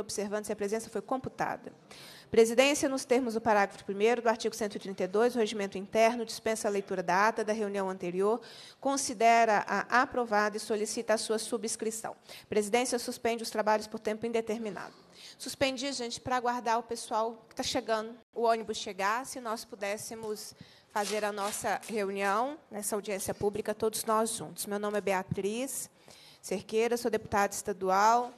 observando se a presença foi computada. Presidência, nos termos do parágrafo 1 do artigo 132 do Regimento Interno, dispensa a leitura da ata da reunião anterior, considera a aprovada e solicita a sua subscrição. Presidência suspende os trabalhos por tempo indeterminado. Suspendi, gente, para aguardar o pessoal que está chegando, o ônibus chegar, se nós pudéssemos fazer a nossa reunião, nessa audiência pública, todos nós juntos. Meu nome é Beatriz Cerqueira, sou deputada estadual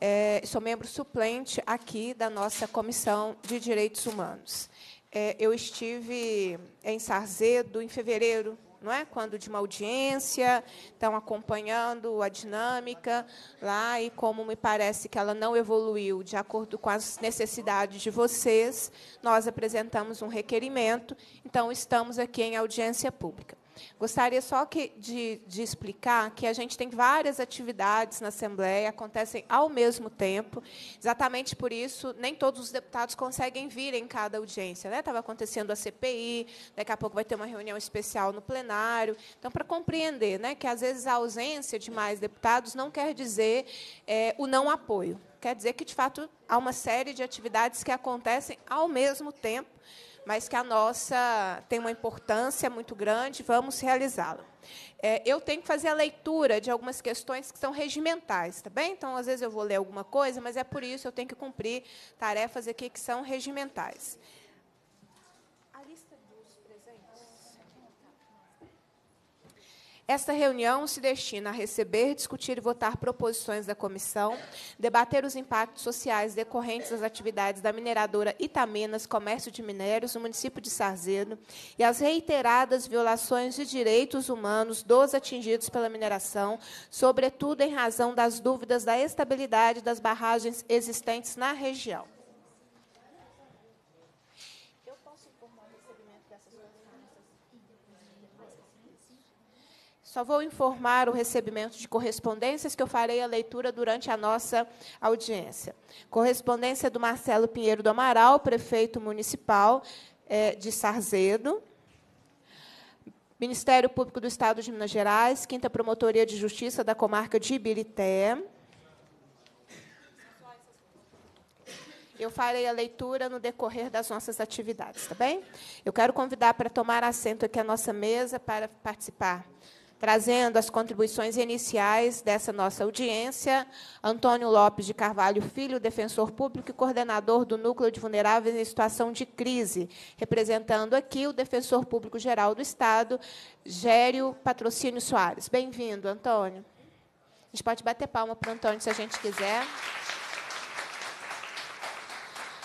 é, sou membro suplente aqui da nossa Comissão de Direitos Humanos. É, eu estive em Sarzedo em fevereiro, não é? Quando de uma audiência, estão acompanhando a dinâmica lá e como me parece que ela não evoluiu de acordo com as necessidades de vocês, nós apresentamos um requerimento, então estamos aqui em audiência pública. Gostaria só que, de, de explicar que a gente tem várias atividades na Assembleia, acontecem ao mesmo tempo. Exatamente por isso, nem todos os deputados conseguem vir em cada audiência. Né? Estava acontecendo a CPI, daqui a pouco vai ter uma reunião especial no plenário. Então, para compreender né, que, às vezes, a ausência de mais deputados não quer dizer é, o não apoio. Quer dizer que, de fato, há uma série de atividades que acontecem ao mesmo tempo mas que a nossa tem uma importância muito grande, vamos realizá-la. É, eu tenho que fazer a leitura de algumas questões que são regimentais, tá bem? Então, às vezes eu vou ler alguma coisa, mas é por isso eu tenho que cumprir tarefas aqui que são regimentais. Esta reunião se destina a receber, discutir e votar proposições da comissão, debater os impactos sociais decorrentes das atividades da mineradora Itamenas Comércio de Minérios, no município de Sarzedo, e as reiteradas violações de direitos humanos dos atingidos pela mineração, sobretudo em razão das dúvidas da estabilidade das barragens existentes na região. Só vou informar o recebimento de correspondências que eu farei a leitura durante a nossa audiência. Correspondência do Marcelo Pinheiro do Amaral, prefeito municipal é, de Sarzedo. Ministério Público do Estado de Minas Gerais, Quinta Promotoria de Justiça da Comarca de Ibirité. Eu farei a leitura no decorrer das nossas atividades, tá bem? Eu quero convidar para tomar assento aqui à nossa mesa para participar trazendo as contribuições iniciais dessa nossa audiência, Antônio Lopes de Carvalho Filho, defensor público e coordenador do Núcleo de Vulneráveis em Situação de Crise, representando aqui o defensor público geral do Estado, Gério Patrocínio Soares. Bem-vindo, Antônio. A gente pode bater palma para o Antônio se a gente quiser.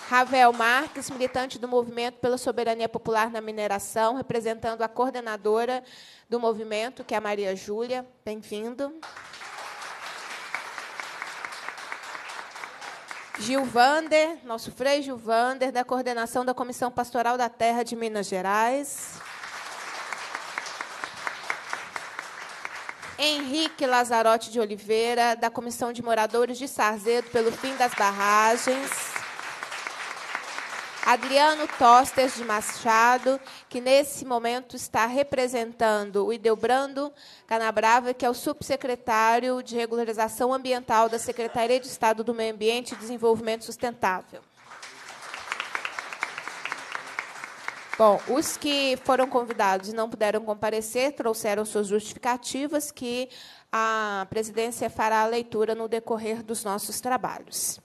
Ravel Marques, militante do Movimento pela Soberania Popular na Mineração, representando a coordenadora do movimento, que é a Maria Júlia. Bem-vindo. Gilvander, nosso Frei Gilvander, da coordenação da Comissão Pastoral da Terra de Minas Gerais. Henrique Lazarote de Oliveira, da Comissão de Moradores de Sarzedo pelo fim das barragens. Adriano Tostes de Machado, que nesse momento está representando o Ideobrando Canabrava, que é o subsecretário de Regularização Ambiental da Secretaria de Estado do Meio Ambiente e Desenvolvimento Sustentável. Bom, os que foram convidados e não puderam comparecer trouxeram suas justificativas, que a presidência fará a leitura no decorrer dos nossos trabalhos.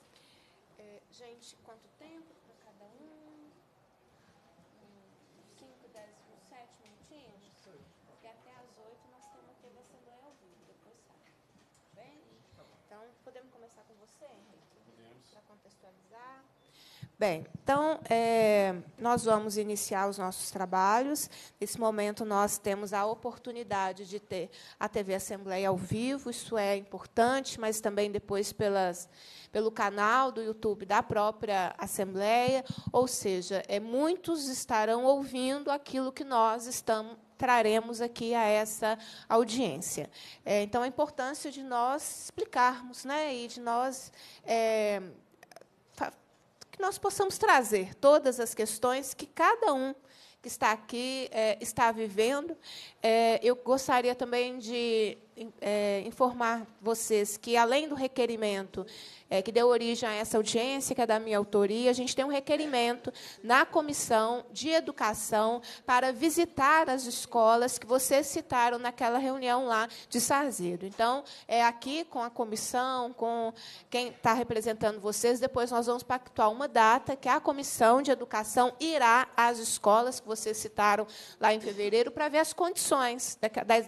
Bem, então é, nós vamos iniciar os nossos trabalhos. Nesse momento nós temos a oportunidade de ter a TV Assembleia ao vivo, isso é importante, mas também depois pelas, pelo canal do YouTube da própria Assembleia, ou seja, é, muitos estarão ouvindo aquilo que nós estamos traremos aqui a essa audiência. É, então, a importância de nós explicarmos, né, e de nós é, que nós possamos trazer todas as questões que cada um que está aqui é, está vivendo. É, eu gostaria também de é, informar vocês que, além do requerimento é, que deu origem a essa audiência, que é da minha autoria, a gente tem um requerimento na Comissão de Educação para visitar as escolas que vocês citaram naquela reunião lá de Sarzedo. Então, é aqui com a comissão, com quem está representando vocês, depois nós vamos pactuar uma data que a Comissão de Educação irá às escolas que vocês citaram lá em fevereiro para ver as condições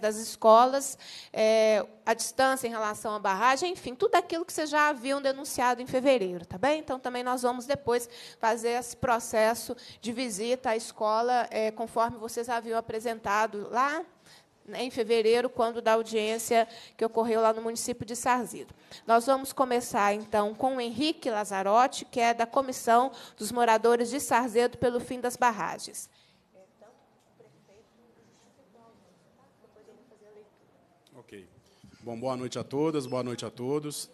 das, escolas, é, a distância em relação à barragem, enfim, tudo aquilo que vocês já haviam denunciado em fevereiro, tá bem? Então, também nós vamos depois fazer esse processo de visita à escola, é, conforme vocês haviam apresentado lá né, em fevereiro, quando da audiência que ocorreu lá no município de Sarzido. Nós vamos começar, então, com o Henrique Lazarotti, que é da Comissão dos Moradores de Sarzedo pelo Fim das Barragens. Ok. Bom, boa noite a todas, boa noite a todos.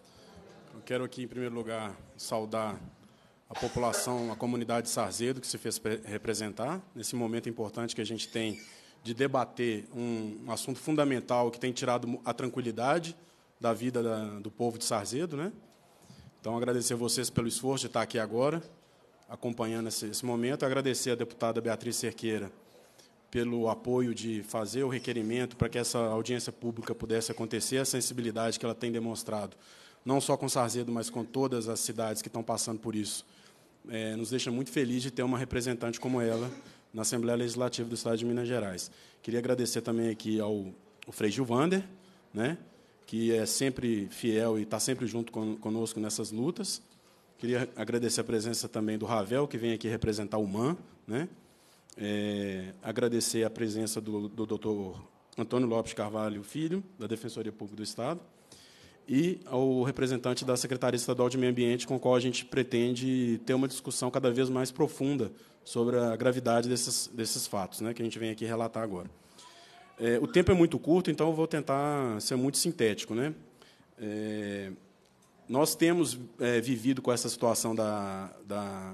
Eu quero aqui, em primeiro lugar, saudar a população, a comunidade de Sarzedo, que se fez representar, nesse momento importante que a gente tem de debater um, um assunto fundamental que tem tirado a tranquilidade da vida da, do povo de Sarzedo. Né? Então, agradecer a vocês pelo esforço de estar aqui agora, acompanhando esse, esse momento. Agradecer à deputada Beatriz Cerqueira pelo apoio de fazer o requerimento para que essa audiência pública pudesse acontecer, a sensibilidade que ela tem demonstrado não só com Sarzedo, mas com todas as cidades que estão passando por isso. É, nos deixa muito feliz de ter uma representante como ela na Assembleia Legislativa do Estado de Minas Gerais. Queria agradecer também aqui ao, ao Frei Gilvander, né, que é sempre fiel e está sempre junto con, conosco nessas lutas. Queria agradecer a presença também do Ravel, que vem aqui representar o MAN. Né? É, agradecer a presença do, do Dr. Antônio Lopes Carvalho Filho, da Defensoria Pública do Estado e ao representante da Secretaria Estadual de Meio Ambiente, com o qual a gente pretende ter uma discussão cada vez mais profunda sobre a gravidade desses, desses fatos né, que a gente vem aqui relatar agora. É, o tempo é muito curto, então eu vou tentar ser muito sintético. Né? É, nós temos é, vivido com essa situação da, da,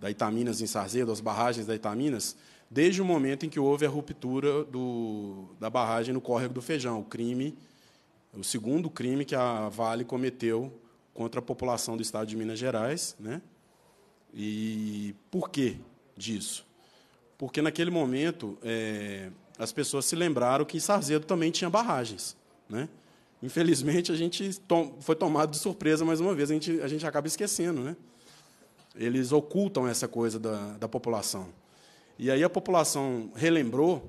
da Itaminas em Sarzedo, as barragens da Itaminas, desde o momento em que houve a ruptura do, da barragem no córrego do Feijão, o crime o segundo crime que a Vale cometeu contra a população do estado de Minas Gerais. Né? E por que disso? Porque, naquele momento, é, as pessoas se lembraram que em Sarzedo também tinha barragens. Né? Infelizmente, a gente tom, foi tomado de surpresa mais uma vez, a gente, a gente acaba esquecendo. Né? Eles ocultam essa coisa da, da população. E aí a população relembrou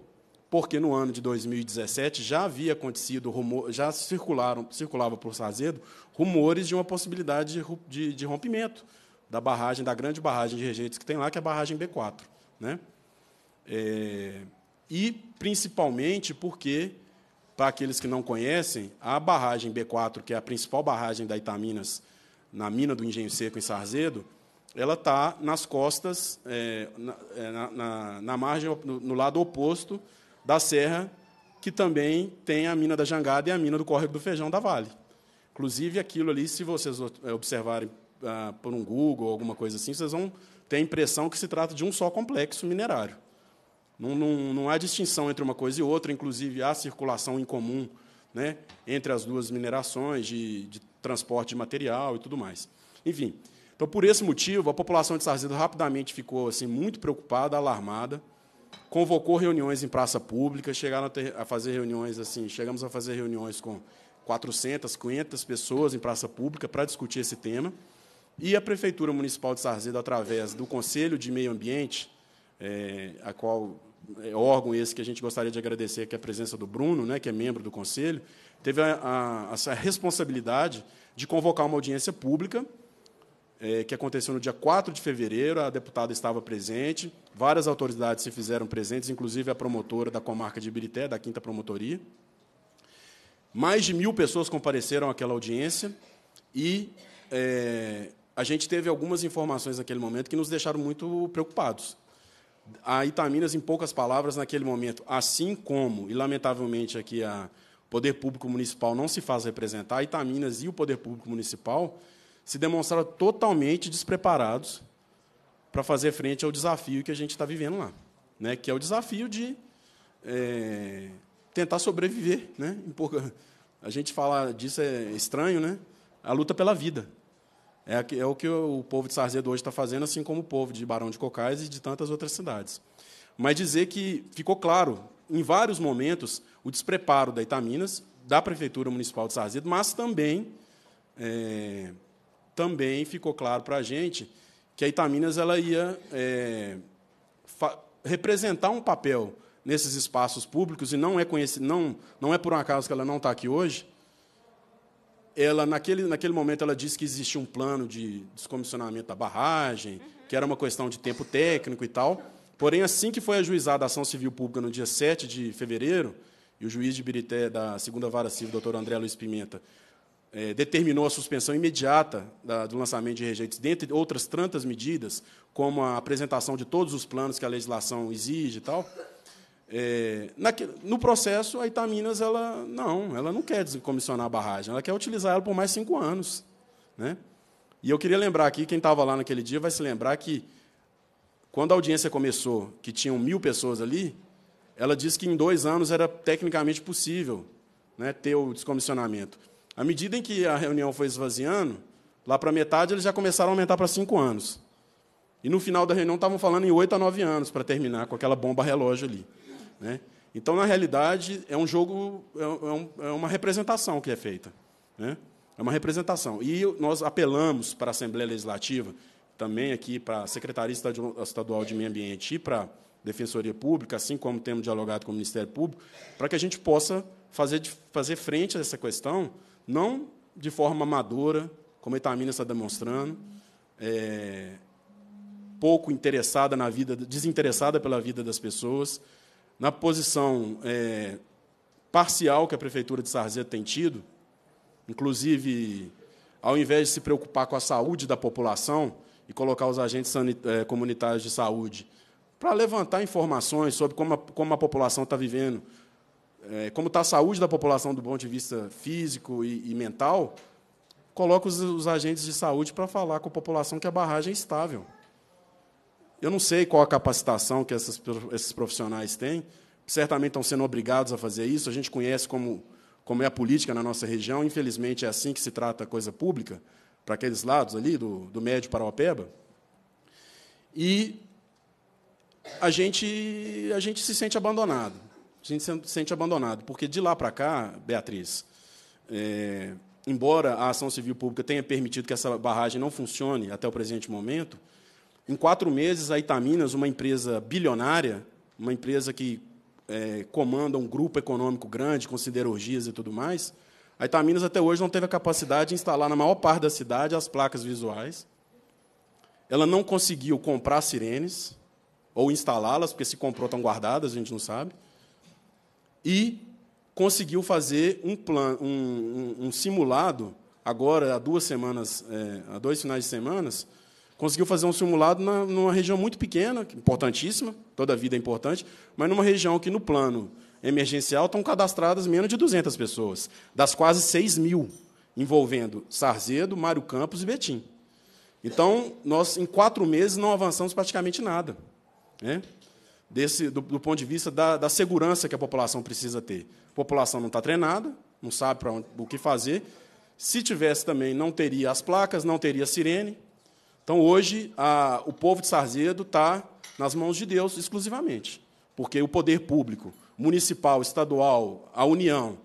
porque no ano de 2017 já havia acontecido, rumor, já circularam, circulava por Sarzedo rumores de uma possibilidade de, de, de, rompimento da barragem, da grande barragem de rejeitos que tem lá, que é a barragem B4. Né? É, e, principalmente, porque, para aqueles que não conhecem, a barragem B4, que é a principal barragem da Itaminas, na mina do Engenho Seco, em Sarzedo, ela está nas costas, é, é, na, na, na, margem, no, no lado oposto da Serra, que também tem a mina da Jangada e a mina do Córrego do Feijão da Vale. Inclusive, aquilo ali, se vocês eh, observarem ah, por um Google ou alguma coisa assim, vocês vão ter a impressão que se trata de um só complexo minerário. Não, não, não há distinção entre uma coisa e outra, inclusive há circulação em comum né, entre as duas minerações, de, de transporte de material e tudo mais. Enfim, então, por esse motivo, a população de Sarzedo rapidamente ficou assim muito preocupada, alarmada convocou reuniões em praça pública, chegaram a, ter, a fazer reuniões assim, chegamos a fazer reuniões com 400, 500 pessoas em praça pública para discutir esse tema. E a Prefeitura Municipal de Sarzedo, através do Conselho de Meio Ambiente, é, a qual é órgão esse que a gente gostaria de agradecer, que é a presença do Bruno, né, que é membro do Conselho, teve a, a, responsabilidade de convocar uma audiência pública é, que aconteceu no dia 4 de fevereiro. A deputada estava presente, várias autoridades se fizeram presentes, inclusive a promotora da comarca de Ibirité, da quinta Promotoria. Mais de mil pessoas compareceram àquela audiência e é, a gente teve algumas informações naquele momento que nos deixaram muito preocupados. A Itaminas, em poucas palavras, naquele momento, assim como, e lamentavelmente aqui a Poder Público Municipal não se faz representar, a Itaminas e o Poder Público Municipal se demonstraram totalmente despreparados para fazer frente ao desafio que a gente está vivendo lá, né? que é o desafio de é, tentar sobreviver. Né? A gente falar disso é estranho, né? a luta pela vida. É, é o que o povo de Sarzedo hoje está fazendo, assim como o povo de Barão de Cocais e de tantas outras cidades. Mas dizer que ficou claro, em vários momentos, o despreparo da Itaminas, da Prefeitura Municipal de Sarzedo, mas também é, também ficou claro para a gente que a Itaminas ela ia é, representar um papel nesses espaços públicos e não é conhecido, não, não é por um acaso que ela não está aqui hoje. Ela naquele, naquele momento ela disse que existia um plano de descomissionamento da barragem, uhum. que era uma questão de tempo técnico e tal. Porém, assim que foi ajuizada a ação civil pública no dia 7 de fevereiro, e o juiz de Birité da segunda vara civil, doutor André Luiz Pimenta, é, determinou a suspensão imediata da, do lançamento de rejeitos, dentre outras tantas medidas, como a apresentação de todos os planos que a legislação exige e tal. É, naquele, no processo, a Itaminas ela não, ela não quer descomissionar a barragem, ela quer utilizar ela por mais cinco anos, né? E eu queria lembrar aqui, quem estava lá naquele dia vai se lembrar que quando a audiência começou, que tinham mil pessoas ali, ela disse que em dois anos era tecnicamente possível né, ter o descomissionamento. À medida em que a reunião foi esvaziando, lá para metade eles já começaram a aumentar para cinco anos. E no final da reunião estavam falando em oito a nove anos para terminar com aquela bomba relógio ali. Né? Então, na realidade, é um jogo, é, é, é uma representação que é feita. Né? É uma representação. E nós apelamos para a Assembleia Legislativa, também aqui para a Secretaria Estadual de Meio Ambiente e para a Defensoria Pública, assim como temos dialogado com o Ministério Público, para que a gente possa fazer, fazer frente a essa questão não de forma amadora, como a Itamina está demonstrando, é, pouco interessada na vida, desinteressada pela vida das pessoas, na posição é, parcial que a prefeitura de Sarzedo tem tido, inclusive ao invés de se preocupar com a saúde da população e colocar os agentes é, comunitários de saúde para levantar informações sobre como a, como a população está vivendo é, como está a saúde da população do ponto de vista físico e, e mental, coloca os, os, agentes de saúde para falar com a população que a barragem é estável. Eu não sei qual a capacitação que essas, esses profissionais têm, certamente estão sendo obrigados a fazer isso, a gente conhece como, como é a política na nossa região, infelizmente é assim que se trata a coisa pública, para aqueles lados ali, do, do médio para o E a gente, a gente se sente abandonado a gente se sente abandonado. Porque de lá para cá, Beatriz, é, embora a ação civil pública tenha permitido que essa barragem não funcione até o presente momento, em quatro meses, a Itaminas, uma empresa bilionária, uma empresa que é, comanda um grupo econômico grande, com siderurgias e tudo mais, a Itaminas até hoje não teve a capacidade de instalar na maior parte da cidade as placas visuais. Ela não conseguiu comprar sirenes ou instalá-las, porque se comprou estão guardadas, a gente não sabe e conseguiu fazer um, um, um, um simulado, agora há duas semanas, é, há dois finais de semanas, conseguiu fazer um simulado na, numa região muito pequena, é importantíssima, toda a vida é importante, mas numa região que no plano emergencial estão cadastradas menos de 200 pessoas, das quase 6 mil, envolvendo Sarzedo, Mário Campos e Betim. Então, nós, em quatro meses, não avançamos praticamente nada. Né? desse, do, do ponto de vista da, da, segurança que a população precisa ter. A população não está treinada, não sabe para o que fazer. Se tivesse também, não teria as placas, não teria sirene. Então, hoje, a, o povo de Sarzedo está nas mãos de Deus exclusivamente, porque o poder público, municipal, estadual, a União,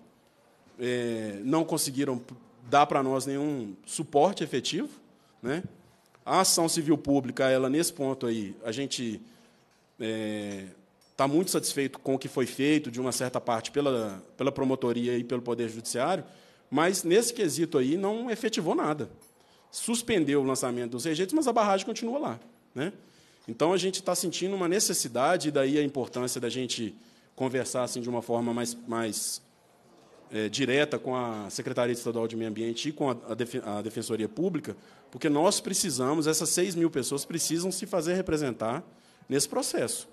é, não conseguiram dar para nós nenhum suporte efetivo. Né? A ação civil pública, ela nesse ponto aí, a gente está é, tá muito satisfeito com o que foi feito, de uma certa parte, pela, pela promotoria e pelo Poder Judiciário, mas nesse quesito aí não efetivou nada. Suspendeu o lançamento dos rejeitos, mas a barragem continua lá. Né? Então a gente está sentindo uma necessidade, e daí a importância da gente conversar assim, de uma forma mais, mais é, direta com a Secretaria Estadual de Meio Ambiente e com a, a, a Defensoria Pública, porque nós precisamos, essas 6 mil pessoas precisam se fazer representar nesse processo.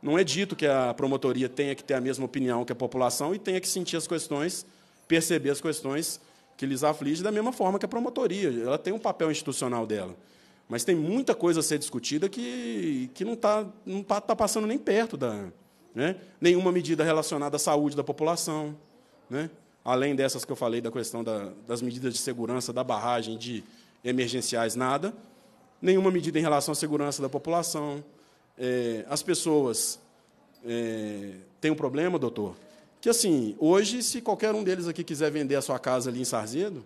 Não é dito que a promotoria tenha que ter a mesma opinião que a população e tenha que sentir as questões, perceber as questões que lhes aflige da mesma forma que a promotoria. Ela tem um papel institucional dela. Mas tem muita coisa a ser discutida que, que não está não tá, tá passando nem perto da. Né? Nenhuma medida relacionada à saúde da população. Né? Além dessas que eu falei, da questão da, das medidas de segurança da barragem, de emergenciais, nada nenhuma medida em relação à segurança da população. É, as pessoas é, têm um problema, doutor, que assim, hoje, se qualquer um deles aqui quiser vender a sua casa ali em Sarzedo,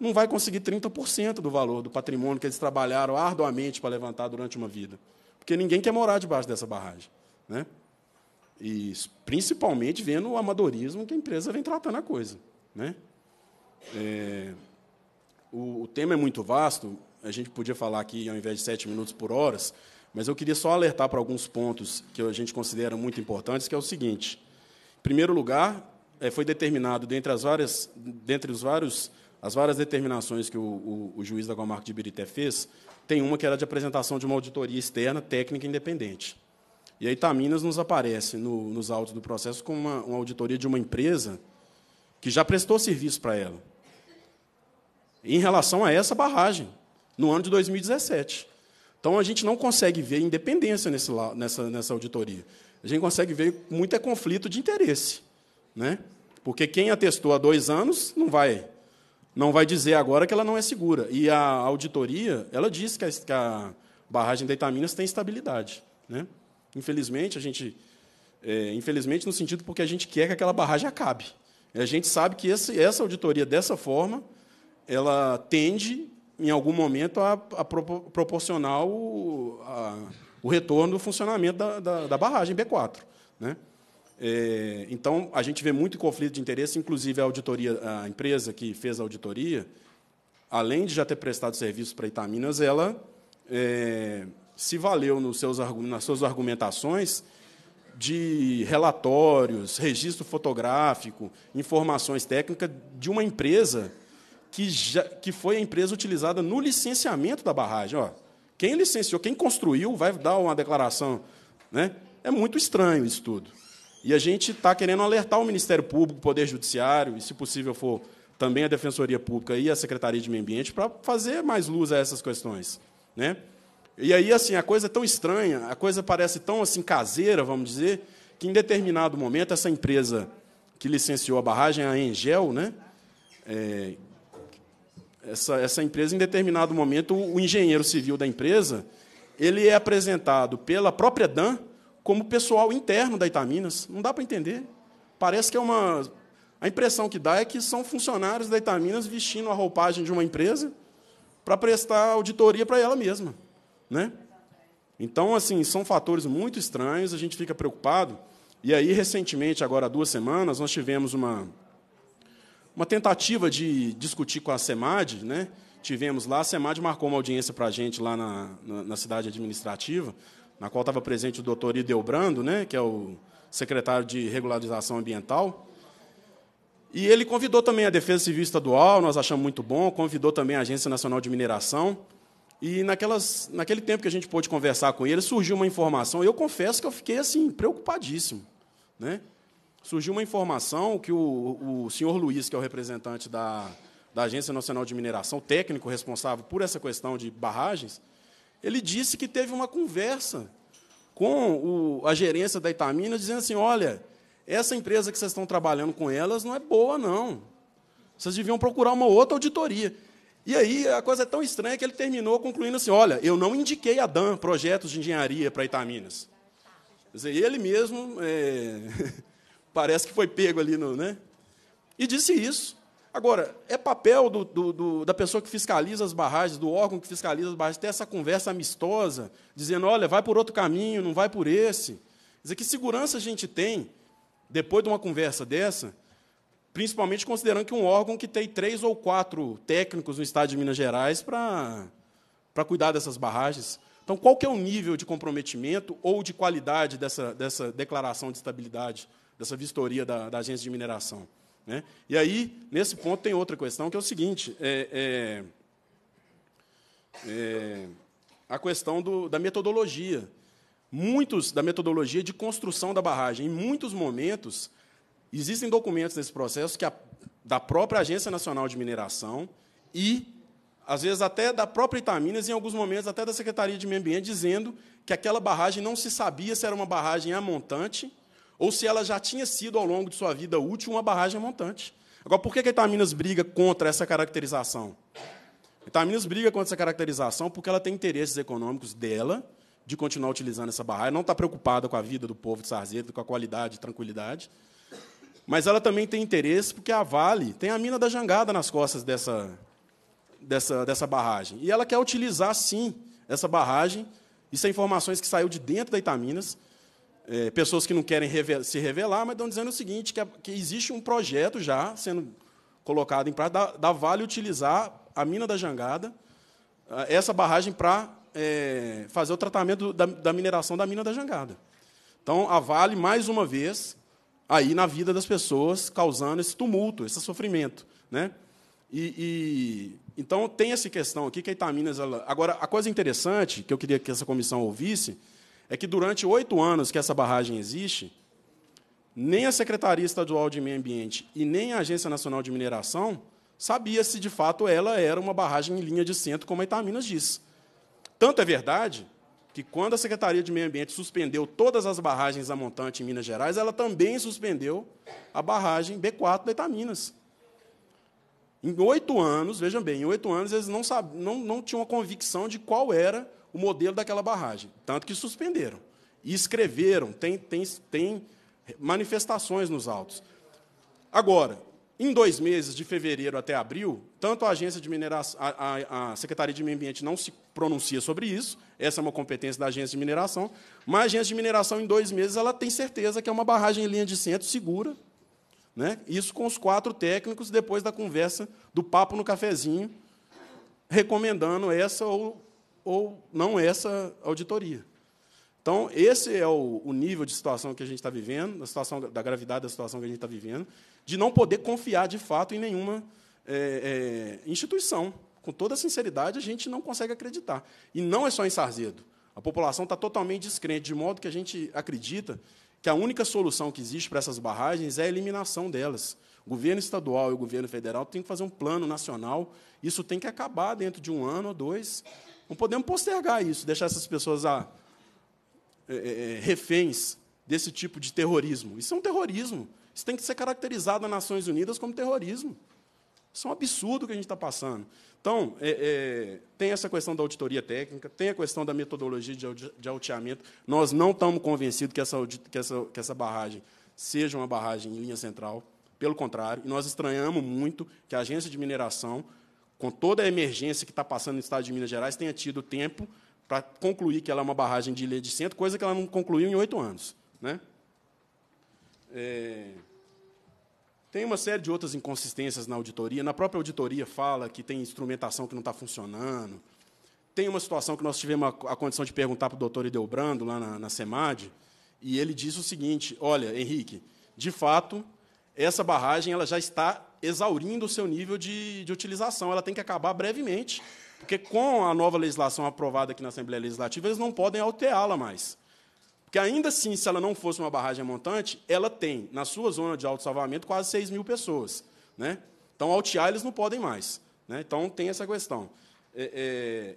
não vai conseguir 30% do valor do patrimônio que eles trabalharam arduamente para levantar durante uma vida. Porque ninguém quer morar debaixo dessa barragem. Né? E principalmente vendo o amadorismo que a empresa vem tratando a coisa. Né? É, o, o tema é muito vasto, a gente podia falar aqui, ao invés de sete minutos por horas, mas eu queria só alertar para alguns pontos que a gente considera muito importantes, que é o seguinte. Em primeiro lugar, eh, foi determinado, dentre as várias, dentre os vários, as várias determinações que o, o, o juiz da comarca de Ibirité fez, tem uma que era de apresentação de uma auditoria externa técnica independente. E aí Taminas nos aparece no, nos autos do processo com uma, uma auditoria de uma empresa que já prestou serviço para ela. Em relação a essa barragem, no ano de 2017. Então, a gente não consegue ver independência nesse, nessa, nessa auditoria. A gente consegue ver muito é conflito de interesse. Né? Porque quem atestou há dois anos não vai não vai dizer agora que ela não é segura. E a auditoria, ela diz que a, que a barragem de Itaminas tem estabilidade. Né? Infelizmente, a gente... É, infelizmente, no sentido porque a gente quer que aquela barragem acabe. A gente sabe que esse, essa auditoria, dessa forma, ela tende em algum momento, a, a a, o retorno do funcionamento da, da, da barragem B4. Né? É, então, a gente vê muito conflito de interesse, inclusive a auditoria, a empresa que fez a auditoria, além de já ter prestado serviço para Itaminas, ela é, se valeu nos seus, nas suas argumentações de relatórios, registro fotográfico, informações técnicas de uma empresa que, já, que foi a empresa utilizada no licenciamento da barragem. Ó, quem licenciou, quem construiu, vai dar uma declaração. Né? É muito estranho isso tudo. E a gente está querendo alertar o Ministério Público, o Poder Judiciário, e, se possível for, também a Defensoria Pública e a Secretaria de Meio Ambiente, para fazer mais luz a essas questões. Né? E aí, assim, a coisa é tão estranha, a coisa parece tão assim caseira, vamos dizer, que em determinado momento essa empresa que licenciou a barragem, a Engel, né, é, essa, essa empresa, em determinado momento, o engenheiro civil da empresa ele é apresentado pela própria Dan como pessoal interno da Itaminas. Não dá para entender. Parece que é uma. A impressão que dá é que são funcionários da Itaminas vestindo a roupagem de uma empresa para prestar auditoria para ela mesma. Né? Então, assim, são fatores muito estranhos, a gente fica preocupado. E aí, recentemente, agora há duas semanas, nós tivemos uma, uma tentativa de discutir com a SEMAD, né? tivemos lá, a SEMAD marcou uma audiência para a gente lá na, na, na, cidade administrativa, na qual estava presente o doutor Ideu né? que é o secretário de Regularização Ambiental, e ele convidou também a Defesa Civil Estadual, nós achamos muito bom, convidou também a Agência Nacional de Mineração. E naquelas, naquele tempo que a gente pôde conversar com ele, surgiu uma informação, e eu confesso que eu fiquei assim preocupadíssimo, né? surgiu uma informação que o, o senhor Luiz, que é o representante da, da Agência Nacional de Mineração, técnico responsável por essa questão de barragens, ele disse que teve uma conversa com o, a gerência da Itamina, dizendo assim: olha, essa empresa que vocês estão trabalhando com elas não é boa, não. Vocês deviam procurar uma outra auditoria. E aí a coisa é tão estranha que ele terminou concluindo assim: olha, eu não indiquei a DAM projetos de engenharia para Itaminas. Quer dizer, ele mesmo é... Parece que foi pego ali no. Né? E disse isso. Agora, é papel do, do, do, da pessoa que fiscaliza as barragens, do órgão que fiscaliza as barragens, ter essa conversa amistosa, dizendo: olha, vai por outro caminho, não vai por esse. Quer dizer, que segurança a gente tem, depois de uma conversa dessa, principalmente considerando que um órgão que tem três ou quatro técnicos no estado de Minas Gerais para, cuidar dessas barragens. Então, qual que é o nível de comprometimento ou de qualidade dessa, dessa declaração de estabilidade? dessa vistoria da, da agência de mineração. Né? E aí, nesse ponto, tem outra questão, que é o seguinte: é, é, é, a questão do, da metodologia. Muitos da metodologia de construção da barragem. Em muitos momentos, existem documentos nesse processo que a, da própria Agência Nacional de Mineração e, às vezes, até da própria Itaminas, em alguns momentos, até da Secretaria de Meio Ambiente, dizendo que aquela barragem não se sabia se era uma barragem amontante. montante ou se ela já tinha sido, ao longo de sua vida útil, uma barragem montante. Agora, por que a Itaminas briga contra essa caracterização? A Itaminas briga contra essa caracterização porque ela tem interesses econômicos dela de continuar utilizando essa barragem, não está preocupada com a vida do povo de Sarzedo, com a qualidade, tranquilidade. Mas ela também tem interesse porque a Vale tem a mina da jangada nas costas dessa, dessa, dessa barragem. E ela quer utilizar, sim, essa barragem. Isso é informações que saiu de dentro da Itaminas, é, pessoas que não querem revel, se revelar, mas estão dizendo o seguinte, que, a, é, que existe um projeto já sendo colocado em prática, da, da Vale utilizar a mina da Jangada, essa barragem para é, fazer o tratamento da, da mineração da mina da Jangada. Então, a Vale, mais uma vez, aí na vida das pessoas, causando esse tumulto, esse sofrimento. Né? E, e, então tem essa questão aqui que a Itaminas. Ela... Agora, a coisa interessante que eu queria que essa comissão ouvisse é que durante oito anos que essa barragem existe, nem a Secretaria Estadual de Meio Ambiente e nem a Agência Nacional de Mineração sabia se de fato ela era uma barragem em linha de centro, como a Itaminas disse. Tanto é verdade que quando a Secretaria de Meio Ambiente suspendeu todas as barragens a montante em Minas Gerais, ela também suspendeu a barragem B4 da Itaminas. Em oito anos, vejam bem, em oito anos eles não, sabiam, não, não tinham a convicção de qual era o modelo daquela barragem, tanto que suspenderam. E escreveram, tem, tem, tem manifestações nos autos. Agora, em dois meses, de fevereiro até abril, tanto a agência de mineração, a, a, a, Secretaria de Meio Ambiente não se pronuncia sobre isso, essa é uma competência da agência de mineração, mas a agência de mineração, em dois meses, ela tem certeza que é uma barragem em linha de centro segura. Né? Isso com os quatro técnicos, depois da conversa do papo no cafezinho, recomendando essa ou ou não essa auditoria. Então, esse é o, o nível de situação que a gente está vivendo, da situação da gravidade da situação que a gente está vivendo, de não poder confiar de fato em nenhuma é, é, instituição. Com toda a sinceridade, a gente não consegue acreditar. E não é só em Sarzedo. A população está totalmente descrente, de modo que a gente acredita que a única solução que existe para essas barragens é a eliminação delas. O governo estadual e o governo federal têm que fazer um plano nacional. Isso tem que acabar dentro de um ano ou dois. Não podemos postergar isso, deixar essas pessoas a, ah, é, é, é, reféns desse tipo de terrorismo. Isso é um terrorismo. Isso tem que ser caracterizado nas Nações Unidas como terrorismo. Isso é um absurdo que a gente está passando. Então, é, é, tem essa questão da auditoria técnica, tem a questão da metodologia de, de alteamento. Nós não estamos convencidos que essa, que, essa, que essa barragem seja uma barragem em linha central. Pelo contrário, nós estranhamos muito que a agência de mineração com toda a emergência que está passando no estado de Minas Gerais, tenha tido tempo para concluir que ela é uma barragem de ilha de centro, coisa que ela não concluiu em oito anos. Né? É... Tem uma série de outras inconsistências na auditoria. Na própria auditoria fala que tem instrumentação que não está funcionando. Tem uma situação que nós tivemos a, condição de perguntar para o doutor Ideobrando, lá na, na SEMAD, e ele disse o seguinte, olha, Henrique, de fato, essa barragem ela já está exaurindo o seu nível de, de utilização. Ela tem que acabar brevemente, porque com a nova legislação aprovada aqui na Assembleia Legislativa, eles não podem alterá-la mais. Porque ainda assim, se ela não fosse uma barragem montante, ela tem, na sua zona de auto-salvamento, quase 6 mil pessoas. Né? Então, altear eles não podem mais. Né? Então, tem essa questão. É, é...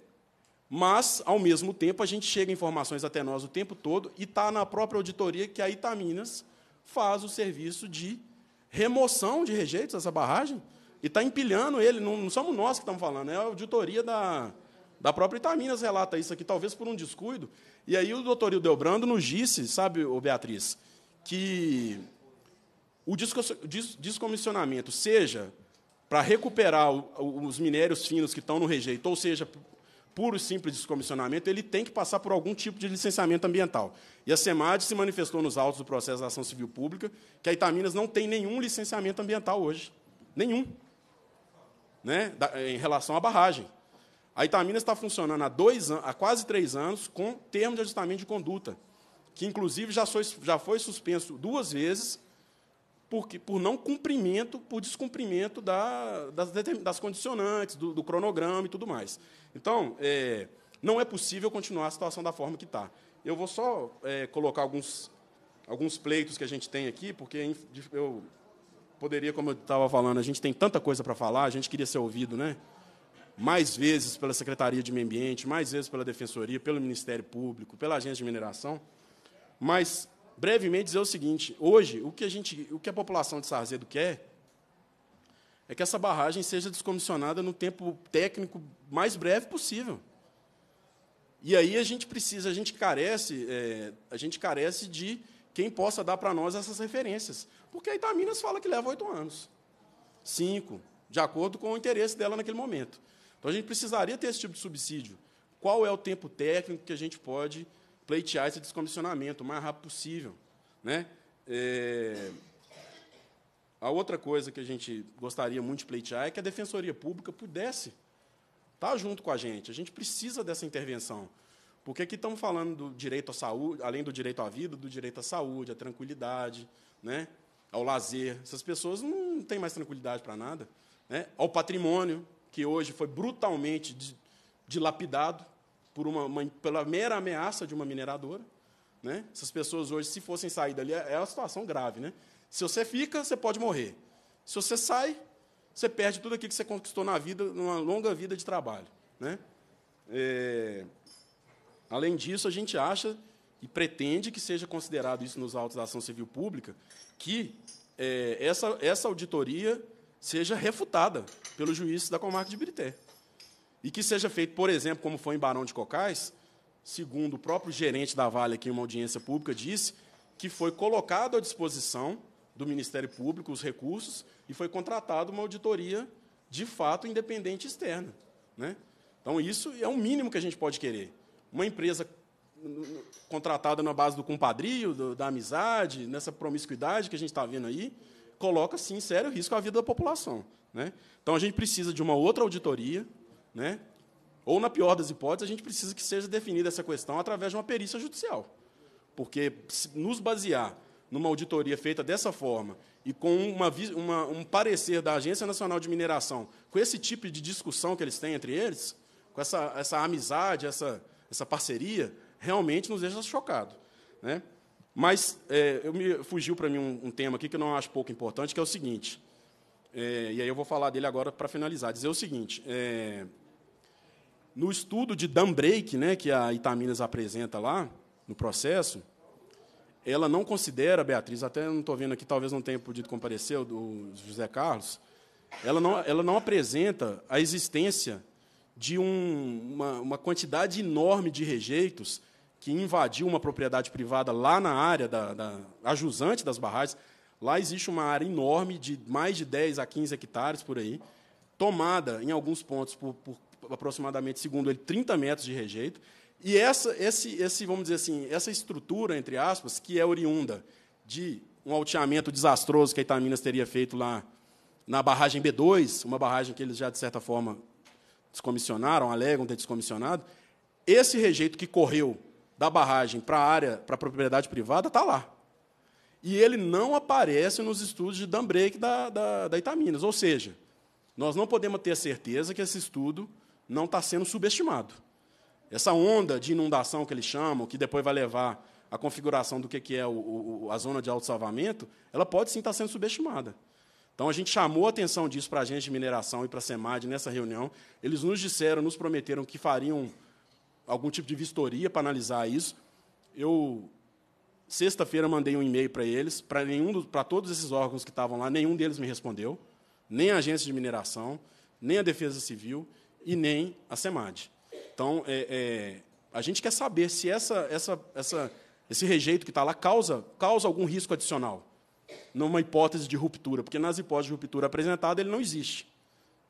Mas, ao mesmo tempo, a gente chega informações até nós o tempo todo e está na própria auditoria que a Itaminas faz o serviço de remoção de rejeitos dessa barragem e está empilhando ele. Não, não, somos nós que estamos falando, é a auditoria da, da própria Itaminas relata isso aqui, talvez por um descuido. E aí o doutor Hildebrando nos disse, sabe, Beatriz, que o descomissionamento seja para recuperar os minérios finos que estão no rejeito, ou seja, puro e simples descomissionamento, ele tem que passar por algum tipo de licenciamento ambiental. E a SEMAD se manifestou nos autos do processo da ação civil pública que a Itaminas não tem nenhum licenciamento ambiental hoje. Nenhum. Né? Da, em relação à barragem. A Itaminas está funcionando há, dois, há quase três anos com termo de ajustamento de conduta, que, inclusive, já, já foi suspenso duas vezes por não cumprimento, por descumprimento da, das, das condicionantes, do, do cronograma e tudo mais. Então, é, não é possível continuar a situação da forma que está. Eu vou só é, colocar alguns, alguns pleitos que a gente tem aqui, porque eu poderia, como eu estava falando, a gente tem tanta coisa para falar, a gente queria ser ouvido, né? Mais vezes pela Secretaria de Meio Ambiente, mais vezes pela Defensoria, pelo Ministério Público, pela Agência de Mineração. Mas, brevemente, dizer o seguinte: hoje, o que a, gente, o que a população de Sarzedo quer é que essa barragem seja descomissionada no tempo técnico mais breve possível. E aí a gente precisa, a gente carece, é, a gente carece de quem possa dar para nós essas referências. Porque a Itaminas fala que leva oito anos. Cinco, de acordo com o interesse dela naquele momento. Então a gente precisaria ter esse tipo de subsídio. Qual é o tempo técnico que a gente pode pleitear esse descomissionamento o mais rápido possível? Né? É... A outra coisa que a gente gostaria muito de pleitear é que a Defensoria Pública pudesse estar tá junto com a gente. A gente precisa dessa intervenção. Porque aqui estamos falando do direito à saúde, além do direito à vida, do direito à saúde, à tranquilidade, né? ao lazer. Essas pessoas não têm mais tranquilidade para nada. Né? Ao patrimônio, que hoje foi brutalmente dilapidado por uma, uma, pela mera ameaça de uma mineradora. Né? Essas pessoas hoje, se fossem sair dali, é, é uma situação grave. Né? Se você fica, você pode morrer. Se você sai, você perde tudo aquilo que você conquistou na vida, numa longa vida de trabalho. Né? É... Além disso, a gente acha e pretende que seja considerado isso nos autos da ação civil pública, que é, essa, essa auditoria seja refutada pelo juiz da comarca de Birité. E que seja feito, por exemplo, como foi em Barão de Cocais, segundo o próprio gerente da Vale aqui em uma audiência pública disse, que foi colocado à disposição do Ministério Público os recursos e foi contratada uma auditoria de fato independente externa. Né? Então, isso é o mínimo que a gente pode querer. Uma empresa contratada na base do compadrio, do, da amizade, nessa promiscuidade que a gente está vendo aí, coloca, sim, sério risco à vida da população. Né? Então, a gente precisa de uma outra auditoria, né? ou, na pior das hipóteses, a gente precisa que seja definida essa questão através de uma perícia judicial. Porque nos basear numa auditoria feita dessa forma e com uma, uma, um parecer da Agência Nacional de Mineração, com esse tipo de discussão que eles têm entre eles, com essa, essa amizade, essa, essa parceria, realmente nos deixa chocados. Né? Mas é, eu me, fugiu para mim um, um, tema aqui que eu não acho pouco importante, que é o seguinte, é, e aí eu vou falar dele agora para finalizar, dizer o seguinte, é, no estudo de dam break, né, que a Itaminas apresenta lá, no processo, ela não considera, Beatriz, até não estou vendo aqui, talvez não tenha podido comparecer, o José Carlos, ela não, ela não apresenta a existência de um, uma, uma, quantidade enorme de rejeitos que invadiu uma propriedade privada lá na área da, da ajusante das barragens. Lá existe uma área enorme de mais de 10 a 15 hectares por aí, tomada em alguns pontos por, por aproximadamente, segundo ele, 30 metros de rejeito. E essa, esse, esse, vamos dizer assim, essa estrutura, entre aspas, que é oriunda de um alteamento desastroso que a Itaminas teria feito lá na barragem B2, uma barragem que eles já, de certa forma, descomissionaram, alegam ter descomissionado, esse rejeito que correu da barragem para a área, para a propriedade privada, está lá. E ele não aparece nos estudos de Dambreak da, da, da Itaminas. Ou seja, nós não podemos ter certeza que esse estudo não está sendo subestimado. Essa onda de inundação que eles chamam, que depois vai levar à configuração do que é o, o, a zona de autossalvamento, ela pode sim estar sendo subestimada. Então, a gente chamou a atenção disso para a gente de mineração e para a SEMAD nessa reunião. Eles nos disseram, nos prometeram que fariam algum tipo de vistoria para analisar isso. Eu, sexta-feira, mandei um e-mail para eles, para, nenhum, para todos esses órgãos que estavam lá, nenhum deles me respondeu, nem a agência de mineração, nem a Defesa Civil e nem a SEMAD. Então, é, é, a gente quer saber se essa, essa, essa, esse rejeito que está lá causa, causa algum risco adicional, numa hipótese de ruptura, porque nas hipóteses de ruptura apresentada ele não existe.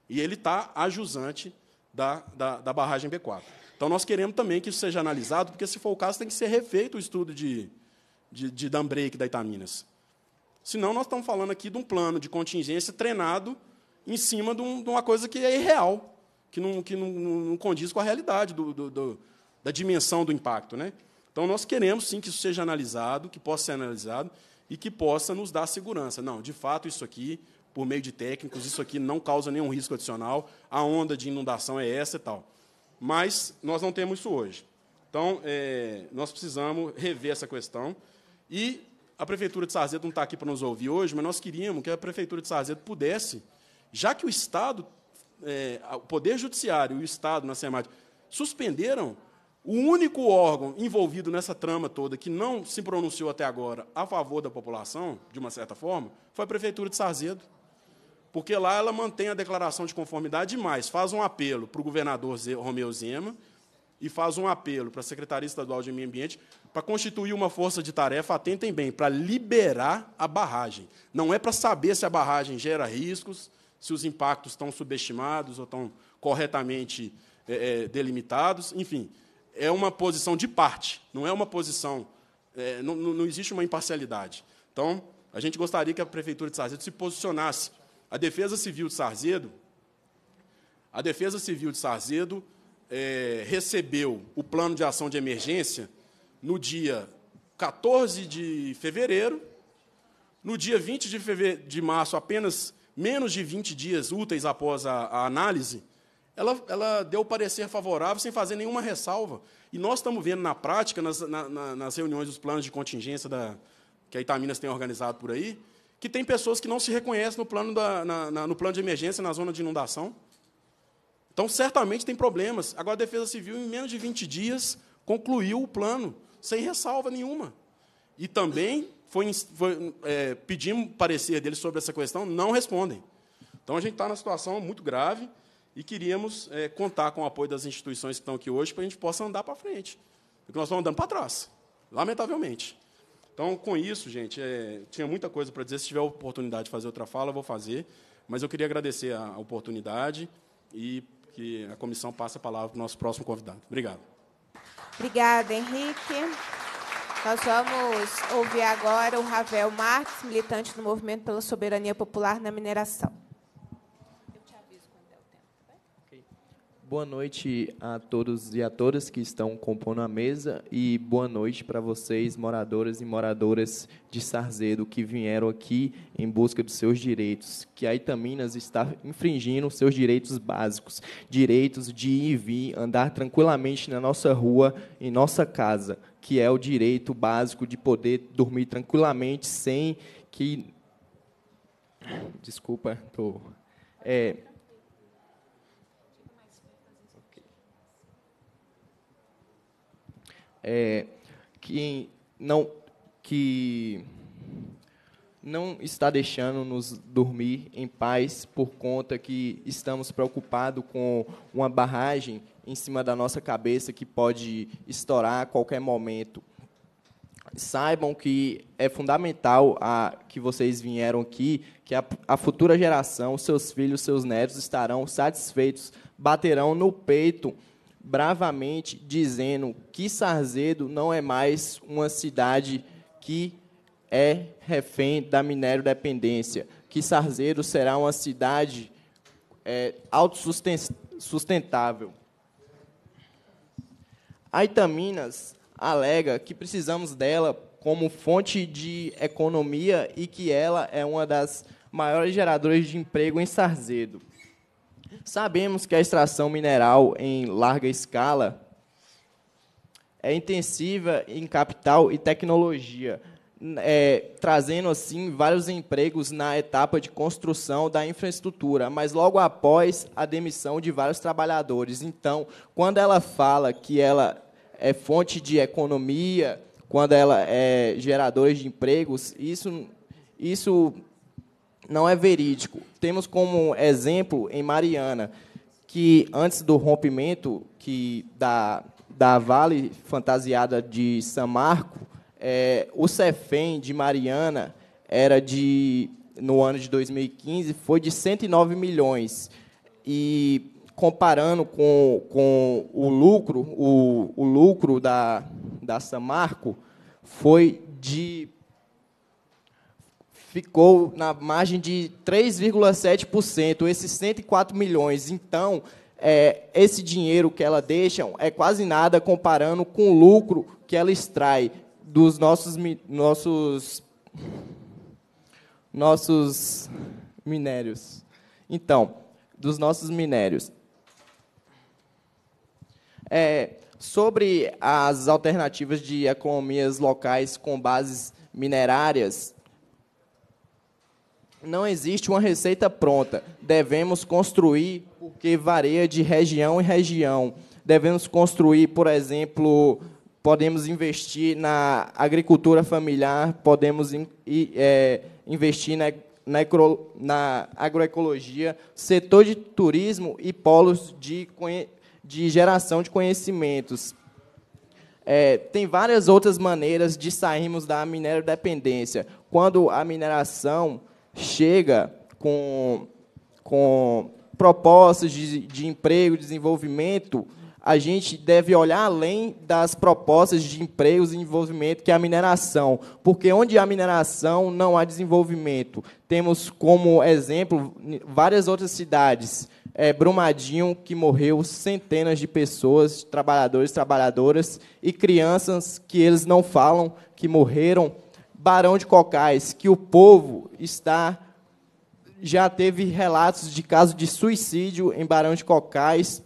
E ele está a jusante da, da, da barragem B4. Então, nós queremos também que isso seja analisado, porque, se for o caso, tem que ser refeito o estudo de, de, de dambreak da Itaminas. Senão, nós estamos falando aqui de um plano de contingência treinado em cima de, um, de uma coisa que é irreal que não, que não, não condiz com a realidade do, do, do, da dimensão do impacto. Né? Então, nós queremos, sim, que isso seja analisado, que possa ser analisado e que possa nos dar segurança. Não, de fato, isso aqui, por meio de técnicos, isso aqui não causa nenhum risco adicional, a onda de inundação é essa e tal. Mas nós não temos isso hoje. Então, é, nós precisamos rever essa questão. E a Prefeitura de Sarzedo não está aqui para nos ouvir hoje, mas nós queríamos que a Prefeitura de Sarzedo pudesse, já que o Estado é, o Poder Judiciário e o Estado na SEMAD suspenderam o único órgão envolvido nessa trama toda que não se pronunciou até agora a favor da população, de uma certa forma, foi a Prefeitura de Sarzedo. Porque lá ela mantém a declaração de conformidade e mais, faz um apelo para o governador Romeu Zema e faz um apelo para a Secretaria Estadual de Meio Ambiente para constituir uma força de tarefa, atentem bem, para liberar a barragem. Não é para saber se a barragem gera riscos, se os impactos estão subestimados ou estão corretamente é, é, delimitados. Enfim, é uma posição de parte, não é uma posição. É, não, não, existe uma imparcialidade. Então, a gente gostaria que a Prefeitura de Sarzedo se posicionasse. A Defesa Civil de Sarzedo, a Defesa Civil de Sarzedo é, recebeu o plano de ação de emergência no dia 14 de fevereiro. No dia 20 de, fevereiro, de março, apenas menos de 20 dias úteis após a, a análise, ela, ela deu parecer favorável sem fazer nenhuma ressalva. E nós estamos vendo na prática, nas, na, nas reuniões dos planos de contingência da, que a Itaminas tem organizado por aí, que tem pessoas que não se reconhecem no plano, da, na, na, no plano de emergência, na zona de inundação. Então, certamente tem problemas. Agora, a Defesa Civil, em menos de 20 dias, concluiu o plano, sem ressalva nenhuma. E também foi, foi é, pedimos parecer deles sobre essa questão, não respondem. Então, a gente está numa situação muito grave e queríamos é, contar com o apoio das instituições que estão aqui hoje para a gente possa andar para frente. Porque nós estamos andando para trás, lamentavelmente. Então, com isso, gente, é, tinha muita coisa para dizer. Se tiver oportunidade de fazer outra fala, eu vou fazer. Mas eu queria agradecer a oportunidade e que a comissão passe a palavra para o nosso próximo convidado. Obrigado. Obrigada, Henrique. Nós vamos ouvir agora o Ravel Marques, militante do Movimento pela Soberania Popular na Mineração. Tá boa noite a todos e a todas que estão compondo a mesa e boa noite para vocês, moradoras e moradoras de Sarzedo, que vieram aqui em busca dos seus direitos, que a Itaminas está infringindo seus direitos básicos, direitos de ir e vir, andar tranquilamente na nossa rua, em nossa casa, que é o direito básico de poder dormir tranquilamente sem que. Desculpa, estou. Tô... É... é... que não que não está deixando nos dormir em paz por conta que estamos preocupados com uma barragem em cima da nossa cabeça que pode estourar a qualquer momento. Saibam que é fundamental a, que vocês vieram aqui, que a, a futura geração, seus filhos, seus netos estarão satisfeitos, baterão no peito bravamente dizendo que Sarzedo não é mais uma cidade que é refém da minério dependência, que Sarzedo será uma cidade é, autossustentável. A Itaminas alega que precisamos dela como fonte de economia e que ela é uma das maiores geradoras de emprego em Sarzedo. Sabemos que a extração mineral em larga escala é intensiva em capital e tecnologia, é, trazendo assim vários empregos na etapa de construção da infraestrutura, mas logo após a demissão de vários trabalhadores. Então, quando ela fala que ela é fonte de economia, quando ela é geradora de empregos, isso, isso não é verídico. Temos como exemplo em Mariana, que antes do rompimento que da, da Vale fantasiada de Samarco, é, o Cefem de Mariana era de no ano de 2015 foi de 109 milhões e comparando com, com o lucro, o, o lucro da, da Samarco foi de ficou na margem de 3,7%, esses 104 milhões. Então, é, esse dinheiro que ela deixa é quase nada comparando com o lucro que ela extrai dos nossos nossos nossos minérios. Então, dos nossos minérios. É, sobre as alternativas de economias locais com bases minerárias, não existe uma receita pronta. Devemos construir, porque varia de região em região. Devemos construir, por exemplo, podemos investir na agricultura familiar, podemos in, é, investir na, na, na agroecologia, setor de turismo e polos de conhecimento de geração de conhecimentos. É, tem várias outras maneiras de sairmos da minerodependência. Quando a mineração chega com, com propostas de, de emprego, desenvolvimento, a gente deve olhar além das propostas de empregos e desenvolvimento, que é a mineração, porque onde há mineração não há desenvolvimento. Temos como exemplo várias outras cidades, é, Brumadinho, que morreu centenas de pessoas, trabalhadores, trabalhadoras, e crianças que eles não falam, que morreram. Barão de Cocais, que o povo está já teve relatos de casos de suicídio em Barão de Cocais.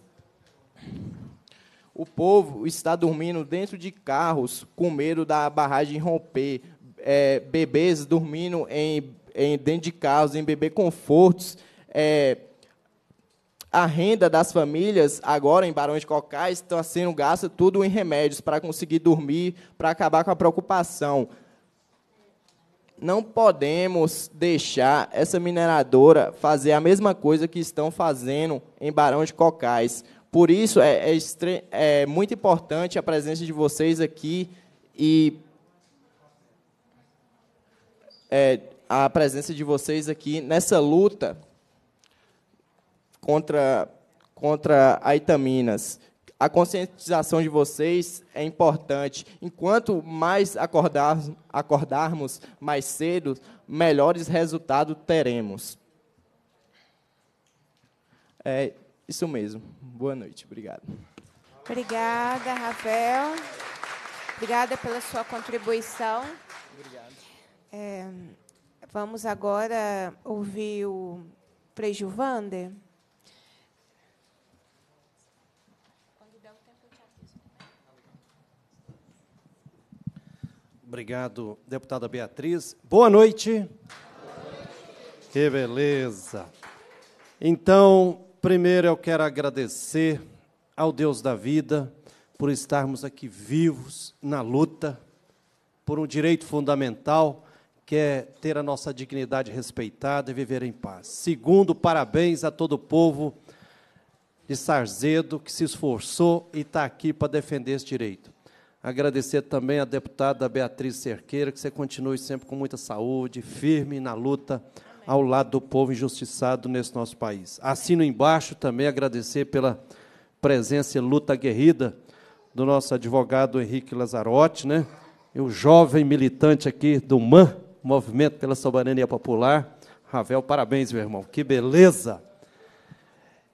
O povo está dormindo dentro de carros com medo da barragem romper. É, bebês dormindo em, em, dentro de carros, em bebê confortos. É, a renda das famílias, agora em Barão de Cocais, está sendo gasta tudo em remédios para conseguir dormir, para acabar com a preocupação. Não podemos deixar essa mineradora fazer a mesma coisa que estão fazendo em Barão de Cocais. Por isso, é, é, é muito importante a presença de vocês aqui e é, a presença de vocês aqui nessa luta contra, contra Itaminas A conscientização de vocês é importante. Enquanto mais acordar, acordarmos mais cedo, melhores resultados teremos. É isso mesmo. Boa noite. Obrigado. Obrigada, Rafael. Obrigada pela sua contribuição. Obrigado. É, vamos agora ouvir o Prejuvander. Vander. Obrigado, deputada Beatriz. Boa noite. Que beleza. Então, primeiro eu quero agradecer ao Deus da vida por estarmos aqui vivos na luta por um direito fundamental que é ter a nossa dignidade respeitada e viver em paz. Segundo, parabéns a todo o povo de Sarzedo que se esforçou e está aqui para defender esse direito. Agradecer também à deputada Beatriz Cerqueira, que você continue sempre com muita saúde, firme na luta ao lado do povo injustiçado nesse nosso país. Assino embaixo também agradecer pela presença e luta aguerrida do nosso advogado Henrique Lazarotti, né? E o jovem militante aqui do MAN, Movimento pela Soberania Popular. Ravel, parabéns, meu irmão. Que beleza!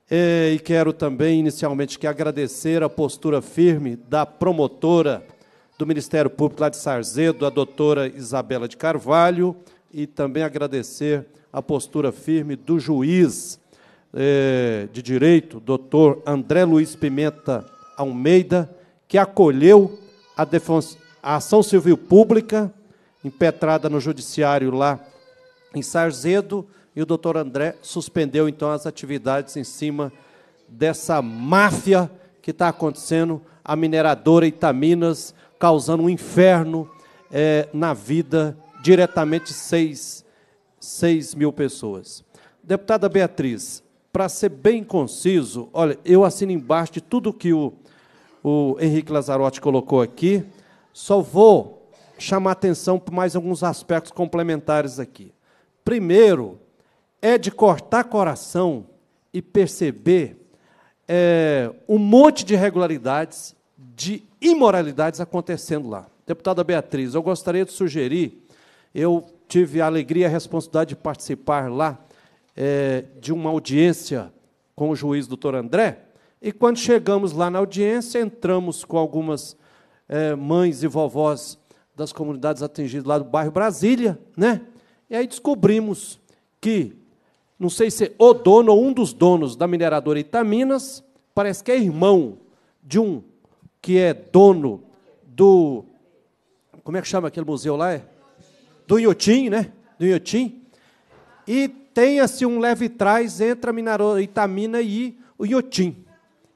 E quero também, inicialmente, que agradecer a postura firme da promotora do Ministério Público lá de Sarzedo, a doutora Isabela de Carvalho, e também agradecer a postura firme do juiz eh, de direito, doutor André Luiz Pimenta Almeida, que acolheu a, a ação civil pública impetrada no judiciário lá em Sarzedo, e o doutor André suspendeu então as atividades em cima dessa máfia que está acontecendo, a mineradora Itaminas, causando um inferno é, na vida diretamente 6, 6 mil pessoas. Deputada Beatriz, para ser bem conciso, olha, eu assino embaixo de tudo que o, o Henrique Lazarotti colocou aqui, só vou chamar atenção para mais alguns aspectos complementares aqui. Primeiro, é de cortar coração e perceber é, um monte de irregularidades, de imoralidades acontecendo lá. Deputada Beatriz, eu gostaria de sugerir, eu tive a alegria e a responsabilidade de participar lá é, de uma audiência com o juiz doutor André, e quando chegamos lá na audiência, entramos com algumas é, mães e vovós das comunidades atingidas lá do bairro Brasília, né? E aí descobrimos que não sei se é o dono ou um dos donos da mineradora Itaminas, parece que é irmão de um que é dono do. Como é que chama aquele museu lá? É? Do Inhotim, né? Do Inhotim. E tem-se assim, um leve trás entre a mineradora Itamina e o Inhotim.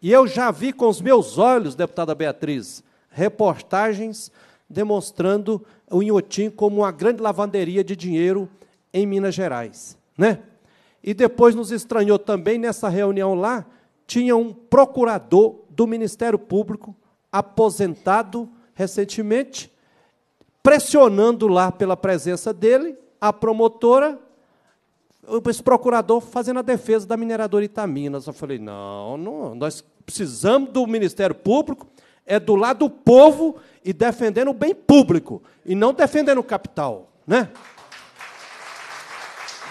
E eu já vi com os meus olhos, deputada Beatriz, reportagens demonstrando o Inhotim como uma grande lavanderia de dinheiro em Minas Gerais. Né? e depois nos estranhou também nessa reunião lá, tinha um procurador do Ministério Público aposentado recentemente, pressionando lá pela presença dele a promotora, esse procurador fazendo a defesa da mineradora Itaminas. Eu falei: não, não nós precisamos do Ministério Público, é do lado do povo e defendendo o bem público, e não defendendo o capital. Né?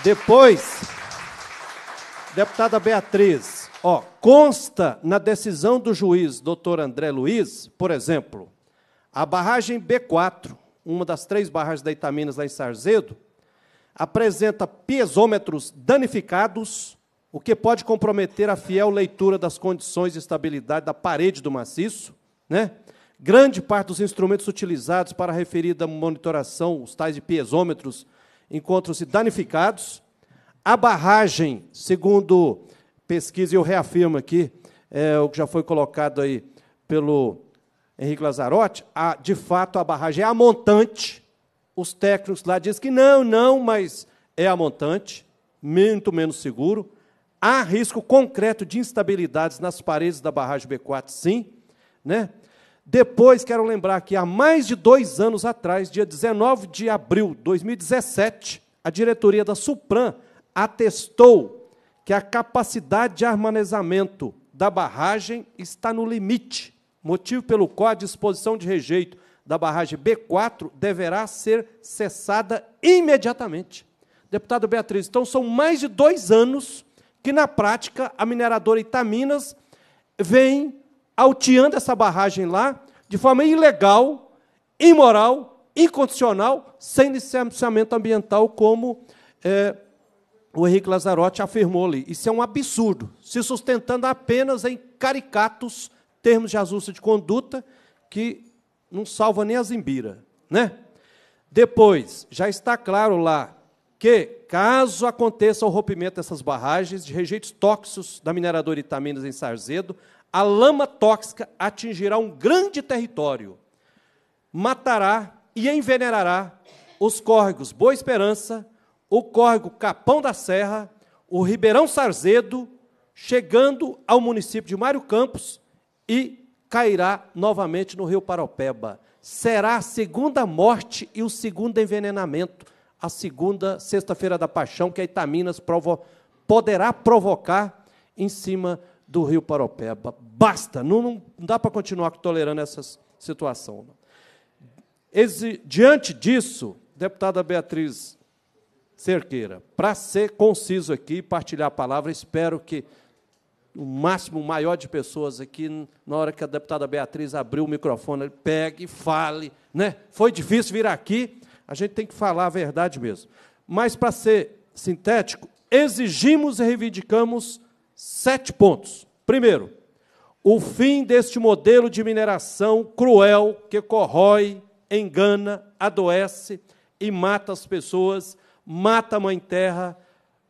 Depois. Deputada Beatriz, ó, consta na decisão do juiz doutor André Luiz, por exemplo, a barragem B4, uma das três barragens da Itaminas lá em Sarzedo, apresenta piezômetros danificados, o que pode comprometer a fiel leitura das condições de estabilidade da parede do maciço, né? Grande parte dos instrumentos utilizados para a referida monitoração, os tais de piezômetros, encontram-se danificados a barragem, segundo pesquisa, e eu reafirmo aqui, é, o que já foi colocado aí pelo Henrique Lazarotti, a, de fato a barragem é a montante. Os técnicos lá dizem que não, não, mas é a montante, muito menos seguro. Há risco concreto de instabilidades nas paredes da barragem B4, sim. Né? Depois, quero lembrar que há mais de dois anos atrás, dia 19 de abril de 2017, a diretoria da Supran atestou que a capacidade de armazenamento da barragem está no limite, motivo pelo qual a disposição de rejeito da barragem B4 deverá ser cessada imediatamente. Deputada Beatriz, então são mais de dois anos que, na prática, a mineradora Itaminas vem alteando essa barragem lá de forma ilegal, imoral, incondicional, sem licenciamento ambiental como é, o Henrique Lazarotti afirmou-lhe: Isso é um absurdo, se sustentando apenas em caricatos termos de ajuste de conduta que não salva nem a zimbira. Né? Depois, já está claro lá que, caso aconteça o rompimento dessas barragens de rejeitos tóxicos da mineradora Itaminas em Sarzedo, a lama tóxica atingirá um grande território, matará e envenenará os córregos Boa Esperança, o córrego Capão da Serra, o Ribeirão Sarzedo, chegando ao município de Mário Campos e cairá novamente no Rio Paropeba. Será a segunda morte e o segundo envenenamento, a segunda Sexta-feira da Paixão, que a Itaminas provo poderá provocar em cima do Rio Paropeba. Basta, não, não dá para continuar tolerando essa situação. Exi diante disso, deputada Beatriz Cerqueira. Para ser conciso aqui, partilhar a palavra, espero que o máximo maior de pessoas aqui, na hora que a deputada Beatriz abriu o microfone, ele pegue e fale. Né? Foi difícil vir aqui, a gente tem que falar a verdade mesmo. Mas, para ser sintético, exigimos e reivindicamos sete pontos. Primeiro, o fim deste modelo de mineração cruel que corrói, engana, adoece e mata as pessoas mata a mãe terra,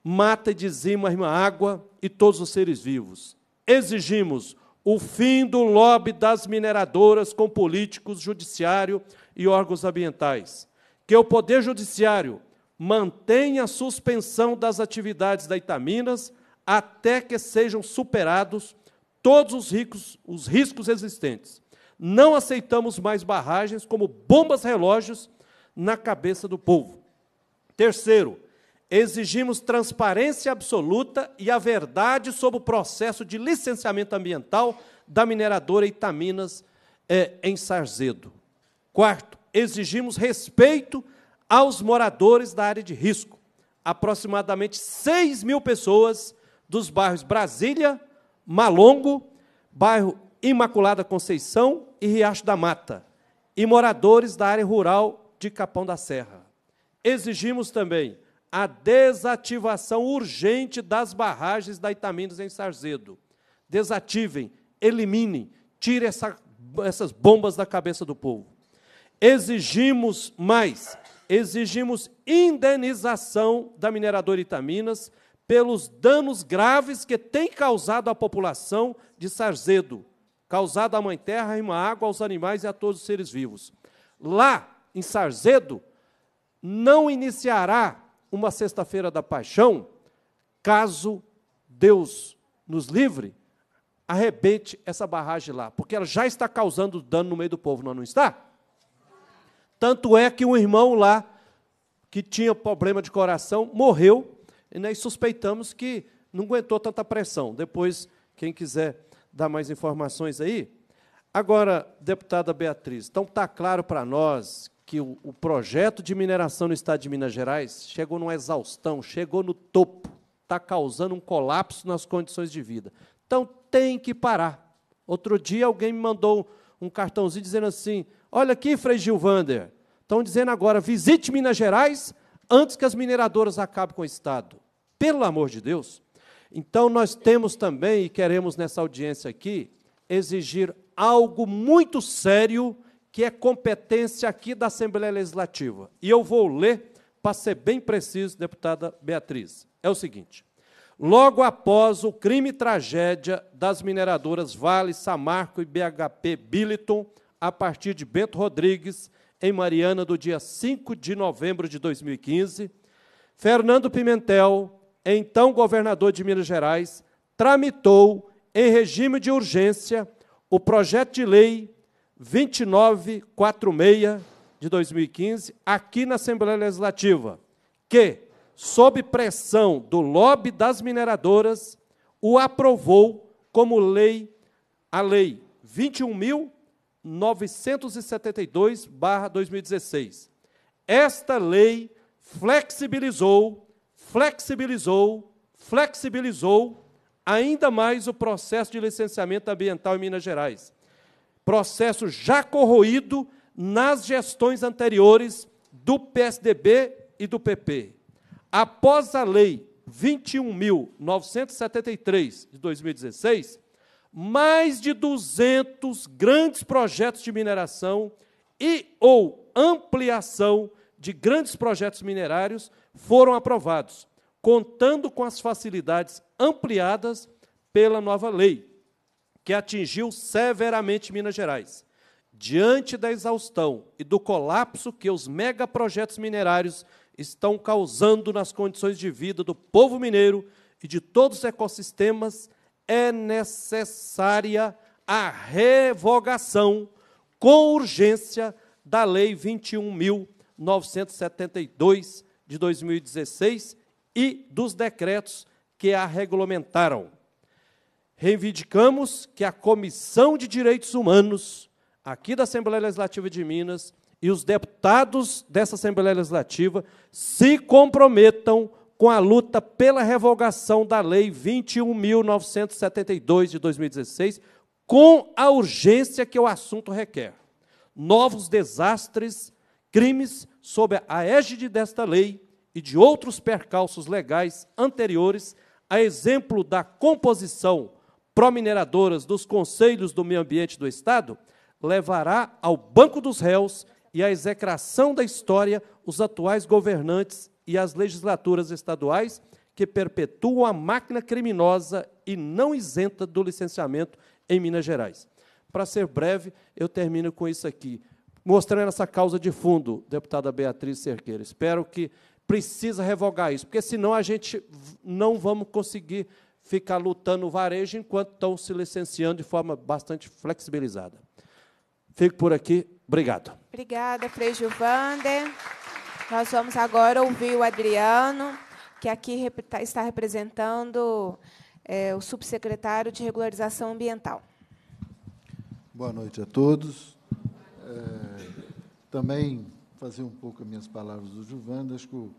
mata e dizima a irmã água e todos os seres vivos. Exigimos o fim do lobby das mineradoras com políticos, judiciário e órgãos ambientais. Que o Poder Judiciário mantenha a suspensão das atividades da Itaminas até que sejam superados todos os, ricos, os riscos existentes. Não aceitamos mais barragens como bombas relógios na cabeça do povo. Terceiro, exigimos transparência absoluta e a verdade sobre o processo de licenciamento ambiental da mineradora Itaminas é, em Sarzedo. Quarto, exigimos respeito aos moradores da área de risco. Aproximadamente 6 mil pessoas dos bairros Brasília, Malongo, bairro Imaculada Conceição e Riacho da Mata, e moradores da área rural de Capão da Serra. Exigimos também a desativação urgente das barragens da Itaminas em Sarzedo. Desativem, eliminem, tirem essa, essas bombas da cabeça do povo. Exigimos mais, exigimos indenização da mineradora Itaminas pelos danos graves que tem causado à população de Sarzedo, causado à mãe terra, à água, aos animais e a todos os seres vivos. Lá, em Sarzedo, não iniciará uma Sexta-feira da Paixão caso Deus nos livre, arrebente essa barragem lá, porque ela já está causando dano no meio do povo, não, é, não está? Tanto é que um irmão lá que tinha problema de coração morreu, e nós suspeitamos que não aguentou tanta pressão. Depois, quem quiser dar mais informações aí. Agora, deputada Beatriz, então está claro para nós que o, o projeto de mineração no estado de Minas Gerais chegou numa exaustão, chegou no topo, está causando um colapso nas condições de vida. Então tem que parar. Outro dia alguém me mandou um cartãozinho dizendo assim: Olha aqui, Frei Gilvander, estão dizendo agora, visite Minas Gerais antes que as mineradoras acabem com o Estado. Pelo amor de Deus. Então nós temos também, e queremos nessa audiência aqui, exigir algo muito sério que é competência aqui da Assembleia Legislativa. E eu vou ler para ser bem preciso, deputada Beatriz. É o seguinte: logo após o crime e tragédia das mineradoras Vale, Samarco e BHP Billiton, a partir de Bento Rodrigues, em Mariana, do dia 5 de novembro de 2015, Fernando Pimentel, então governador de Minas Gerais, tramitou em regime de urgência o projeto de lei 2946 de 2015, aqui na Assembleia Legislativa, que, sob pressão do lobby das mineradoras, o aprovou como lei, a Lei 21.972-2016. Esta lei flexibilizou, flexibilizou, flexibilizou ainda mais o processo de licenciamento ambiental em Minas Gerais processo já corroído nas gestões anteriores do PSDB e do PP. Após a Lei 21.973 de 2016, mais de 200 grandes projetos de mineração e ou ampliação de grandes projetos minerários foram aprovados, contando com as facilidades ampliadas pela nova lei, que atingiu severamente Minas Gerais. Diante da exaustão e do colapso que os megaprojetos minerários estão causando nas condições de vida do povo mineiro e de todos os ecossistemas, é necessária a revogação com urgência da Lei 21.972 de 2016 e dos decretos que a regulamentaram reivindicamos que a Comissão de Direitos Humanos, aqui da Assembleia Legislativa de Minas, e os deputados dessa Assembleia Legislativa se comprometam com a luta pela revogação da Lei 21.972 de 2016, com a urgência que o assunto requer. Novos desastres, crimes sob a égide desta lei e de outros percalços legais anteriores, a exemplo da composição promineradoras dos conselhos do meio ambiente do Estado levará ao banco dos réus e à execração da história os atuais governantes e as legislaturas estaduais que perpetuam a máquina criminosa e não isenta do licenciamento em Minas Gerais. Para ser breve, eu termino com isso aqui, mostrando essa causa de fundo, deputada Beatriz Cerqueira. Espero que precisa revogar isso, porque senão a gente não vamos conseguir ficar lutando o varejo enquanto estão se licenciando de forma bastante flexibilizada. Fico por aqui. Obrigado. Obrigada, Frei Gilvander. Nós vamos agora ouvir o Adriano, que aqui tá, está representando é, o subsecretário de Regularização Ambiental. Boa noite a todos. É, também fazer um pouco as minhas palavras do Gilvander. Acho que o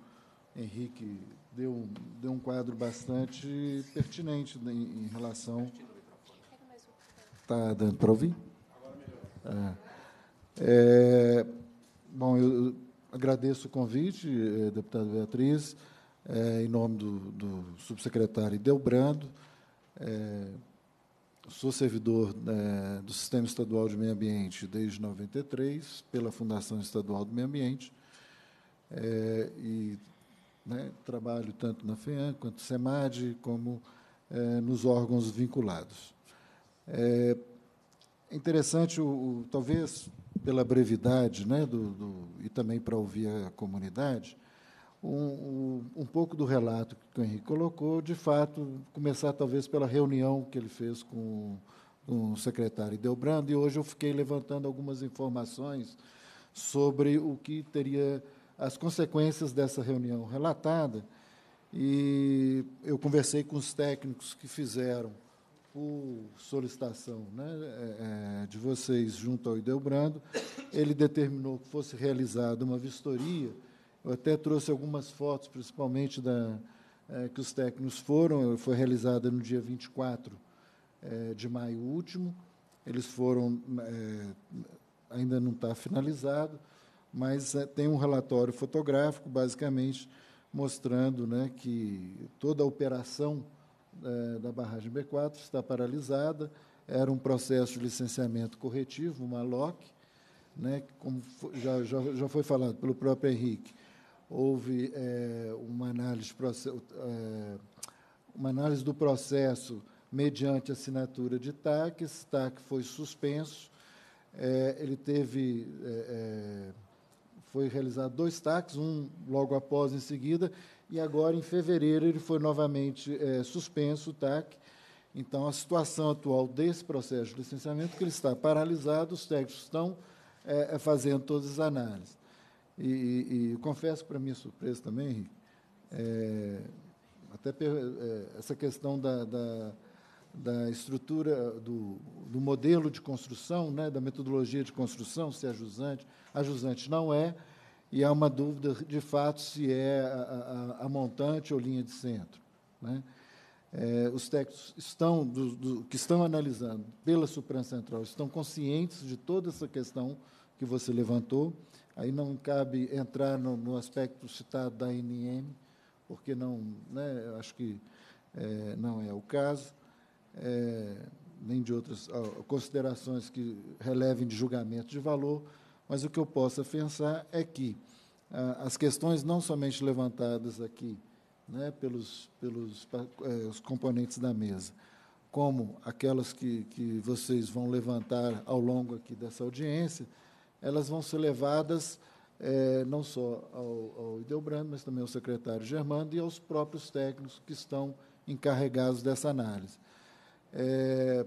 Henrique deu, um, deu um quadro bastante pertinente em, em relação. Está dando para ouvir? Agora ah. é. bom, eu agradeço o convite, eh, deputada Beatriz, é, em nome do, do subsecretário Delbrando. É, sou servidor é, do Sistema Estadual de Meio Ambiente desde 93, pela Fundação Estadual do Meio Ambiente, é, e né? Trabalho tanto na FEAM, quanto SEMAD, como eh, nos órgãos vinculados. É interessante, o, o talvez pela brevidade né, do, do, e também para ouvir a comunidade, um, um, um, pouco do relato que o Henrique colocou, de fato, começar talvez pela reunião que ele fez com, com o secretário Delbrando, e hoje eu fiquei levantando algumas informações sobre o que teria as consequências dessa reunião relatada e eu conversei com os técnicos que fizeram por solicitação né, é, é, de vocês junto ao brando ele determinou que fosse realizada uma vistoria. Eu até trouxe algumas fotos, principalmente da é, que os técnicos foram. Foi realizada no dia 24 é, de maio último. Eles foram, é, ainda não está finalizado, mas é, tem um relatório fotográfico, basicamente, mostrando né, que toda a operação é, da barragem B4 está paralisada. Era um processo de licenciamento corretivo, uma LOC, né, como já, já, já foi falado pelo próprio Henrique. Houve é, uma, análise, é, uma análise do processo mediante assinatura de TAC. Esse TAC foi suspenso. É, ele teve é, foi realizado dois TACs, um logo após em seguida, e agora em fevereiro ele foi novamente é, suspenso o TAC. Então, a situação atual desse processo de licenciamento que ele está paralisado, os técnicos estão é, fazendo todas as análises. E, e confesso, para minha surpresa também, Henrique, é, até essa questão da, da da estrutura, do, do modelo de construção, né, da metodologia de construção, se é jusante, a jusante não é, e há uma dúvida, de fato, se é a, a, a montante ou linha de centro. Né? É, os técnicos estão do, do, que estão analisando pela Central estão conscientes de toda essa questão que você levantou. Aí não cabe entrar no, no aspecto citado da NM, porque não, né, acho que é, não é o caso é, nem de outras considerações que relevem de julgamento de valor, mas o que eu possa pensar é que as questões não somente levantadas aqui né, pelos, pelos é, os componentes da mesa, como aquelas que, que vocês vão levantar ao longo aqui dessa audiência, elas vão ser levadas é, não só ao, ao Ideobrando, mas também ao secretário Germando e aos próprios técnicos que estão encarregados dessa análise. É,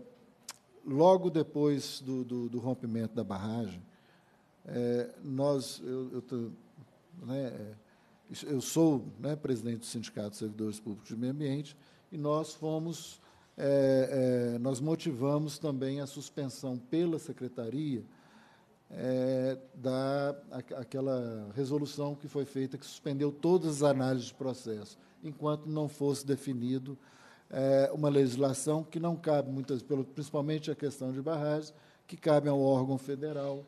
logo depois do, do, do, rompimento da barragem, é, nós, eu, eu, tô, né, é, eu sou né, presidente do Sindicato de Servidores Públicos de Meio Ambiente e nós fomos, é, é nós motivamos também a suspensão pela secretaria é, da a, aquela resolução que foi feita que suspendeu todas as análises de processo enquanto não fosse definido é, uma legislação que não cabe muitas, principalmente a questão de barragens, que cabe ao órgão federal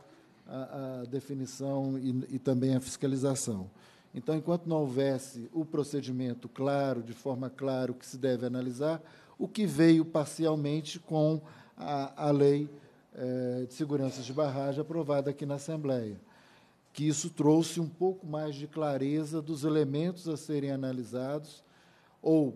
a, a definição e, e também a fiscalização. Então, enquanto não houvesse o procedimento claro, de forma clara, o que se deve analisar, o que veio parcialmente com a, a lei é, de segurança de barragem aprovada aqui na Assembleia, que isso trouxe um pouco mais de clareza dos elementos a serem analisados, ou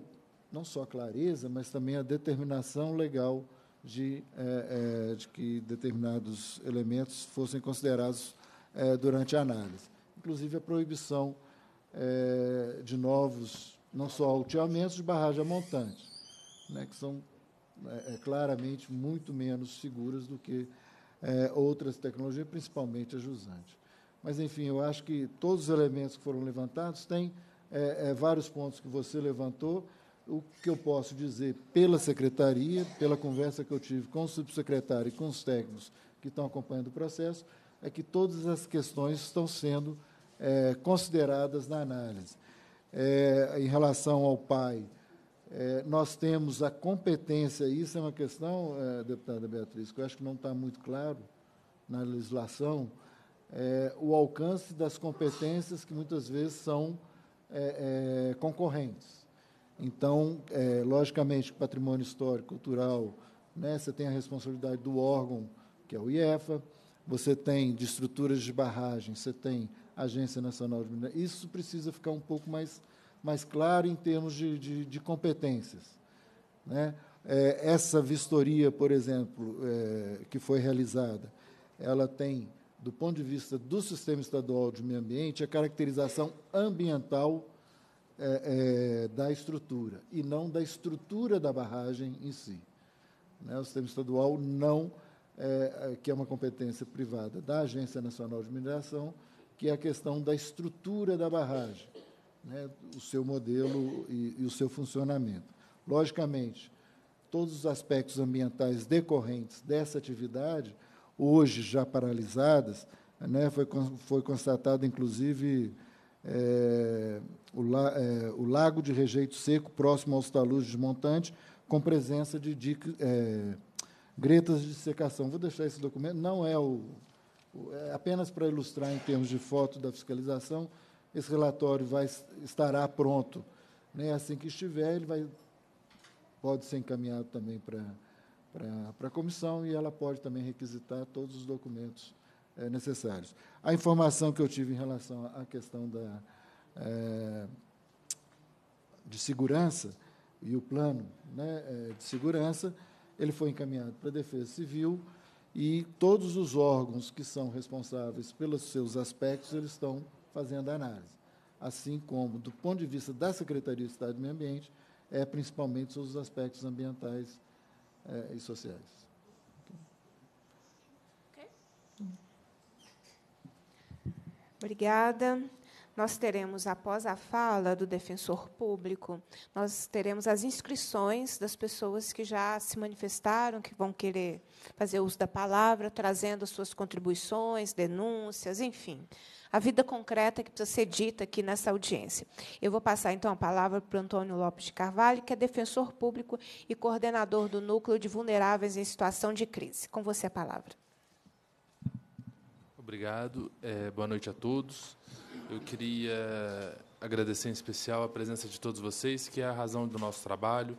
não só a clareza, mas também a determinação legal de, é, é, de que determinados elementos fossem considerados é, durante a análise. Inclusive a proibição é, de novos, não só alteamentos de barragem a montante, né, que são é, é, claramente muito menos seguras do que outras tecnologias, principalmente a jusante. Mas, enfim, eu acho que todos os elementos que foram levantados têm vários pontos que você levantou o que eu posso dizer pela secretaria, pela conversa que eu tive com o subsecretário e com os técnicos que estão acompanhando o processo, é que todas as questões estão sendo é, consideradas na análise. É, em relação ao pai, é, nós temos a competência, isso é uma questão, é, deputada Beatriz, que eu acho que não está muito claro na legislação, é, o alcance das competências que muitas vezes são é, concorrentes. Então, é, logicamente, patrimônio histórico, cultural, né, você tem a responsabilidade do órgão, que é o IEFA, você tem de estruturas de barragem, você tem Agência Nacional de Minas. Isso precisa ficar um pouco mais, mais claro em termos de, de, de competências. Né? É, essa vistoria, por exemplo, é, que foi realizada, ela tem, do ponto de vista do sistema estadual de meio ambiente, a caracterização ambiental é, é, da estrutura e não da estrutura da barragem em si. Né? O sistema estadual não, é, é, que é uma competência privada da Agência Nacional de Mineração, que é a questão da estrutura da barragem, né? o seu modelo e, e o seu funcionamento. Logicamente, todos os aspectos ambientais decorrentes dessa atividade, hoje já paralisadas, né? foi, foi constatado, inclusive, é, o, la, é, o, lago de rejeito seco, próximo aos taludes montante, com presença de dique, é, gretas de secação. Vou deixar esse documento, não é o. É apenas para ilustrar em termos de foto da fiscalização, esse relatório vai, estará pronto. Né? Assim que estiver, ele vai, pode ser encaminhado também para, para, para a comissão e ela pode também requisitar todos os documentos é, necessários. A informação que eu tive em relação à questão da, é, de segurança e o plano né, eh, de segurança, ele foi encaminhado para a Defesa Civil e todos os órgãos que são responsáveis pelos seus aspectos, eles estão fazendo análise. Assim como, do ponto de vista da Secretaria de Estado do Meio Ambiente, é principalmente sobre os aspectos ambientais é, e sociais. Obrigada. Nós teremos, após a fala do defensor público, nós teremos as inscrições das pessoas que já se manifestaram, que vão querer fazer uso da palavra, trazendo suas contribuições, denúncias, enfim, a vida concreta que precisa ser dita aqui nessa audiência. Eu vou passar, então, a palavra para o Antônio Lopes de Carvalho, que é defensor público e coordenador do Núcleo de Vulneráveis em Situação de Crise. Com você a palavra. Obrigado, é, boa noite a todos. Eu queria agradecer em especial a presença de todos vocês, que é a razão do nosso trabalho.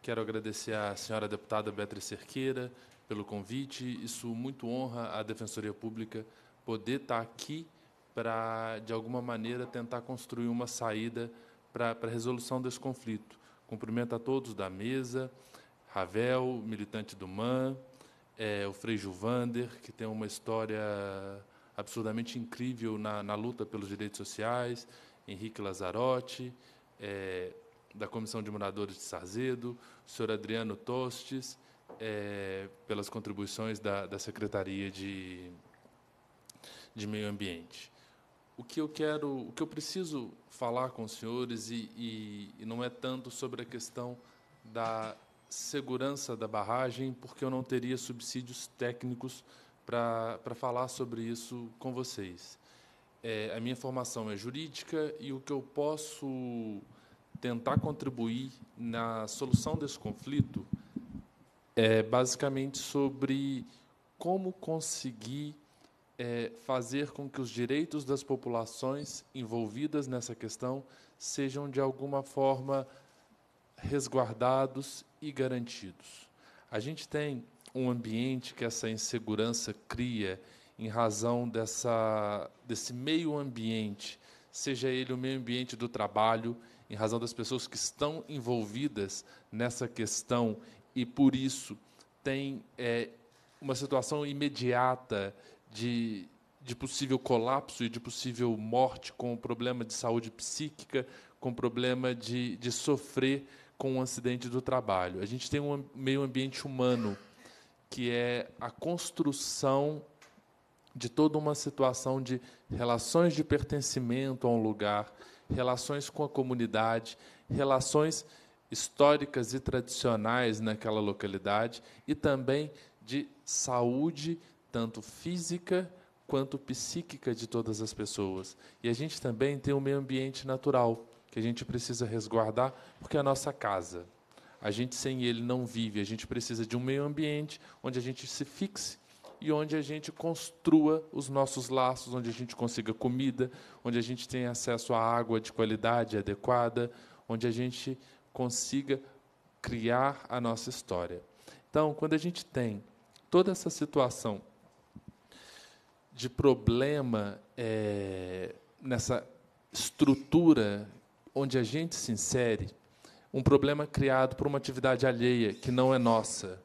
Quero agradecer à senhora deputada Beatriz Cerqueira pelo convite. Isso muito honra a Defensoria Pública poder estar tá aqui para, de alguma maneira, tentar construir uma saída para, para a resolução desse conflito. Cumprimento a todos da mesa, Ravel, militante do MAN, é, o Frei Juvander, que tem uma história absurdamente incrível na, na luta pelos direitos sociais, Henrique Lazarotti, é, da Comissão de Moradores de Sarzedo, o senhor Adriano Tostes, é, pelas contribuições da, da Secretaria de, de Meio Ambiente. O que eu quero, o que eu preciso falar com os senhores e, e, e não é tanto sobre a questão da segurança da barragem, porque eu não teria subsídios técnicos para falar sobre isso com vocês. É, a minha formação é jurídica e o que eu posso tentar contribuir na solução desse conflito é basicamente sobre como conseguir é, fazer com que os direitos das populações envolvidas nessa questão sejam de alguma forma resguardados e garantidos. A gente tem um ambiente que essa insegurança cria em razão dessa, desse meio ambiente, seja ele o meio ambiente do trabalho, em razão das pessoas que estão envolvidas nessa questão e, por isso, tem é, uma situação imediata de, de possível colapso e de possível morte com o problema de saúde psíquica, com o problema de, de sofrer com um acidente do trabalho. A gente tem um meio ambiente humano que é a construção de toda uma situação de relações de pertencimento a um lugar, relações com a comunidade, relações históricas e tradicionais naquela localidade e também de saúde, tanto física quanto psíquica de todas as pessoas. E a gente também tem o um meio ambiente natural que a gente precisa resguardar, porque é a nossa casa. A gente sem ele não vive, a gente precisa de um meio ambiente onde a gente se fixe e onde a gente construa os nossos laços, onde a gente consiga comida, onde a gente tenha acesso à água de qualidade adequada, onde a gente consiga criar a nossa história. Então, quando a gente tem toda essa situação de problema é, nessa estrutura onde a gente se insere, um problema criado por uma atividade alheia que não é nossa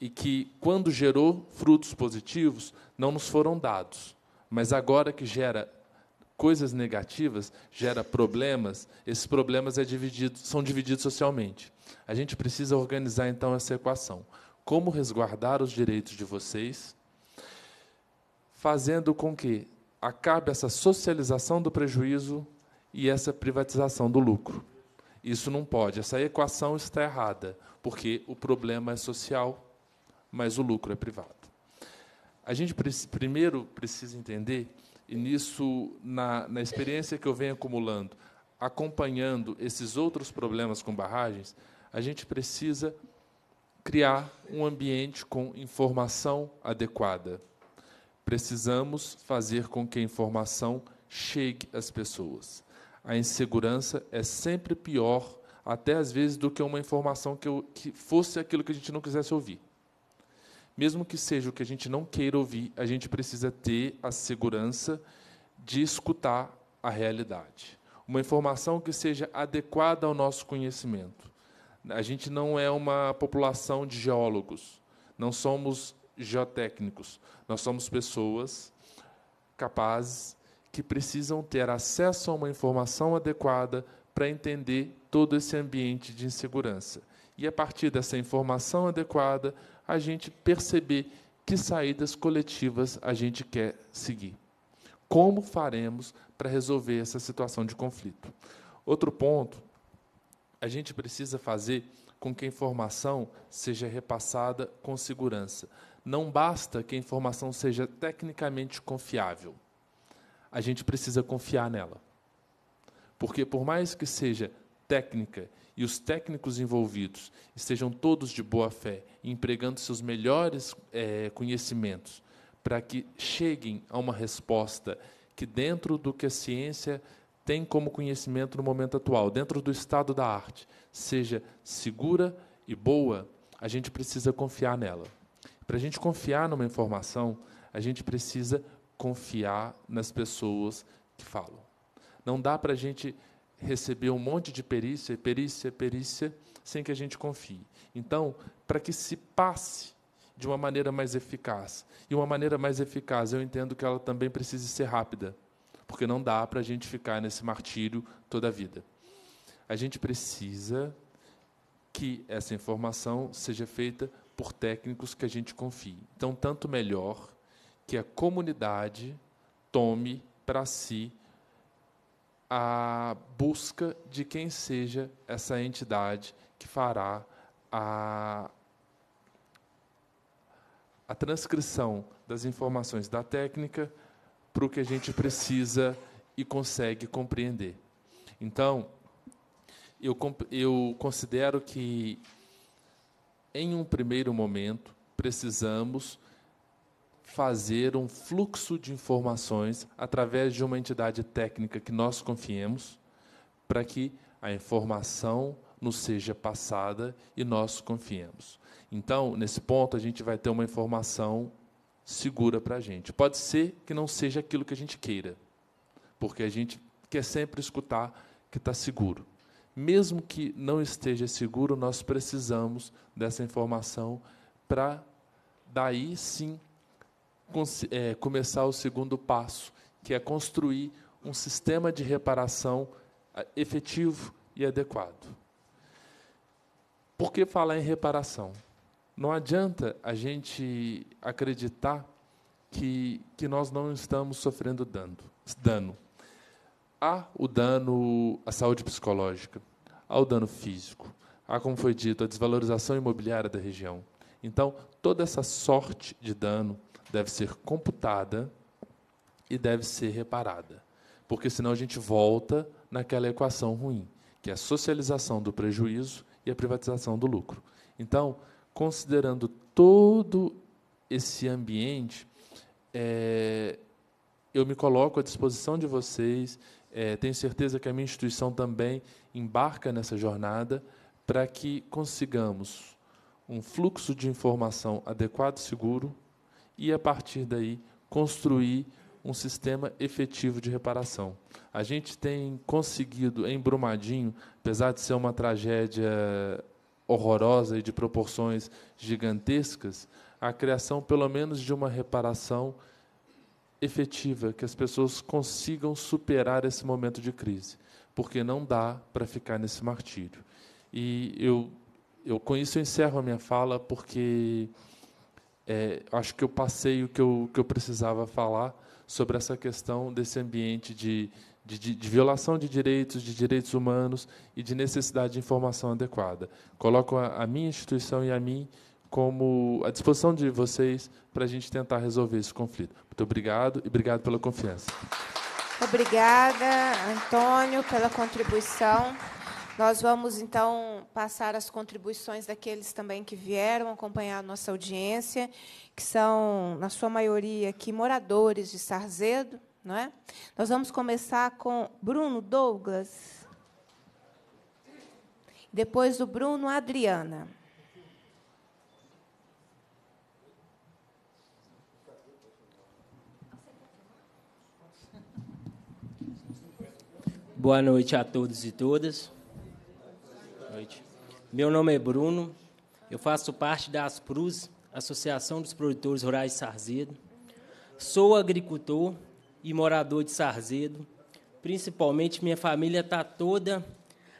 e que, quando gerou frutos positivos, não nos foram dados. Mas agora que gera coisas negativas, gera problemas, esses problemas é dividido, são divididos socialmente. A gente precisa organizar então essa equação. Como resguardar os direitos de vocês, fazendo com que acabe essa socialização do prejuízo e essa privatização do lucro. Isso não pode, essa equação está errada, porque o problema é social, mas o lucro é privado. A gente primeiro precisa entender, e nisso, na, na experiência que eu venho acumulando, acompanhando esses outros problemas com barragens, a gente precisa criar um ambiente com informação adequada. Precisamos fazer com que a informação chegue às pessoas a insegurança é sempre pior, até às vezes, do que uma informação que, eu, que fosse aquilo que a gente não quisesse ouvir. Mesmo que seja o que a gente não queira ouvir, a gente precisa ter a segurança de escutar a realidade. Uma informação que seja adequada ao nosso conhecimento. A gente não é uma população de geólogos, não somos geotécnicos, nós somos pessoas capazes que precisam ter acesso a uma informação adequada para entender todo esse ambiente de insegurança. E a partir dessa informação adequada, a gente perceber que saídas coletivas a gente quer seguir. Como faremos para resolver essa situação de conflito? Outro ponto, a gente precisa fazer com que a informação seja repassada com segurança. Não basta que a informação seja tecnicamente confiável a gente precisa confiar nela. Porque, por mais que seja técnica e os técnicos envolvidos estejam todos de boa fé, empregando seus melhores é, conhecimentos para que cheguem a uma resposta que, dentro do que a ciência tem como conhecimento no momento atual, dentro do estado da arte, seja segura e boa, a gente precisa confiar nela. Para a gente confiar numa informação, a gente precisa confiar nas pessoas que falam. Não dá para a gente receber um monte de perícia, perícia, perícia, sem que a gente confie. Então, para que se passe de uma maneira mais eficaz, e uma maneira mais eficaz, eu entendo que ela também precisa ser rápida, porque não dá para a gente ficar nesse martírio toda a vida. A gente precisa que essa informação seja feita por técnicos que a gente confie. Então, tanto melhor que a comunidade tome para si a busca de quem seja essa entidade que fará a, a transcrição das informações da técnica para o que a gente precisa e consegue compreender. Então, eu, eu considero que, em um primeiro momento, precisamos fazer um fluxo de informações através de uma entidade técnica que nós confiemos, para que a informação nos seja passada e nós confiemos. Então, nesse ponto, a gente vai ter uma informação segura para a gente. Pode ser que não seja aquilo que a gente queira, porque a gente quer sempre escutar que está seguro. Mesmo que não esteja seguro, nós precisamos dessa informação para daí sim é, começar o segundo passo, que é construir um sistema de reparação é, efetivo e adequado. Por que falar em reparação? Não adianta a gente acreditar que, que nós não estamos sofrendo dano. dano. Há o dano à saúde psicológica, há o dano físico, há, como foi dito, a desvalorização imobiliária da região. Então, toda essa sorte de dano deve ser computada e deve ser reparada. Porque senão a gente volta naquela equação ruim, que é a socialização do prejuízo e a privatização do lucro. Então, considerando todo esse ambiente, é, eu me coloco à disposição de vocês. É, tenho certeza que a minha instituição também embarca nessa jornada para que consigamos um fluxo de informação adequado e seguro e, a partir daí, construir um sistema efetivo de reparação. A gente tem conseguido, em Brumadinho, apesar de ser uma tragédia horrorosa e de proporções gigantescas, a criação, pelo menos, de uma reparação efetiva, que as pessoas consigam superar esse momento de crise, porque não dá para ficar nesse martírio. E eu, eu com isso eu encerro a minha fala, porque é, acho que eu passei o que eu, que eu precisava falar sobre essa questão desse ambiente de, de, de, de, violação de direitos, de direitos humanos e de necessidade de informação adequada. Coloco a, a minha instituição e a mim como à disposição de vocês para a gente tentar resolver esse conflito. Muito obrigado e obrigado pela confiança. Obrigada, Antônio, pela contribuição. Nós vamos, então, passar as contribuições daqueles também que vieram acompanhar a nossa audiência, que são, na sua maioria, aqui moradores de Sarzedo. Não é? Nós vamos começar com Bruno Douglas. Depois do Bruno, Adriana. Boa noite a todos e todas noite. Meu nome é Bruno, eu faço parte da ASPRUS, Associação dos Produtores Rurais de Sarzedo. Sou agricultor e morador de Sarzedo. Principalmente, minha família está toda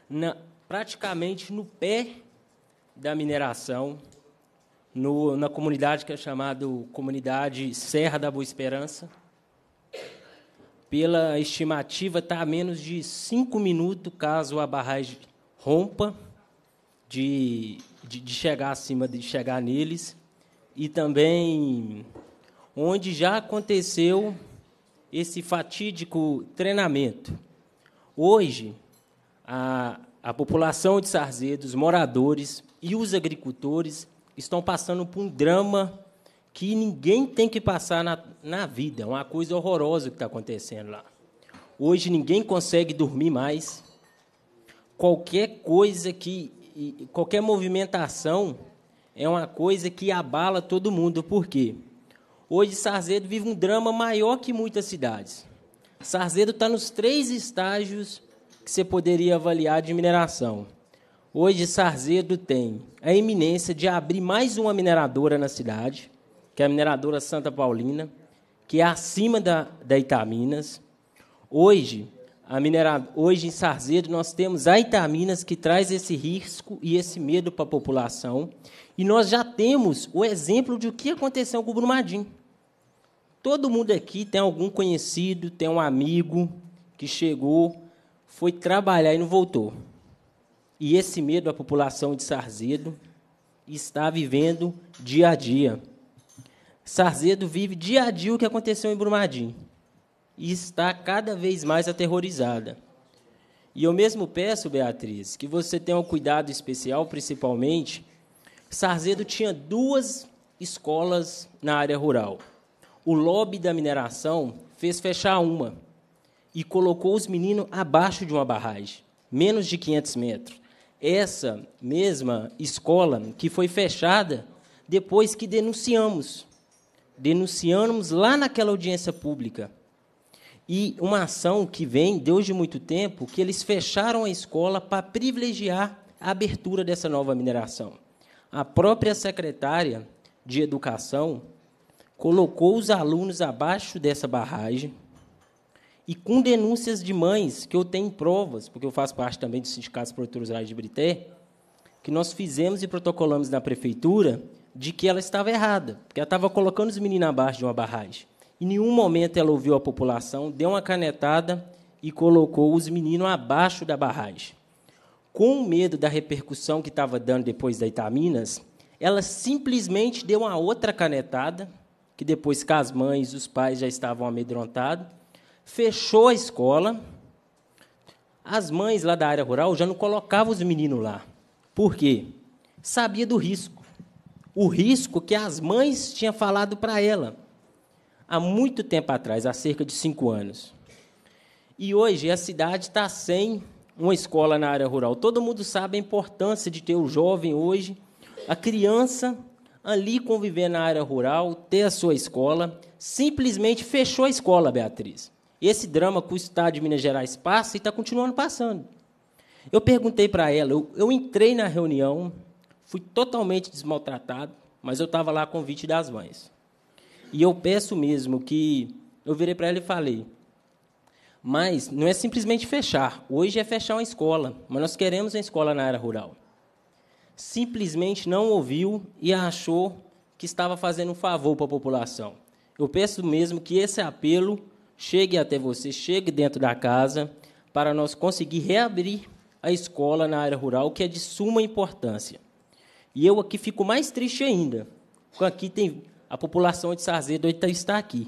na, praticamente no pé da mineração, no, na comunidade que é chamada Comunidade Serra da Boa Esperança. Pela estimativa, está a menos de cinco minutos, caso a barragem rompa de, de, de chegar acima, de chegar neles, e também onde já aconteceu esse fatídico treinamento. Hoje, a, a população de Sarzedo, os moradores e os agricultores estão passando por um drama que ninguém tem que passar na, na vida. É uma coisa horrorosa que está acontecendo lá. Hoje ninguém consegue dormir mais qualquer coisa que. qualquer movimentação é uma coisa que abala todo mundo. Por quê? Hoje Sarzedo vive um drama maior que muitas cidades. Sarzedo está nos três estágios que você poderia avaliar de mineração. Hoje Sarzedo tem a iminência de abrir mais uma mineradora na cidade, que é a mineradora Santa Paulina, que é acima da, da Itaminas. Hoje, a minerar... hoje em Sarzedo nós temos a Itaminas que traz esse risco e esse medo para a população. E nós já temos o exemplo de o que aconteceu com o Brumadinho. Todo mundo aqui tem algum conhecido, tem um amigo que chegou, foi trabalhar e não voltou. E esse medo a população de Sarzedo está vivendo dia a dia. Sarzedo vive dia a dia o que aconteceu em Brumadinho e está cada vez mais aterrorizada. E eu mesmo peço, Beatriz, que você tenha um cuidado especial, principalmente. Sarzedo tinha duas escolas na área rural. O lobby da mineração fez fechar uma e colocou os meninos abaixo de uma barragem, menos de 500 metros. Essa mesma escola que foi fechada depois que denunciamos. Denunciamos lá naquela audiência pública e uma ação que vem desde muito tempo, que eles fecharam a escola para privilegiar a abertura dessa nova mineração. A própria secretária de Educação colocou os alunos abaixo dessa barragem e com denúncias de mães, que eu tenho provas, porque eu faço parte também do Sindicato de Produtores Rurais de Brité, que nós fizemos e protocolamos na prefeitura de que ela estava errada, porque ela estava colocando os meninos abaixo de uma barragem. Em nenhum momento ela ouviu a população, deu uma canetada e colocou os meninos abaixo da barragem. Com medo da repercussão que estava dando depois da Itaminas, ela simplesmente deu uma outra canetada, que depois que as mães e os pais já estavam amedrontados, fechou a escola. As mães lá da área rural já não colocavam os meninos lá. Por quê? Sabia do risco. O risco que as mães tinham falado para ela há muito tempo atrás, há cerca de cinco anos. E hoje a cidade está sem uma escola na área rural. Todo mundo sabe a importância de ter o jovem hoje, a criança ali conviver na área rural, ter a sua escola. Simplesmente fechou a escola, Beatriz. Esse drama que o Estado de Minas Gerais passa e está continuando passando. Eu perguntei para ela, eu, eu, entrei na reunião, fui totalmente desmaltratado, mas eu estava lá a convite das mães. E eu peço mesmo que. Eu virei para ela e falei. Mas não é simplesmente fechar. Hoje é fechar uma escola, mas nós queremos uma escola na área rural. Simplesmente não ouviu e achou que estava fazendo um favor para a população. Eu peço mesmo que esse apelo chegue até você, chegue dentro da casa, para nós conseguir reabrir a escola na área rural, que é de suma importância. E eu aqui fico mais triste ainda, porque aqui tem a população de Sarzedo tá, está aqui.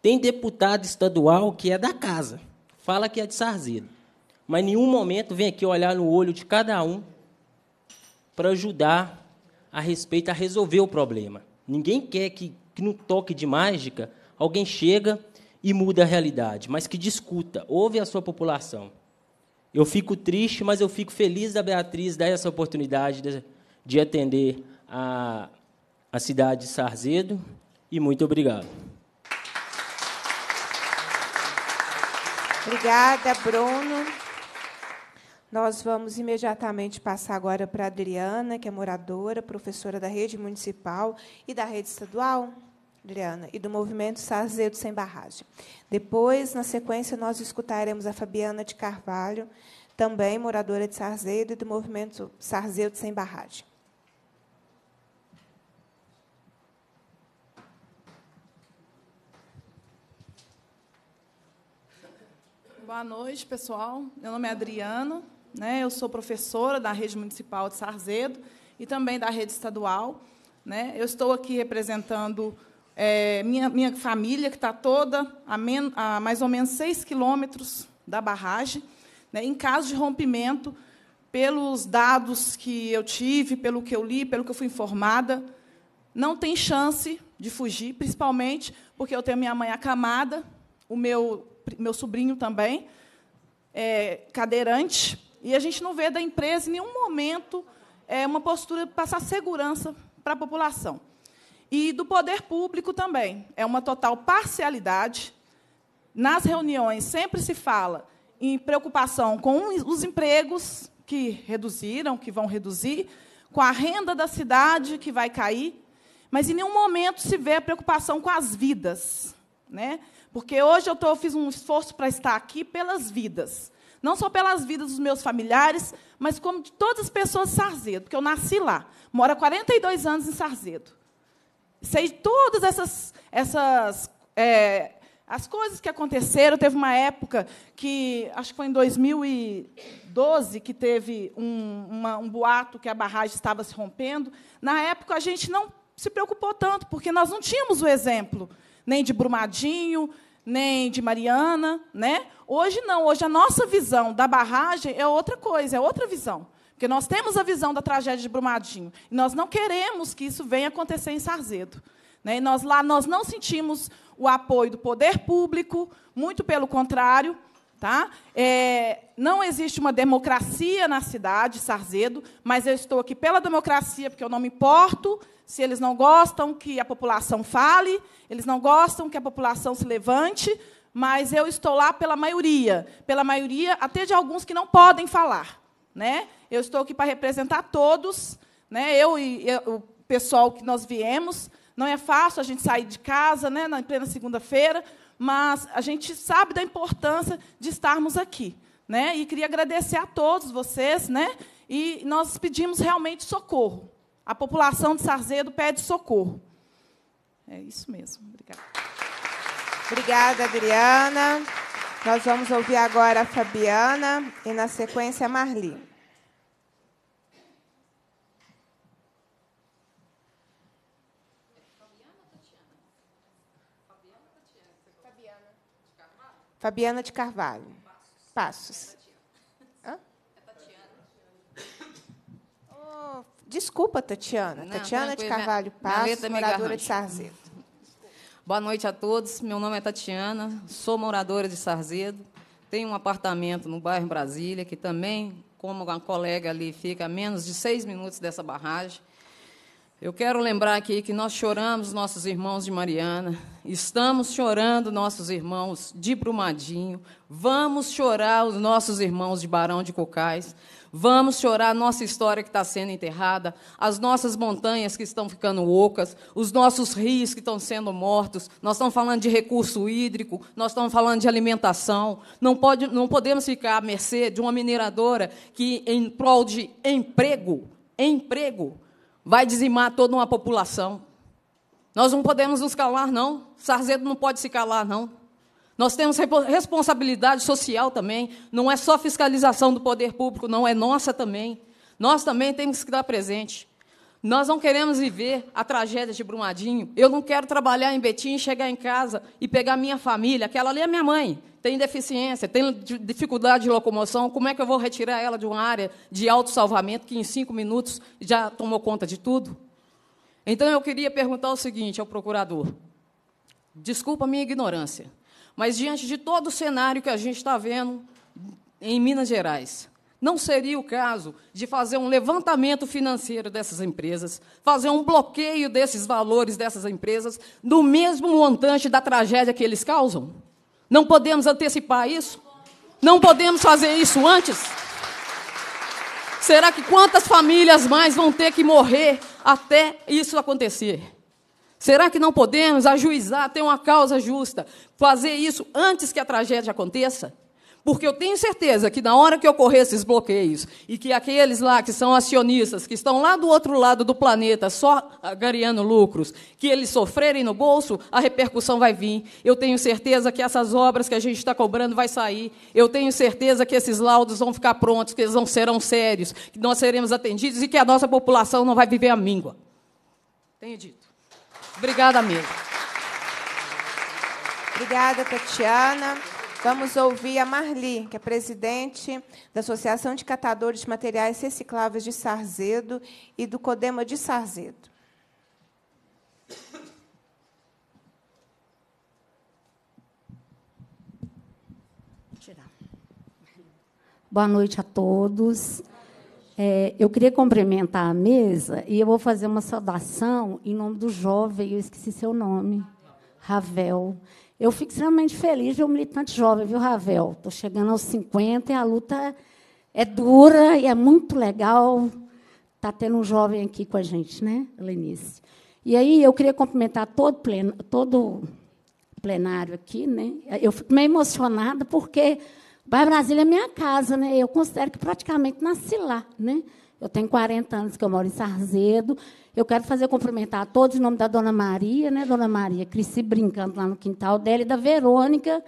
Tem deputado estadual que é da casa, fala que é de Sarzedo, mas em nenhum momento vem aqui olhar no olho de cada um para ajudar a respeito a resolver o problema. Ninguém quer que, que no toque de mágica alguém chega e muda a realidade, mas que discuta, ouve a sua população. Eu fico triste, mas eu fico feliz da Beatriz dar essa oportunidade de, de atender a a cidade de Sarzedo e muito obrigado. Obrigada, Bruno. Nós vamos imediatamente passar agora para a Adriana, que é moradora, professora da rede municipal e da rede estadual. Adriana, e do movimento Sarzedo Sem Barragem. Depois, na sequência, nós escutaremos a Fabiana de Carvalho, também moradora de Sarzedo e do movimento Sarzedo Sem Barragem. Boa noite, pessoal. Meu nome é Adriano, né? Eu sou professora da Rede Municipal de Sarzedo e também da Rede Estadual, né? Eu estou aqui representando é, minha, minha família, que está toda a, men, a, mais ou menos 6 quilômetros da barragem. Né? Em caso de rompimento, pelos dados que eu tive, pelo que eu li, pelo que eu fui informada, não tem chance de fugir, principalmente porque eu tenho minha mãe acamada, o meu meu sobrinho também, é, cadeirante, e a gente não vê da empresa em nenhum momento é, uma postura de passar segurança para a população. E do poder público também. É uma total parcialidade. Nas reuniões sempre se fala em preocupação com os empregos que reduziram, que vão reduzir, com a renda da cidade que vai cair, mas em nenhum momento se vê a preocupação com as vidas. Né? Porque hoje eu, tô, eu fiz um esforço para estar aqui pelas vidas. Não só pelas vidas dos meus familiares, mas como de todas as pessoas de Sarzedo, porque eu nasci lá. Moro há 42 anos em Sarzedo. Sei todas essas, essas é, as coisas que aconteceram. Teve uma época que, acho que foi em 2012, que teve um, uma, um boato que a barragem estava se rompendo. Na época, a gente não se preocupou tanto, porque nós não tínhamos o exemplo nem de Brumadinho, nem de Mariana, né? Hoje não, hoje a nossa visão da barragem é outra coisa, é outra visão. Porque nós temos a visão da tragédia de Brumadinho. E nós não queremos que isso venha acontecer em Sarzedo. Né? E nós lá nós não sentimos o apoio do poder público, muito pelo contrário. Tá? É, não existe uma democracia na cidade, Sarzedo, mas eu estou aqui pela democracia, porque eu não me importo se eles não gostam que a população fale, eles não gostam que a população se levante, mas eu estou lá pela maioria, pela maioria até de alguns que não podem falar. Né? Eu estou aqui para representar todos, né? eu e eu, o pessoal que nós viemos. Não é fácil a gente sair de casa né, na plena segunda-feira, mas a gente sabe da importância de estarmos aqui. Né? E queria agradecer a todos vocês, né? E nós pedimos realmente socorro. A população de Sarzedo pede socorro. É isso mesmo. Obrigada. Obrigada, Adriana. Nós vamos ouvir agora a Fabiana e, na sequência, a Marli. Fabiana de Carvalho. Passos. Passos. Hã? É Tatiana. Oh, desculpa, Tatiana. Não, Tatiana de Carvalho Passos, é moradora de Sarzedo. Boa noite a todos. Meu nome é Tatiana, sou moradora de Sarzedo. Tenho um apartamento no bairro Brasília, que também, como a colega ali, fica a menos de seis minutos dessa barragem. Eu quero lembrar aqui que nós choramos nossos irmãos de Mariana, estamos chorando nossos irmãos de Brumadinho, vamos chorar os nossos irmãos de Barão de Cocais, vamos chorar a nossa história que está sendo enterrada, as nossas montanhas que estão ficando ocas, os nossos rios que estão sendo mortos. Nós estamos falando de recurso hídrico, nós estamos falando de alimentação. Não, pode, não podemos ficar à mercê de uma mineradora que, em prol de emprego, emprego, vai dizimar toda uma população. Nós não podemos nos calar, não. Sarzedo não pode se calar, não. Nós temos responsabilidade social também. Não é só fiscalização do poder público, não, é nossa também. Nós também temos que estar presente. Nós não queremos viver a tragédia de Brumadinho. Eu não quero trabalhar em Betim, chegar em casa e pegar minha família, aquela ali é minha mãe, tem deficiência, tem dificuldade de locomoção. Como é que eu vou retirar ela de uma área de salvamento que em cinco minutos já tomou conta de tudo? Então eu queria perguntar o seguinte ao procurador: desculpa a minha ignorância, mas diante de todo o cenário que a gente está vendo em Minas Gerais, não seria o caso de fazer um levantamento financeiro dessas empresas, fazer um bloqueio desses valores dessas empresas, do mesmo montante da tragédia que eles causam? Não podemos antecipar isso? Não podemos fazer isso antes? Será que quantas famílias mais vão ter que morrer até isso acontecer? Será que não podemos ajuizar, ter uma causa justa, fazer isso antes que a tragédia aconteça? Porque eu tenho certeza que na hora que ocorrer esses bloqueios e que aqueles lá que são acionistas, que estão lá do outro lado do planeta só ah, ganhando lucros, que eles sofrerem no bolso, a repercussão vai vir. Eu tenho certeza que essas obras que a gente está cobrando vai sair. Eu tenho certeza que esses laudos vão ficar prontos, que eles não serão sérios, que nós seremos atendidos e que a nossa população não vai viver a míngua. Tenho dito. Obrigada mesmo. Obrigada, Tatiana. Vamos ouvir a Marli, que é presidente da Associação de Catadores de Materiais Recicláveis de Sarzedo e do Codema de Sarzedo. Boa noite a todos. É, eu queria cumprimentar a mesa e eu vou fazer uma saudação em nome do jovem, eu esqueci seu nome, Ravel. Ravel eu fico extremamente feliz de um militante jovem, viu, Ravel? Estou chegando aos 50 e a luta é dura e é muito legal estar tá tendo um jovem aqui com a gente, né, Lenice? E aí eu queria cumprimentar todo pleno, todo plenário aqui, né? Eu fico meio emocionada porque Bahia Brasília é minha casa, né? Eu considero que praticamente nasci lá, né? Eu tenho 40 anos que eu moro em Sarzedo. Eu quero fazer cumprimentar a todos em nome da Dona Maria, né, Dona Maria? Cresci brincando lá no quintal dela e da Verônica,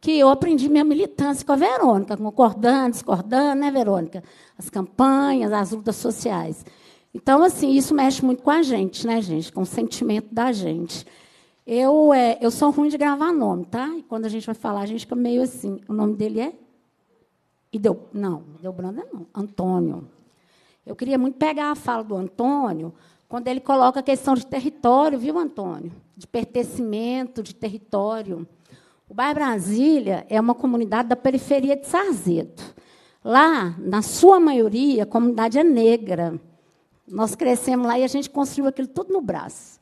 que eu aprendi minha militância com a Verônica, concordando, discordando, né, Verônica? As campanhas, as lutas sociais. Então, assim, isso mexe muito com a gente, né, gente? Com o sentimento da gente. Eu, é, eu sou ruim de gravar nome, tá? E quando a gente vai falar, a gente fica meio assim. O nome dele é? E deu, não, deu Branda não. Antônio. Eu queria muito pegar a fala do Antônio, quando ele coloca a questão de território, viu, Antônio? De pertencimento, de território. O bairro Brasília é uma comunidade da periferia de Sarzedo. Lá, na sua maioria, a comunidade é negra. Nós crescemos lá e a gente construiu aquilo tudo no braço.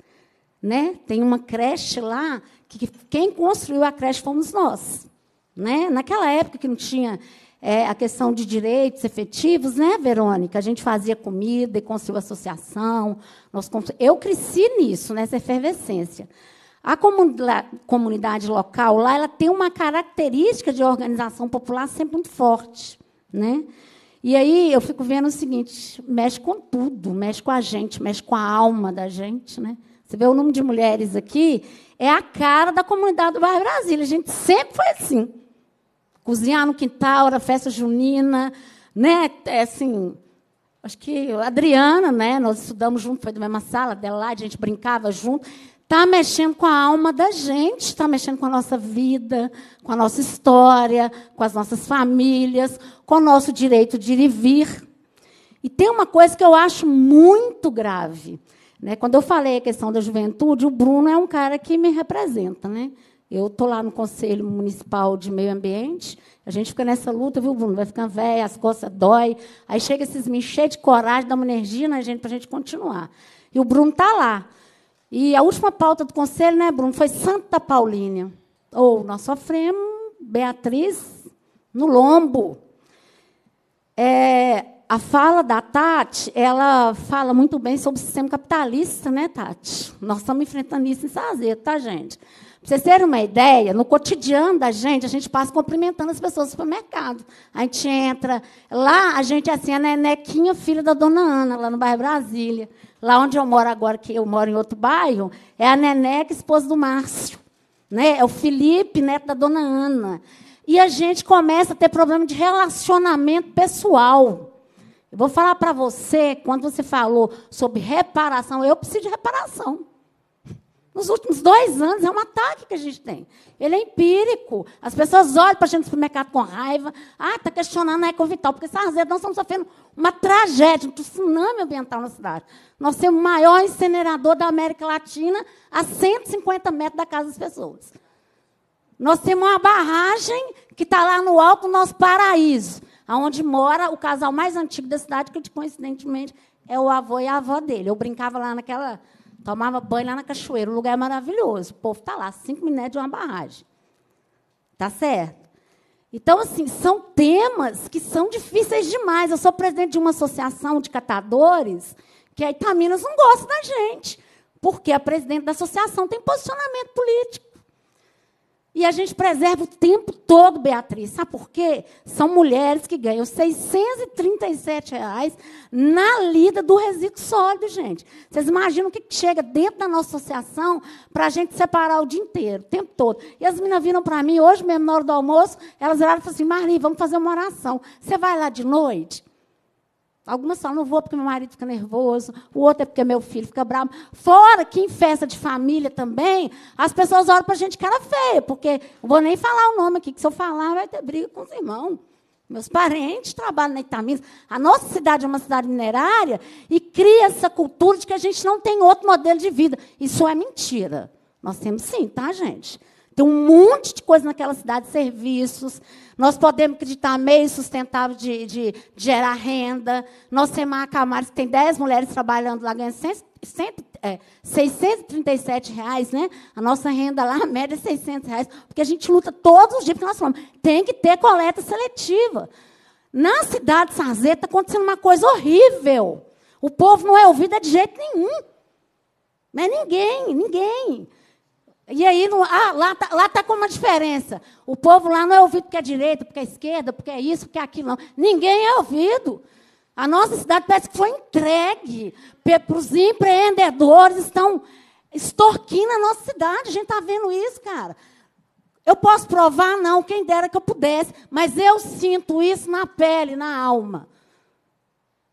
Né? Tem uma creche lá que quem construiu a creche fomos nós. Né? Naquela época que não tinha é, a questão de direitos efetivos, né, Verônica? A gente fazia comida e sua associação. Nós Eu cresci nisso, nessa efervescência. A comunidade local lá ela tem uma característica de organização popular sempre muito forte. Né? E aí eu fico vendo o seguinte: mexe com tudo, mexe com a gente, mexe com a alma da gente. Né? Você vê o número de mulheres aqui, é a cara da comunidade do Bairro Brasília. A gente sempre foi assim cozinhar no quintal, era festa junina, né? É, assim, acho que a Adriana, né? Nós estudamos junto, foi da mesma sala, dela. a gente brincava junto. Está mexendo com a alma da gente, está mexendo com a nossa vida, com a nossa história, com as nossas famílias, com o nosso direito de ir e vir. E tem uma coisa que eu acho muito grave. Né? Quando eu falei a questão da juventude, o Bruno é um cara que me representa. Né? Eu estou lá no Conselho Municipal de Meio Ambiente, a gente fica nessa luta, viu, Bruno? Vai ficando velho, as costas dói. Aí chega esses mexer de coragem, dá uma energia na gente para a gente continuar. E o Bruno está lá. E a última pauta do Conselho, né, Bruno, foi Santa Paulínia. Ou nós sofremos Beatriz no lombo. É, a fala da Tati, ela fala muito bem sobre o sistema capitalista, né, Tati? Nós estamos enfrentando isso em Sazer, tá, gente? Pra vocês terem uma ideia, no cotidiano da gente, a gente passa cumprimentando as pessoas no supermercado. A gente entra. Lá, a gente é assim, a nenequinha, filha da dona Ana, lá no bairro Brasília. Lá onde eu moro agora, que eu moro em outro bairro, é a neneca, esposa do Márcio. Né? É o Felipe, neto da dona Ana. E a gente começa a ter problema de relacionamento pessoal. Eu vou falar para você, quando você falou sobre reparação, eu preciso de reparação. Nos últimos dois anos, é um ataque que a gente tem. Ele é empírico. As pessoas olham para a gente no supermercado com raiva. Ah, está questionando a ah, Ecovital, é porque nós estamos sofrendo uma tragédia, um tsunami ambiental na cidade. Nós temos o maior incinerador da América Latina a 150 metros da casa das pessoas. Nós temos uma barragem que está lá no alto do nosso paraíso, onde mora o casal mais antigo da cidade, que coincidentemente é o avô e a avó dele. Eu brincava lá naquela Tomava banho lá na cachoeira, o lugar é maravilhoso. O povo está lá, cinco minutos de uma barragem. Tá certo? Então, assim, são temas que são difíceis demais. Eu sou presidente de uma associação de catadores que a Itaminas não gosta da gente, porque a presidente da associação tem posicionamento político. E a gente preserva o tempo todo, Beatriz. Sabe por quê? São mulheres que ganham 637 reais na lida do resíduo sólido, gente. Vocês imaginam o que chega dentro da nossa associação para a gente separar o dia inteiro, o tempo todo. E as meninas viram para mim hoje mesmo, na hora do almoço, elas viraram e falaram assim, Marli, vamos fazer uma oração. Você vai lá de noite? Algumas falam, não vou porque meu marido fica nervoso, o outro é porque meu filho fica bravo. Fora que em festa de família também, as pessoas olham para a gente cara feia, porque não vou nem falar o nome aqui, que se eu falar vai ter briga com os irmãos. Meus parentes trabalham na Itaminas. A nossa cidade é uma cidade minerária e cria essa cultura de que a gente não tem outro modelo de vida. Isso é mentira. Nós temos sim, tá, gente? Tem um monte de coisa naquela cidade, serviços. Nós podemos acreditar meio sustentável de, de, de gerar renda. Nós temos a Camares, que tem 10 mulheres trabalhando lá, ganhando 100, 100, é, 637 reais, né? A nossa renda lá, a média é 600 reais. Porque a gente luta todos os dias, porque nós falamos, tem que ter coleta seletiva. Na cidade de Sazeta está acontecendo uma coisa horrível. O povo não é ouvido de jeito nenhum. Mas ninguém, ninguém. E aí, ah, lá está lá tá com uma diferença. O povo lá não é ouvido porque é direita, porque é esquerda, porque é isso, porque é aquilo, não. Ninguém é ouvido. A nossa cidade parece que foi entregue para os empreendedores, estão extorquindo a nossa cidade. A gente está vendo isso, cara. Eu posso provar? Não, quem dera que eu pudesse, mas eu sinto isso na pele, na alma.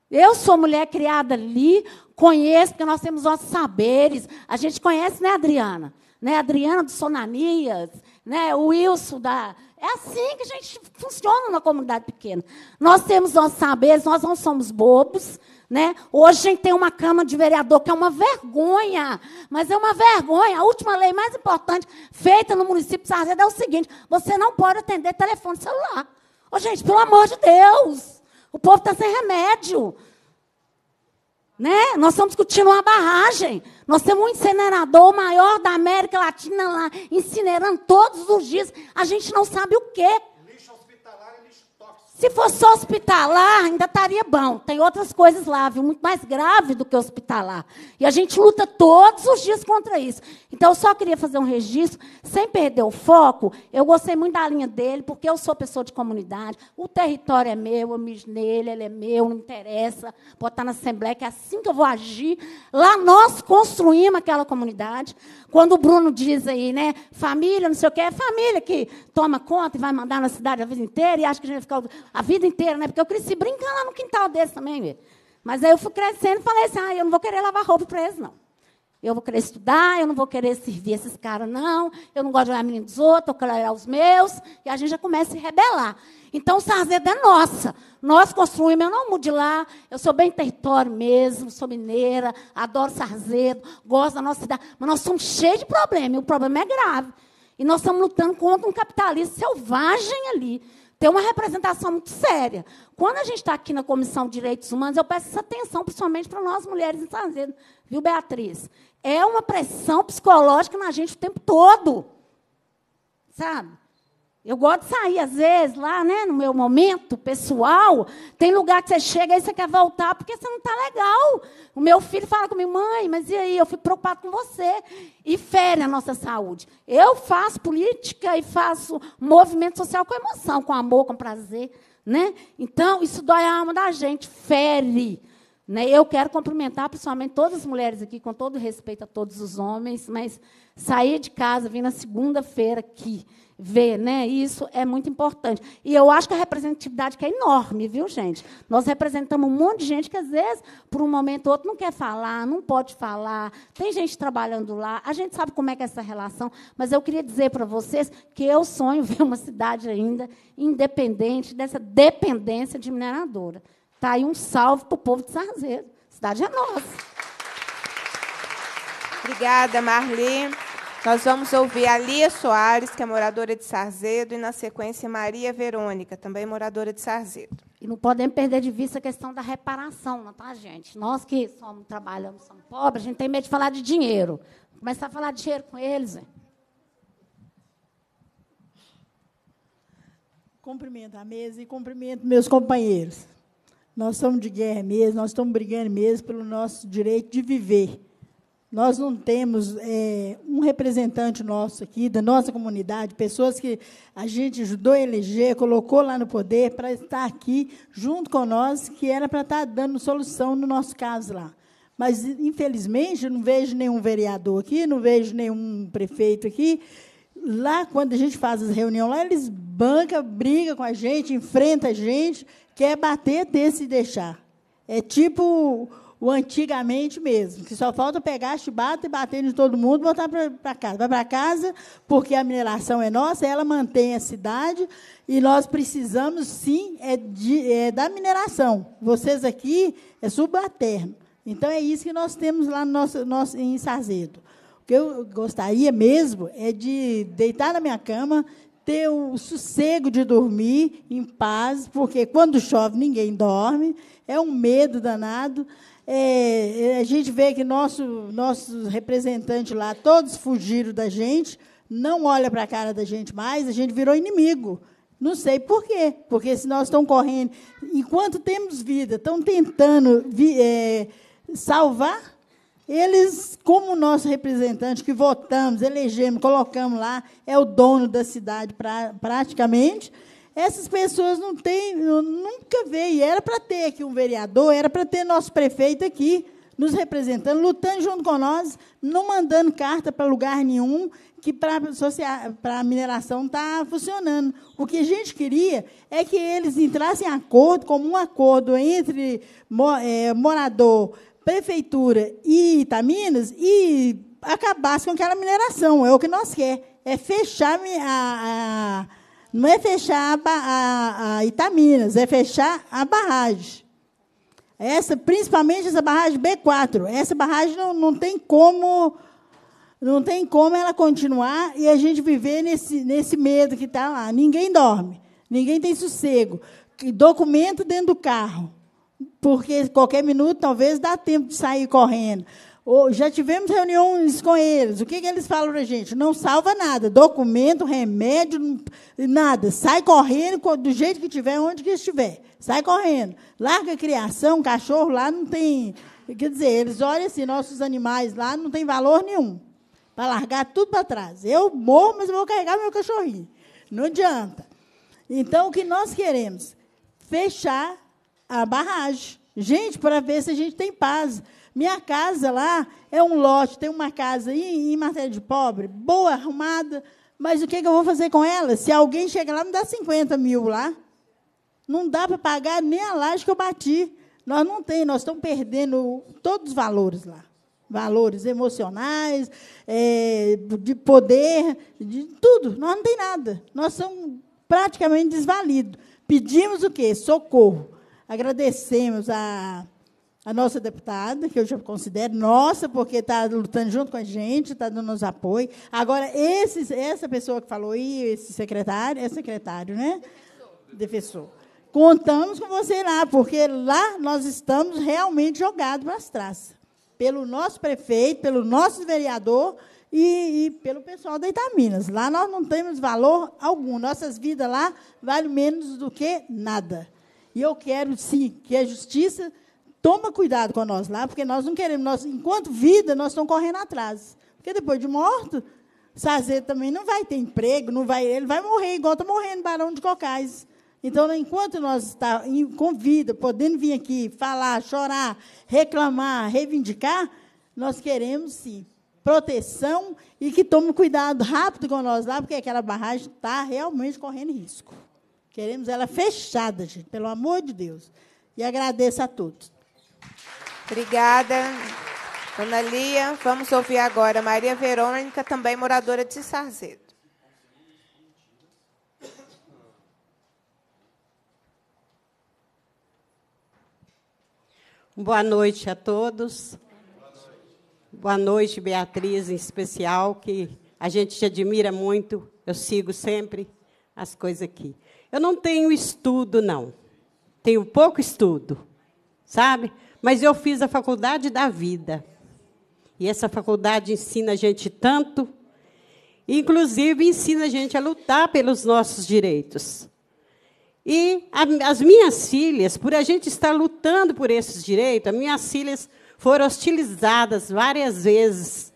Eu sou mulher criada ali, conheço, porque nós temos nossos saberes. A gente conhece, né, Adriana? né, Adriana do Sonanias, né, o Wilson da. É assim que a gente funciona na comunidade pequena. Nós temos nossos saberes, nós não somos bobos. Né? Hoje a gente tem uma Câmara de Vereador que é uma vergonha, mas é uma vergonha. A última lei mais importante feita no município de Sarzedo é o seguinte: você não pode atender telefone celular. Ô, gente, pelo amor de Deus! O povo está sem remédio. Né? Nós estamos discutindo uma barragem. Nós temos um incinerador maior da América Latina lá, incinerando todos os dias. A gente não sabe o quê. Se fosse hospitalar, ainda estaria bom. Tem outras coisas lá, viu? Muito mais grave do que hospitalar. E a gente luta todos os dias contra isso. Então, eu só queria fazer um registro, sem perder o foco. Eu gostei muito da linha dele, porque eu sou pessoa de comunidade. O território é meu, eu mijo nele, ele é meu, não interessa. Botar na Assembleia, que é assim que eu vou agir. Lá nós construímos aquela comunidade. Quando o Bruno diz aí, né, família, não sei o quê, é família que toma conta e vai mandar na cidade a vida inteira e acha que a gente vai ficar a vida inteira, né? Porque eu cresci brincando lá no quintal desse também. Mas aí eu fui crescendo e falei assim, ah, eu não vou querer lavar roupa para eles, não. Eu vou querer estudar, eu não vou querer servir esses caras, não. Eu não gosto de olhar a menina dos outros, eu quero olhar os meus. E a gente já começa a se rebelar. Então, o Sarzedo é nossa. Nós construímos, eu não mudei lá. Eu sou bem território mesmo, sou mineira, adoro Sarzedo, gosto da nossa cidade. Mas nós somos cheios de problemas, e o problema é grave. E nós estamos lutando contra um capitalismo selvagem ali. Tem uma representação muito séria. Quando a gente está aqui na Comissão de Direitos Humanos, eu peço essa atenção, principalmente para nós mulheres em Sarzedo, viu, Beatriz? É uma pressão psicológica na gente o tempo todo. Sabe? Eu gosto de sair, às vezes, lá, né, no meu momento pessoal. Tem lugar que você chega e você quer voltar porque você não está legal. O meu filho fala comigo, mãe, mas e aí? Eu fico preocupado com você. E fere a nossa saúde. Eu faço política e faço movimento social com emoção, com amor, com prazer. Né? Então, isso dói a alma da gente, fere né? Eu quero cumprimentar principalmente todas as mulheres aqui, com todo respeito a todos os homens, mas sair de casa, vir na segunda-feira aqui, ver, né? Isso é muito importante. E eu acho que a representatividade que é enorme, viu, gente? Nós representamos um monte de gente que às vezes, por um momento ou outro, não quer falar, não pode falar. Tem gente trabalhando lá. A gente sabe como é que é essa relação, mas eu queria dizer para vocês que eu sonho ver uma cidade ainda independente dessa dependência de mineradora. Está aí um salve para o povo de Sarzeiro. A cidade é nossa. Obrigada, Marli. Nós vamos ouvir a Lia Soares, que é moradora de Sarzedo, e, na sequência, Maria Verônica, também moradora de Sarzedo. E não podemos perder de vista a questão da reparação, não tá, gente? Nós que somos, trabalhamos, somos pobres, a gente tem medo de falar de dinheiro. Começar a falar de dinheiro com eles. Hein? Cumprimento a mesa e cumprimento meus companheiros. Nós somos de guerra mesmo, nós estamos brigando mesmo pelo nosso direito de viver. Nós não temos é, um representante nosso aqui, da nossa comunidade, pessoas que a gente ajudou a eleger, colocou lá no poder para estar aqui junto com nós, que era para estar dando solução no nosso caso lá. Mas, infelizmente, não vejo nenhum vereador aqui, não vejo nenhum prefeito aqui. Lá, quando a gente faz as reuniões lá, eles bancam, brigam com a gente, enfrentam a gente. Quer bater, desse e deixar. É tipo o antigamente mesmo, que só falta pegar a chibata e bater em todo mundo e voltar para casa. Vai para casa, porque a mineração é nossa, ela mantém a cidade e nós precisamos, sim, é, de, é da mineração. Vocês aqui é subalterno. Então, é isso que nós temos lá no nosso, nosso, em Sarzedo. O que eu gostaria mesmo é de deitar na minha cama ter o sossego de dormir em paz, porque quando chove ninguém dorme, é um medo danado. É, é a gente vê que nossos nosso lá, todos fugiram da gente, não olha para a cara da gente mais, a gente virou inimigo. Não sei por quê, porque se nós estamos correndo, enquanto temos vida, estão tentando vi, é, salvar eles, como nosso representante que votamos, elegemos, colocamos lá, é o dono da cidade pra, praticamente, essas pessoas não têm, nunca veio. Era para ter aqui um vereador, era para ter nosso prefeito aqui nos representando, lutando junto com nós, não mandando carta para lugar nenhum que para a mineração está funcionando. O que a gente queria é que eles entrassem em acordo, como um acordo entre eh, morador, prefeitura e Itaminas e acabasse com aquela mineração. É o que nós quer. É fechar a, a não é fechar a, a Itaminas, é fechar a barragem. Essa, principalmente essa barragem B4. Essa barragem não, não tem como não tem como ela continuar e a gente viver nesse, nesse medo que está lá. Ninguém dorme, ninguém tem sossego. Documento dentro do carro porque qualquer minuto talvez dá tempo de sair correndo. Ou, já tivemos reuniões com eles. O que, que eles falam para a gente? Não salva nada. Documento, remédio, nada. Sai correndo do jeito que tiver, onde que estiver. Sai correndo. Larga a criação, cachorro lá não tem. Quer dizer, eles olham assim, nossos animais lá não tem valor nenhum. Para largar tudo para trás. Eu morro, mas eu vou carregar meu cachorrinho. Não adianta. Então, o que nós queremos? Fechar a barragem. Gente, para ver se a gente tem paz. Minha casa lá é um lote, tem uma casa em, em matéria de pobre, boa, arrumada, mas o que, que eu vou fazer com ela? Se alguém chegar lá, não dá 50 mil lá. Não dá para pagar nem a laje que eu bati. Nós não temos nós estamos perdendo todos os valores lá. Valores emocionais, é, de poder, de tudo. Nós não tem nada. Nós somos praticamente desvalidos. Pedimos o quê? Socorro. Agradecemos a, a nossa deputada, que eu já considero nossa, porque está lutando junto com a gente, está dando nos apoio. Agora, esse essa pessoa que falou aí, esse secretário, é secretário, né? Defensor. Defensor. Contamos com você lá, porque lá nós estamos realmente jogados para as traças. Pelo nosso prefeito, pelo nosso vereador e, e, pelo pessoal da Itaminas. Lá nós não temos valor algum. Nossas vidas lá valem menos do que nada. E eu quero, sim, que a justiça toma cuidado com nós lá, porque nós não queremos, nós, enquanto vida, nós estamos correndo atrás. Porque depois de morto, Sazer também não vai ter emprego, não vai, ele vai morrer, igual está morrendo Barão de Cocais. Então, enquanto nós tá estamos com vida, podendo vir aqui falar, chorar, reclamar, reivindicar, nós queremos sim proteção e que tome cuidado rápido com nós lá, porque aquela barragem está realmente correndo risco. Queremos ela fechada, gente, pelo amor de Deus. E agradeço a todos. Obrigada, Ana Lia. Vamos ouvir agora Maria Verônica, também moradora de Sarzedo. Boa noite a todos. Boa noite. Boa noite, Beatriz, em especial, que a gente te admira muito. Eu sigo sempre as coisas aqui. Eu não tenho estudo, não. Tenho pouco estudo, sabe? Mas eu fiz a faculdade da vida. E essa faculdade ensina a gente tanto, inclusive ensina a gente a lutar pelos nossos direitos. E as minhas filhas, por a gente estar lutando por esses direitos, as minhas filhas foram hostilizadas várias vezes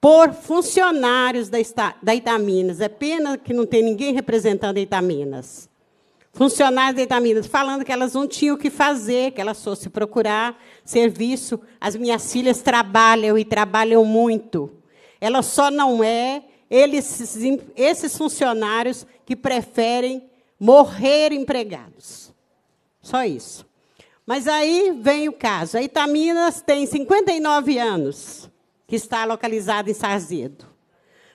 por funcionários da, Itaminas. É pena que não tem ninguém representando a Itaminas. Funcionários da Itaminas falando que elas não tinham o que fazer, que elas fossem procurar serviço. As minhas filhas trabalham e trabalham muito. Ela só não é eles, esses funcionários que preferem morrer empregados. Só isso. Mas aí vem o caso. A Itaminas tem 59 anos que está localizado em Sarzedo.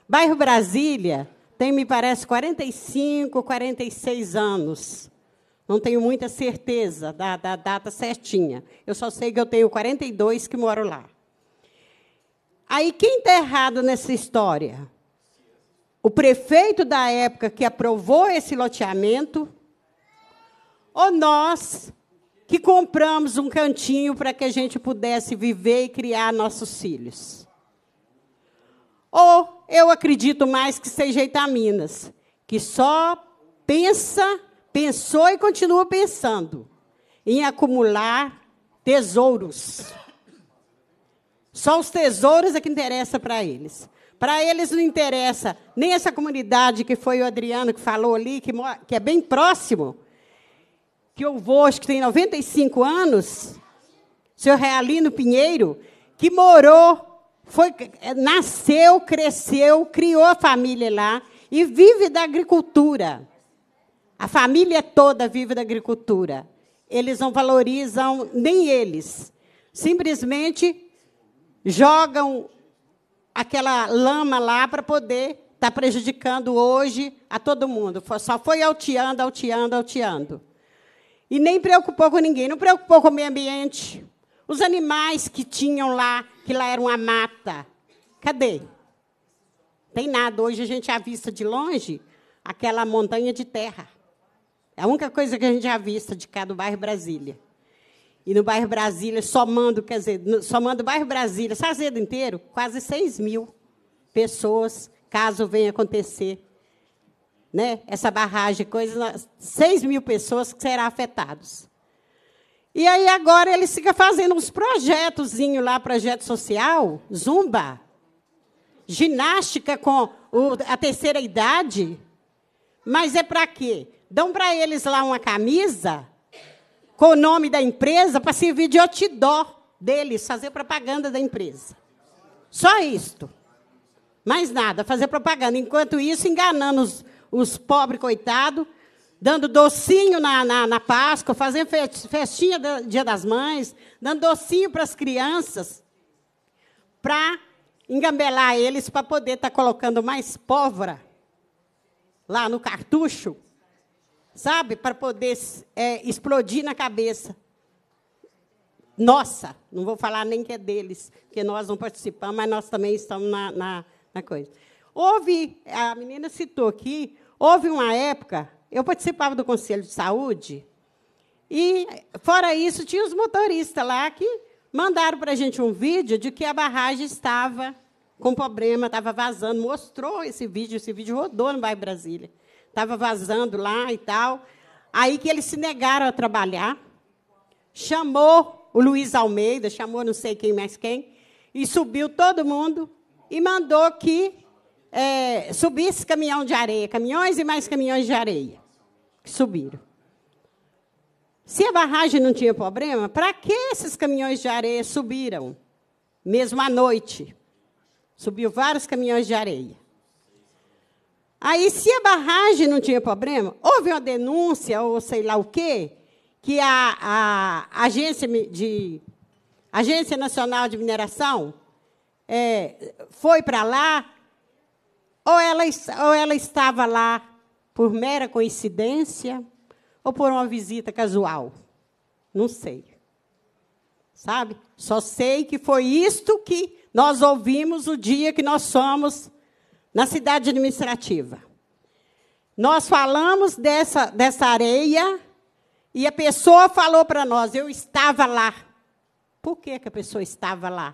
Bairro Brasília tem, me parece, 45, 46 anos. Não tenho muita certeza da, da data certinha. Eu só sei que eu tenho 42 que moro lá. Aí quem está errado nessa história? O prefeito da época que aprovou esse loteamento ou nós que compramos um cantinho para que a gente pudesse viver e criar nossos filhos. Ou eu acredito mais que seja Itaminas, que só pensa, pensou e continua pensando em acumular tesouros. Só os tesouros é que interessa para eles. Para eles não interessa nem essa comunidade que foi o Adriano que falou ali, que, que é bem próximo, que eu vou, acho que tem 95 anos, senhor Realino Pinheiro, que morou, foi, nasceu, cresceu, criou a família lá e vive da agricultura. A família toda vive da agricultura. Eles não valorizam nem eles. Simplesmente jogam aquela lama lá para poder estar tá prejudicando hoje a todo mundo. Só foi alteando, alteando, alteando. E nem preocupou com ninguém, não preocupou com o meio ambiente. Os animais que tinham lá, que lá era uma mata, cadê? Tem nada. Hoje a gente avista de longe aquela montanha de terra. É a única coisa que a gente avista de cá do bairro Brasília. E no bairro Brasília, somando, quer dizer, somando o bairro Brasília, Sazedo inteiro, quase 6 mil pessoas, caso venha acontecer né, essa barragem, coisa, 6 mil pessoas que serão afetadas. E aí agora ele fica fazendo uns projetozinhos lá, projeto social, zumba, ginástica com o, a terceira idade. Mas é para quê? Dão para eles lá uma camisa com o nome da empresa para servir de outdoor deles, fazer propaganda da empresa. Só isto. Mais nada, fazer propaganda. Enquanto isso, enganando os, os pobres coitados, dando docinho na, na, na Páscoa, fazendo festinha do Dia das Mães, dando docinho para as crianças, para engambelar eles para poder estar tá colocando mais pólvora lá no cartucho, sabe? Para poder é, explodir na cabeça. Nossa, não vou falar nem que é deles, porque nós não participamos, mas nós também estamos na, na, na coisa. Houve, a menina citou aqui, houve uma época, eu participava do Conselho de Saúde, e, fora isso, tinha os motoristas lá que mandaram para a gente um vídeo de que a barragem estava com problema, estava vazando. Mostrou esse vídeo, esse vídeo rodou no bairro Brasília. Estava vazando lá e tal. Aí que eles se negaram a trabalhar. Chamou o Luiz Almeida, chamou não sei quem mais quem, e subiu todo mundo e mandou que é, esse caminhão de areia, caminhões e mais caminhões de areia que subiram. Se a barragem não tinha problema, para que esses caminhões de areia subiram? Mesmo à noite. Subiu vários caminhões de areia. Aí, se a barragem não tinha problema, houve uma denúncia, ou sei lá o quê, que a, a agência, de, agência Nacional de Mineração é, foi para lá, ou ela, ou ela estava lá por mera coincidência ou por uma visita casual. Não sei. Sabe? Só sei que foi isto que nós ouvimos o dia que nós somos na cidade administrativa. Nós falamos dessa, dessa areia e a pessoa falou para nós: eu estava lá. Por que, que a pessoa estava lá?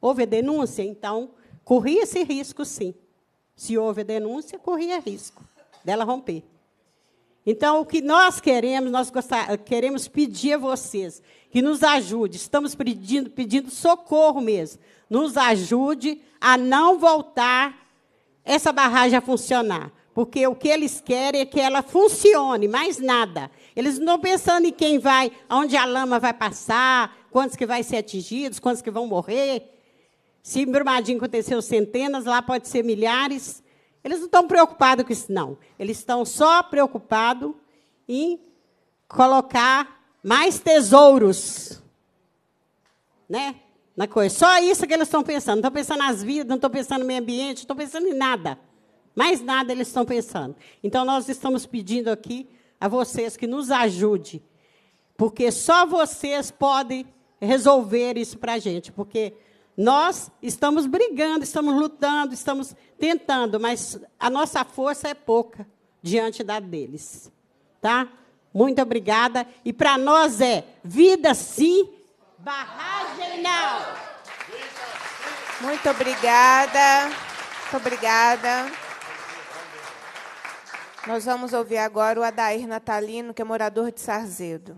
Houve a denúncia, então corria esse risco, sim. Se houve a denúncia, corria risco dela romper. Então, o que nós queremos, nós gostar, queremos pedir a vocês que nos ajude. Estamos pedindo, pedindo socorro mesmo. Nos ajude a não voltar essa barragem a funcionar. Porque o que eles querem é que ela funcione, mais nada. Eles não estão pensando em quem vai, onde a lama vai passar, quantos que vai ser atingidos, quantos que vão morrer. Se em Brumadinho aconteceu centenas, lá pode ser milhares. Eles não estão preocupados com isso, não. Eles estão só preocupados em colocar mais tesouros. Né? Na coisa. Só isso que eles estão pensando. Não estão pensando nas vidas, não estão pensando no meio ambiente, não estão pensando em nada. Mais nada eles estão pensando. Então, nós estamos pedindo aqui a vocês que nos ajude. Porque só vocês podem resolver isso para a gente. Porque nós estamos brigando, estamos lutando, estamos tentando, mas a nossa força é pouca diante da deles. Tá? Muito obrigada. E para nós é vida sim, barragem não. Muito obrigada. Muito obrigada. Nós vamos ouvir agora o Adair Natalino, que é morador de Sarzedo.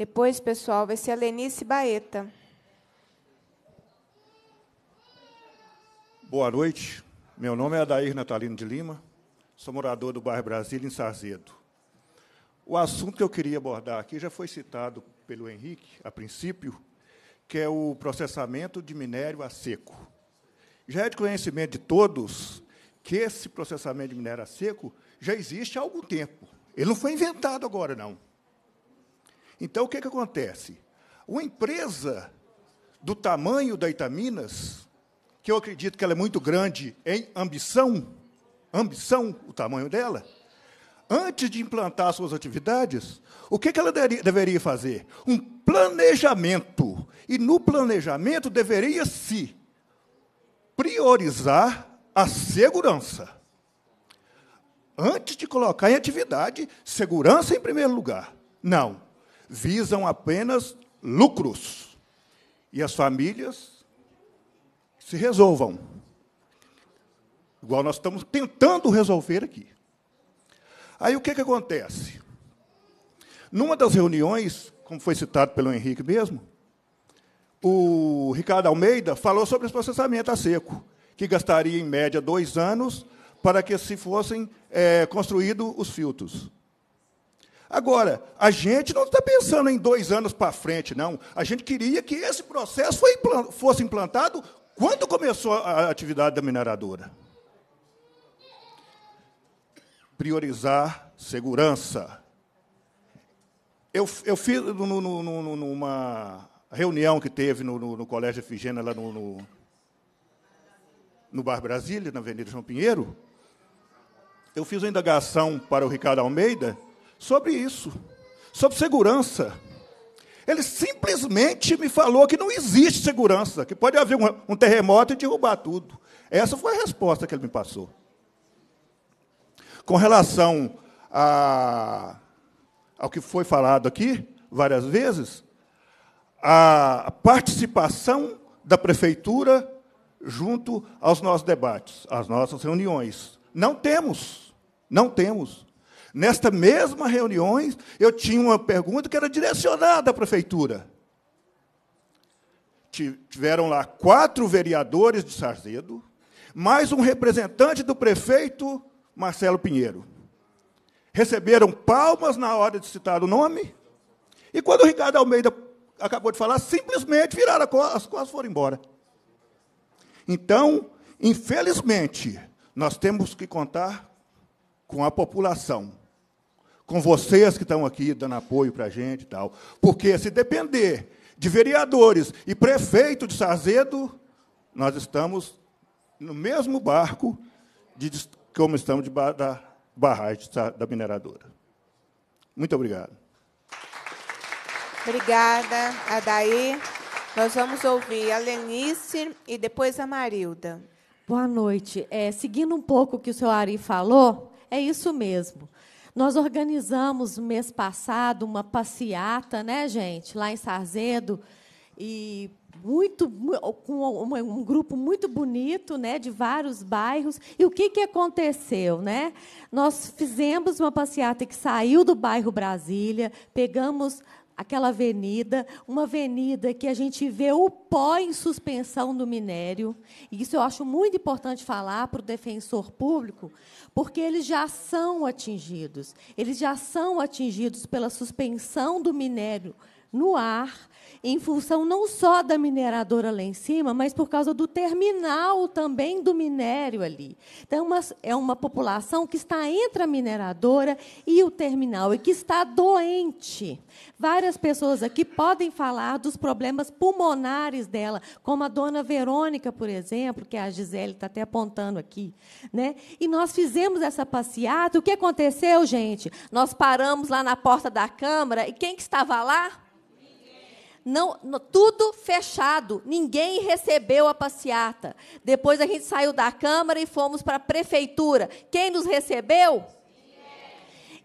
Depois, pessoal, vai ser a Lenice Baeta. Boa noite. Meu nome é Adair Natalino de Lima. Sou morador do bairro Brasília, em Sarzedo. O assunto que eu queria abordar aqui já foi citado pelo Henrique, a princípio, que é o processamento de minério a seco. Já é de conhecimento de todos que esse processamento de minério a seco já existe há algum tempo. Ele não foi inventado agora, não. Então, o que, é que acontece? Uma empresa do tamanho da Itaminas, que eu acredito que ela é muito grande em ambição, ambição, o tamanho dela, antes de implantar suas atividades, o que, é que ela deveria fazer? Um planejamento. E no planejamento deveria se priorizar a segurança. Antes de colocar em atividade, segurança em primeiro lugar. Não visam apenas lucros. E as famílias se resolvam. Igual nós estamos tentando resolver aqui. Aí o que, que acontece? Numa das reuniões, como foi citado pelo Henrique mesmo, o Ricardo Almeida falou sobre o processamento a seco, que gastaria em média dois anos para que se fossem é, eh, construídos os filtros. Agora, a gente não está pensando em dois anos para frente, não. A gente queria que esse processo fosse implantado quando começou a atividade da mineradora. Priorizar segurança. Eu, eu fiz no, no, no, numa reunião que teve no, no, no Colégio Efigênia, lá no, no, no Bar Brasília, na Avenida João Pinheiro, eu fiz uma indagação para o Ricardo Almeida, sobre isso, sobre segurança. Ele simplesmente me falou que não existe segurança, que pode haver um, um terremoto e derrubar tudo. Essa foi a resposta que ele me passou. Com relação a, ao que foi falado aqui várias vezes, a participação da prefeitura junto aos nossos debates, às nossas reuniões. Não temos, não temos. Nesta mesma reunião, eu tinha uma pergunta que era direcionada à prefeitura. Tiveram lá quatro vereadores de Sarzedo, mais um representante do prefeito Marcelo Pinheiro. Receberam palmas na hora de citar o nome, e quando o Ricardo Almeida acabou de falar, simplesmente viraram as costas e foram embora. Então, infelizmente, nós temos que contar com a população com vocês que estão aqui dando apoio para a gente e tal. Porque se depender de vereadores e prefeito de Sazedo, nós estamos no mesmo barco de, como estamos de, da barragem da mineradora. Muito obrigado. Obrigada, Adair. Nós vamos ouvir a Lenice e depois a Marilda. Boa noite. É, seguindo um pouco o que o senhor Ari falou, é isso mesmo. Nós organizamos mês passado uma passeata, né, gente, lá em Sarzedo, e muito com um grupo muito bonito, né, de vários bairros. E o que, que aconteceu, né? Nós fizemos uma passeata que saiu do bairro Brasília, pegamos aquela avenida, uma avenida que a gente vê o pó em suspensão do minério. E isso eu acho muito importante falar para o defensor público, porque eles já são atingidos. Eles já são atingidos pela suspensão do minério no ar, em função não só da mineradora lá em cima, mas por causa do terminal também do minério ali. Então, é uma, é uma população que está entre a mineradora e o terminal e que está doente. Várias pessoas aqui podem falar dos problemas pulmonares dela, como a dona Verônica, por exemplo, que a Gisele está até apontando aqui. Né? E nós fizemos essa passeata. O que aconteceu, gente? Nós paramos lá na porta da Câmara e quem que estava lá? Não, tudo fechado, ninguém recebeu a passeata. Depois a gente saiu da Câmara e fomos para a Prefeitura. Quem nos recebeu?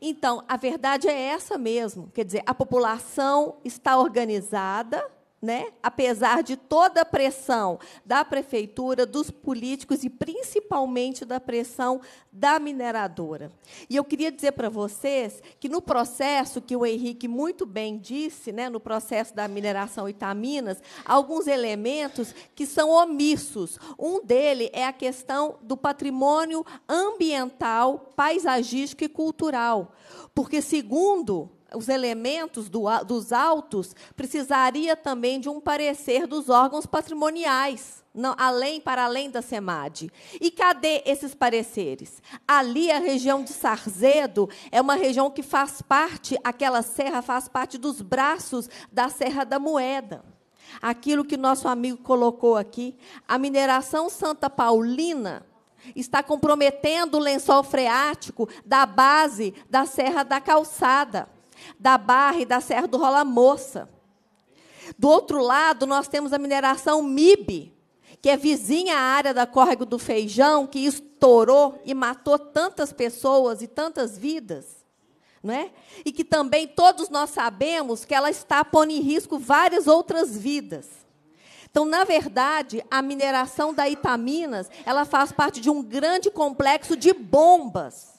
Então, a verdade é essa mesmo. Quer dizer, a população está organizada, né? apesar de toda a pressão da prefeitura, dos políticos e principalmente da pressão da mineradora. E eu queria dizer para vocês que no processo que o Henrique muito bem disse, né, no processo da mineração Itaminas, há alguns elementos que são omissos. Um dele é a questão do patrimônio ambiental, paisagístico e cultural, porque segundo os elementos do, dos autos, precisaria também de um parecer dos órgãos patrimoniais, não, além para além da SEMAD. E cadê esses pareceres? Ali a região de Sarzedo é uma região que faz parte, aquela serra faz parte dos braços da Serra da Moeda. Aquilo que nosso amigo colocou aqui, a mineração Santa Paulina, está comprometendo o lençol freático da base da Serra da Calçada da Barra e da Serra do Rola Moça. Do outro lado, nós temos a mineração MIB, que é vizinha à área da Córrego do Feijão, que estourou e matou tantas pessoas e tantas vidas. é? E que também todos nós sabemos que ela está pondo em risco várias outras vidas. Então, na verdade, a mineração da Itaminas, ela faz parte de um grande complexo de bombas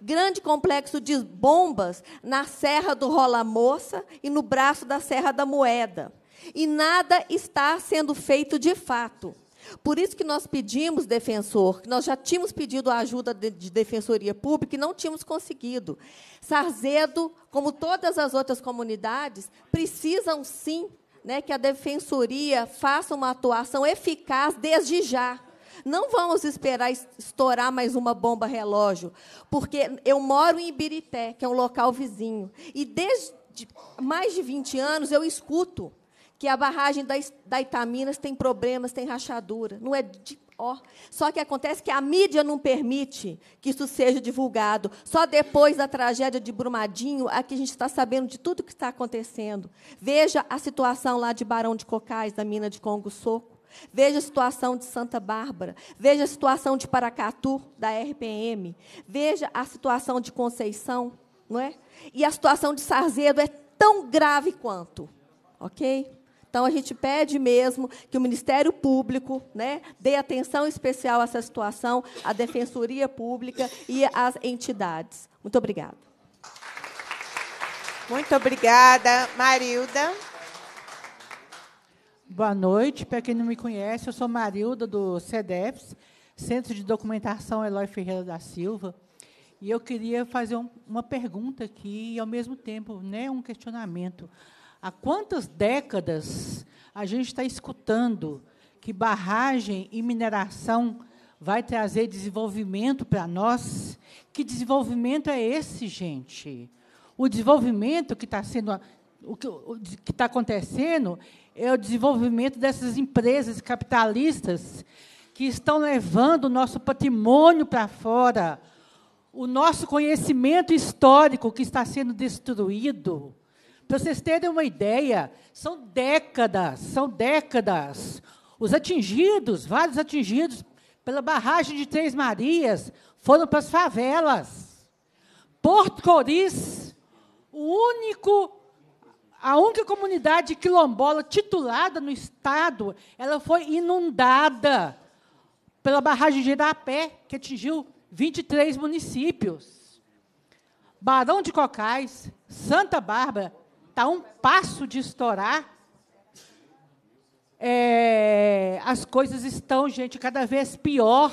grande complexo de bombas na Serra do Rola Moça e no braço da Serra da Moeda. E nada está sendo feito de fato. Por isso que nós pedimos, defensor, nós já tínhamos pedido a ajuda de, de, defensoria pública e não tínhamos conseguido. Sarzedo, como todas as outras comunidades, precisam sim né, que a defensoria faça uma atuação eficaz desde já. Não vamos esperar estourar mais uma bomba relógio, porque eu moro em Ibirité, que é um local vizinho, e desde mais de 20 anos eu escuto que a barragem da, Itaminas tem problemas, tem rachadura. Não é de, Só que acontece que a mídia não permite que isso seja divulgado. Só depois da tragédia de Brumadinho é que a gente está sabendo de tudo o que está acontecendo. Veja a situação lá de Barão de Cocais, da mina de Congo Soco. Veja a situação de Santa Bárbara, veja a situação de Paracatu, da RPM, veja a situação de Conceição, não é? E a situação de Sarzedo é tão grave quanto, ok? Então a gente pede mesmo que o Ministério Público, né, dê atenção especial a essa situação, a Defensoria Pública e as entidades. Muito obrigada. Muito obrigada, Marilda. Boa noite. Para quem não me conhece, eu sou Marilda, do CEDEPS, Centro de Documentação Eloy Ferreira da Silva. E eu queria fazer um, uma pergunta aqui e, ao mesmo tempo, né, um questionamento. Há quantas décadas a gente está escutando que barragem e mineração vai trazer desenvolvimento para nós? Que desenvolvimento é esse, gente? O desenvolvimento que está sendo o que está acontecendo é o desenvolvimento dessas empresas capitalistas que estão levando o nosso patrimônio para fora, o nosso conhecimento histórico que está sendo destruído. Para vocês terem uma ideia, são décadas, são décadas. Os atingidos, vários atingidos pela barragem de Três Marias, foram para as favelas. Porto Coris, o único a única comunidade quilombola titulada no Estado, ela foi inundada pela barragem de Irapé, que atingiu 23 municípios. Barão de Cocais, Santa Bárbara, está a um passo de estourar. É, as coisas estão, gente, cada vez pior,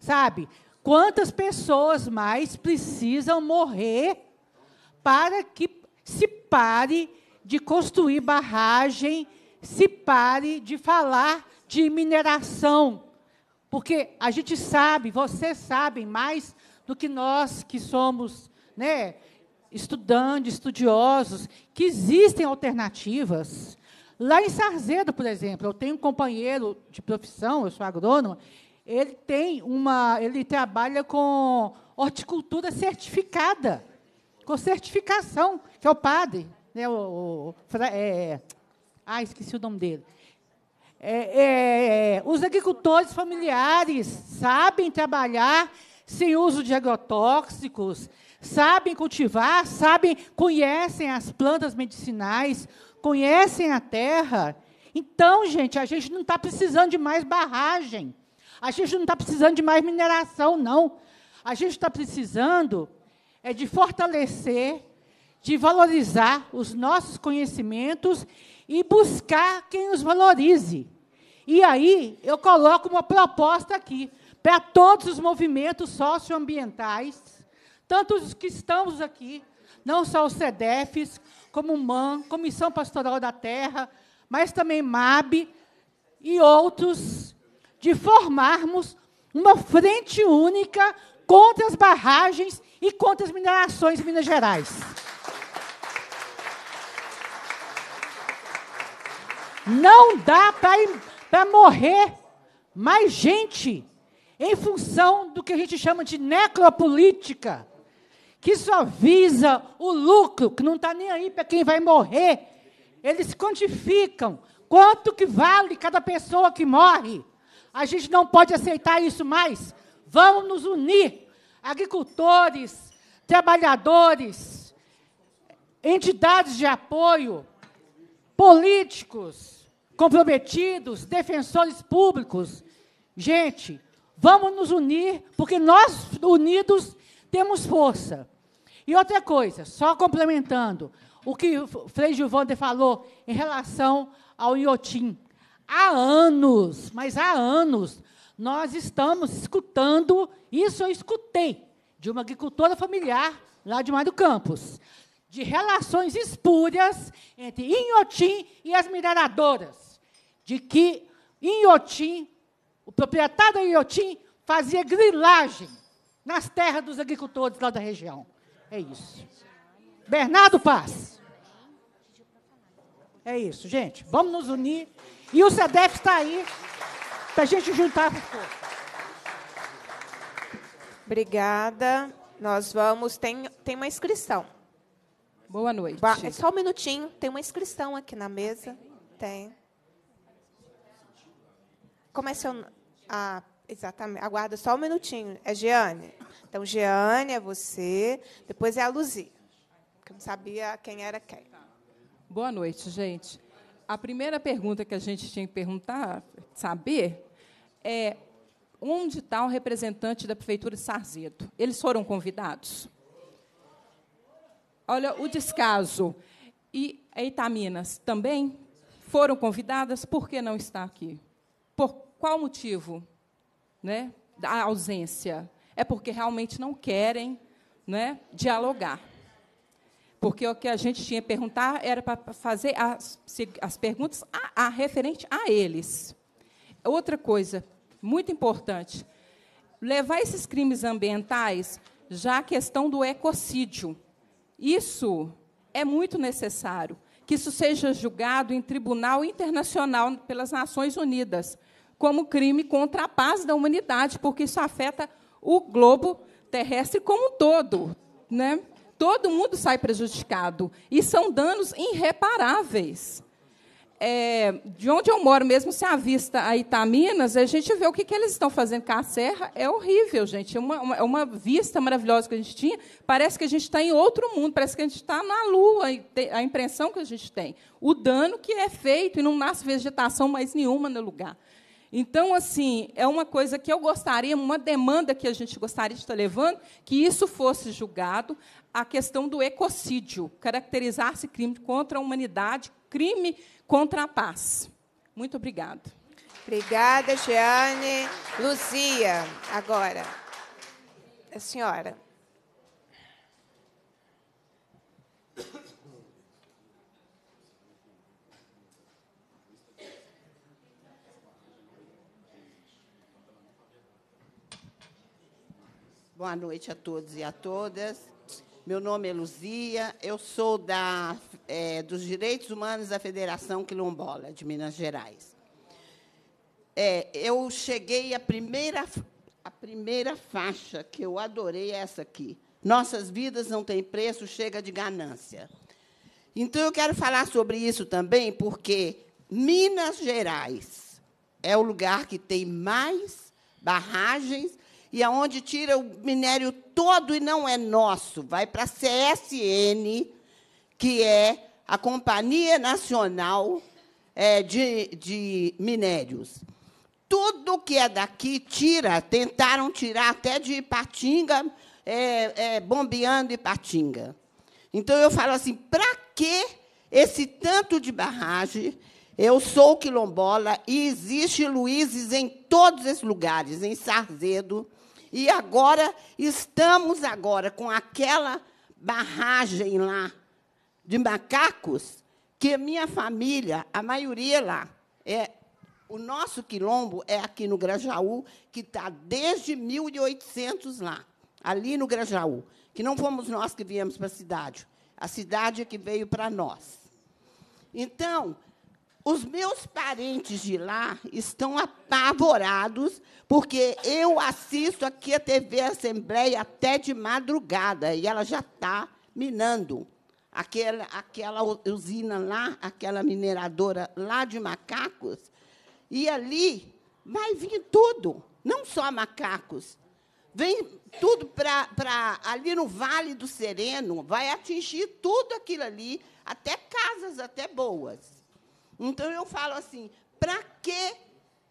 sabe? Quantas pessoas mais precisam morrer para que se pare de construir barragem, se pare de falar de mineração. Porque a gente sabe, vocês sabem mais do que nós que somos né, estudantes, estudiosos, que existem alternativas. Lá em Sarzedo, por exemplo, eu tenho um companheiro de profissão, eu sou agrônomo, ele tem uma, ele trabalha com horticultura certificada, com certificação, que é o padre né, o, o é, ah, esqueci o nome dele. É, é, é, os agricultores familiares sabem trabalhar sem uso de agrotóxicos, sabem cultivar, sabem, conhecem as plantas medicinais, conhecem a terra. Então, gente, a gente não está precisando de mais barragem. A gente não está precisando de mais mineração, não. A gente está precisando é de fortalecer de valorizar os nossos conhecimentos e buscar quem os valorize. E aí eu coloco uma proposta aqui para todos os movimentos socioambientais, tanto os que estamos aqui, não só os CDFs, como o MAN, Comissão Pastoral da Terra, mas também MAB e outros, de formarmos uma frente única contra as barragens e contra as minerações em Minas Gerais. Não dá para morrer mais gente em função do que a gente chama de necropolítica, que só visa o lucro, que não está nem aí para quem vai morrer. Eles quantificam quanto que vale cada pessoa que morre. A gente não pode aceitar isso mais. Vamos nos unir, agricultores, trabalhadores, entidades de apoio, políticos comprometidos, defensores públicos. Gente, vamos nos unir, porque nós unidos temos força. E outra coisa, só complementando o que o Frei Gilvander falou em relação ao Iotim. Há anos, mas há anos, nós estamos escutando, isso eu escutei, de uma agricultora familiar lá de Mário Campos, de relações espúrias entre Inhotim e as mineradoras de que em Iotim, o proprietário da Iotim fazia grilagem nas terras dos agricultores lá da região. É isso. Bernardo Paz. É isso, gente. Vamos nos unir. E o SEDEF está aí para a gente juntar Obrigada. Nós vamos. Tem, tem uma inscrição. Boa noite. é só um minutinho. Tem uma inscrição aqui na mesa. Tem. Como é seu ah, exatamente. Aguarda só um minutinho. É Jeane. Então, Jeane é você, depois é a Luzia, eu não sabia quem era quem. Boa noite, gente. A primeira pergunta que a gente tinha que perguntar, saber, é onde está o representante da Prefeitura de Sarzedo? Eles foram convidados? Olha o descaso. E a Itaminas também foram convidadas, por que não está aqui? Por qual motivo né, da ausência? É porque realmente não querem né, dialogar. Porque o que a gente tinha que perguntar era para fazer as, as perguntas a, a, referente a eles. Outra coisa muito importante: levar esses crimes ambientais já a questão do ecocídio. Isso é muito necessário que isso seja julgado em tribunal internacional pelas Nações Unidas, como crime contra a paz da humanidade, porque isso afeta o globo terrestre como um todo. Né? Todo mundo sai prejudicado. E são danos irreparáveis. É, de onde eu moro mesmo, se avista a Itaminas, tá a gente vê o que, que eles estão fazendo com a serra. É horrível, gente. É uma, uma, é uma vista maravilhosa que a gente tinha. Parece que a gente está em outro mundo, parece que a gente está na lua, a impressão que a gente tem. O dano que é feito e não nasce vegetação mais nenhuma no lugar. Então, assim, é uma coisa que eu gostaria, uma demanda que a gente gostaria de estar levando, que isso fosse julgado, a questão do ecocídio, caracterizar-se crime contra a humanidade, crime contra a paz. Muito obrigada. Obrigada, Jeane. Luzia, agora. A senhora. Boa noite a todos e a todas. Meu nome é Luzia, eu sou da, é, dos Direitos Humanos da Federação Quilombola de Minas Gerais. É, eu cheguei à primeira, à primeira faixa, que eu adorei é essa aqui. Nossas vidas não têm preço, chega de ganância. Então, eu quero falar sobre isso também, porque Minas Gerais é o lugar que tem mais barragens e aonde tira o minério todo e não é nosso, vai para a CSN, que é a Companhia Nacional é, de, de Minérios. Tudo que é daqui tira, tentaram tirar até de Ipatinga, é, é, bombeando Ipatinga. Então eu falo assim, para que esse tanto de barragem? Eu sou quilombola e existe Luizes em todos esses lugares, em Sarzedo, e agora estamos agora com aquela barragem lá de macacos que minha família, a maioria lá, é o nosso quilombo é aqui no Grajaú, que está desde 1800 lá, ali no Grajaú, que não fomos nós que viemos para a cidade, a cidade é que veio para nós. Então, os meus parentes de lá estão apavorados, porque eu assisto aqui a TV Assembleia até de madrugada, e ela já está minando. Aquela, aquela usina lá, aquela mineradora lá de macacos, e ali vai vir tudo, não só macacos. Vem tudo para ali no Vale do Sereno, vai atingir tudo aquilo ali, até casas até boas. Então, eu falo assim: para que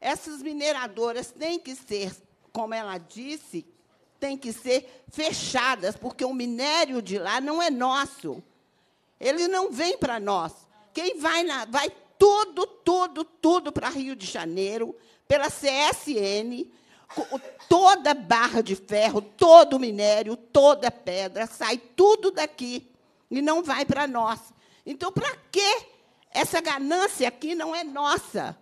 essas mineradoras têm que ser, como ela disse, têm que ser fechadas, porque o minério de lá não é nosso. Ele não vem para nós. Quem vai, na, vai tudo, tudo, tudo para Rio de Janeiro, pela CSN, toda barra de ferro, todo minério, toda pedra, sai tudo daqui e não vai para nós. Então, para que essa ganância aqui não é nossa.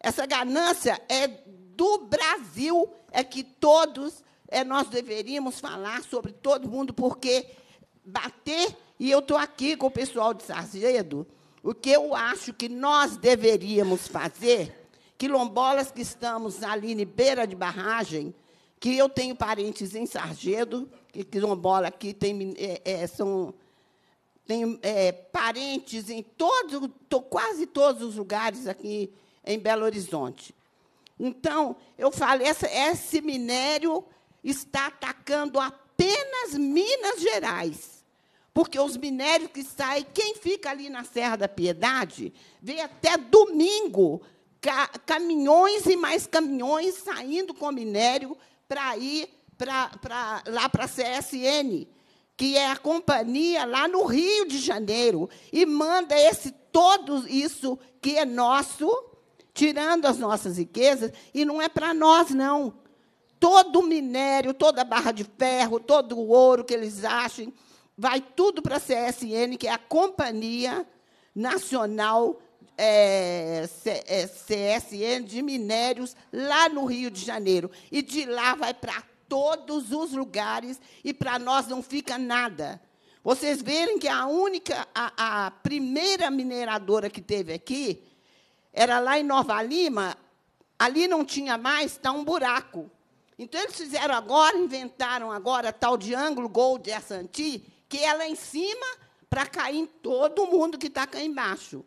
Essa ganância é do Brasil, é que todos é, nós deveríamos falar sobre todo mundo, porque bater, e eu estou aqui com o pessoal de Sarzedo, o que eu acho que nós deveríamos fazer, quilombolas que estamos ali em beira de barragem, que eu tenho parentes em Sargedo, que quilombola aqui tem, é, é, são tenho é, parentes em todos, quase todos os lugares aqui em Belo Horizonte. Então, eu falo, essa, esse minério está atacando apenas Minas Gerais. Porque os minérios que saem, quem fica ali na Serra da Piedade, vê até domingo ca caminhões e mais caminhões saindo com minério para ir pra, pra, lá para a CSN que é a companhia lá no Rio de Janeiro, e manda esse todo isso que é nosso, tirando as nossas riquezas, e não é para nós, não. Todo o minério, toda a barra de ferro, todo o ouro que eles achem, vai tudo para a CSN, que é a Companhia Nacional é, CSN é, de Minérios, lá no Rio de Janeiro. E de lá vai para todos os lugares e para nós não fica nada. Vocês verem que a única, a, a primeira mineradora que teve aqui era lá em Nova Lima, ali não tinha mais, está um buraco. Então, eles fizeram agora, inventaram agora a tal de ângulo Gold de Assanti, que é lá em cima para cair em todo mundo que está cá embaixo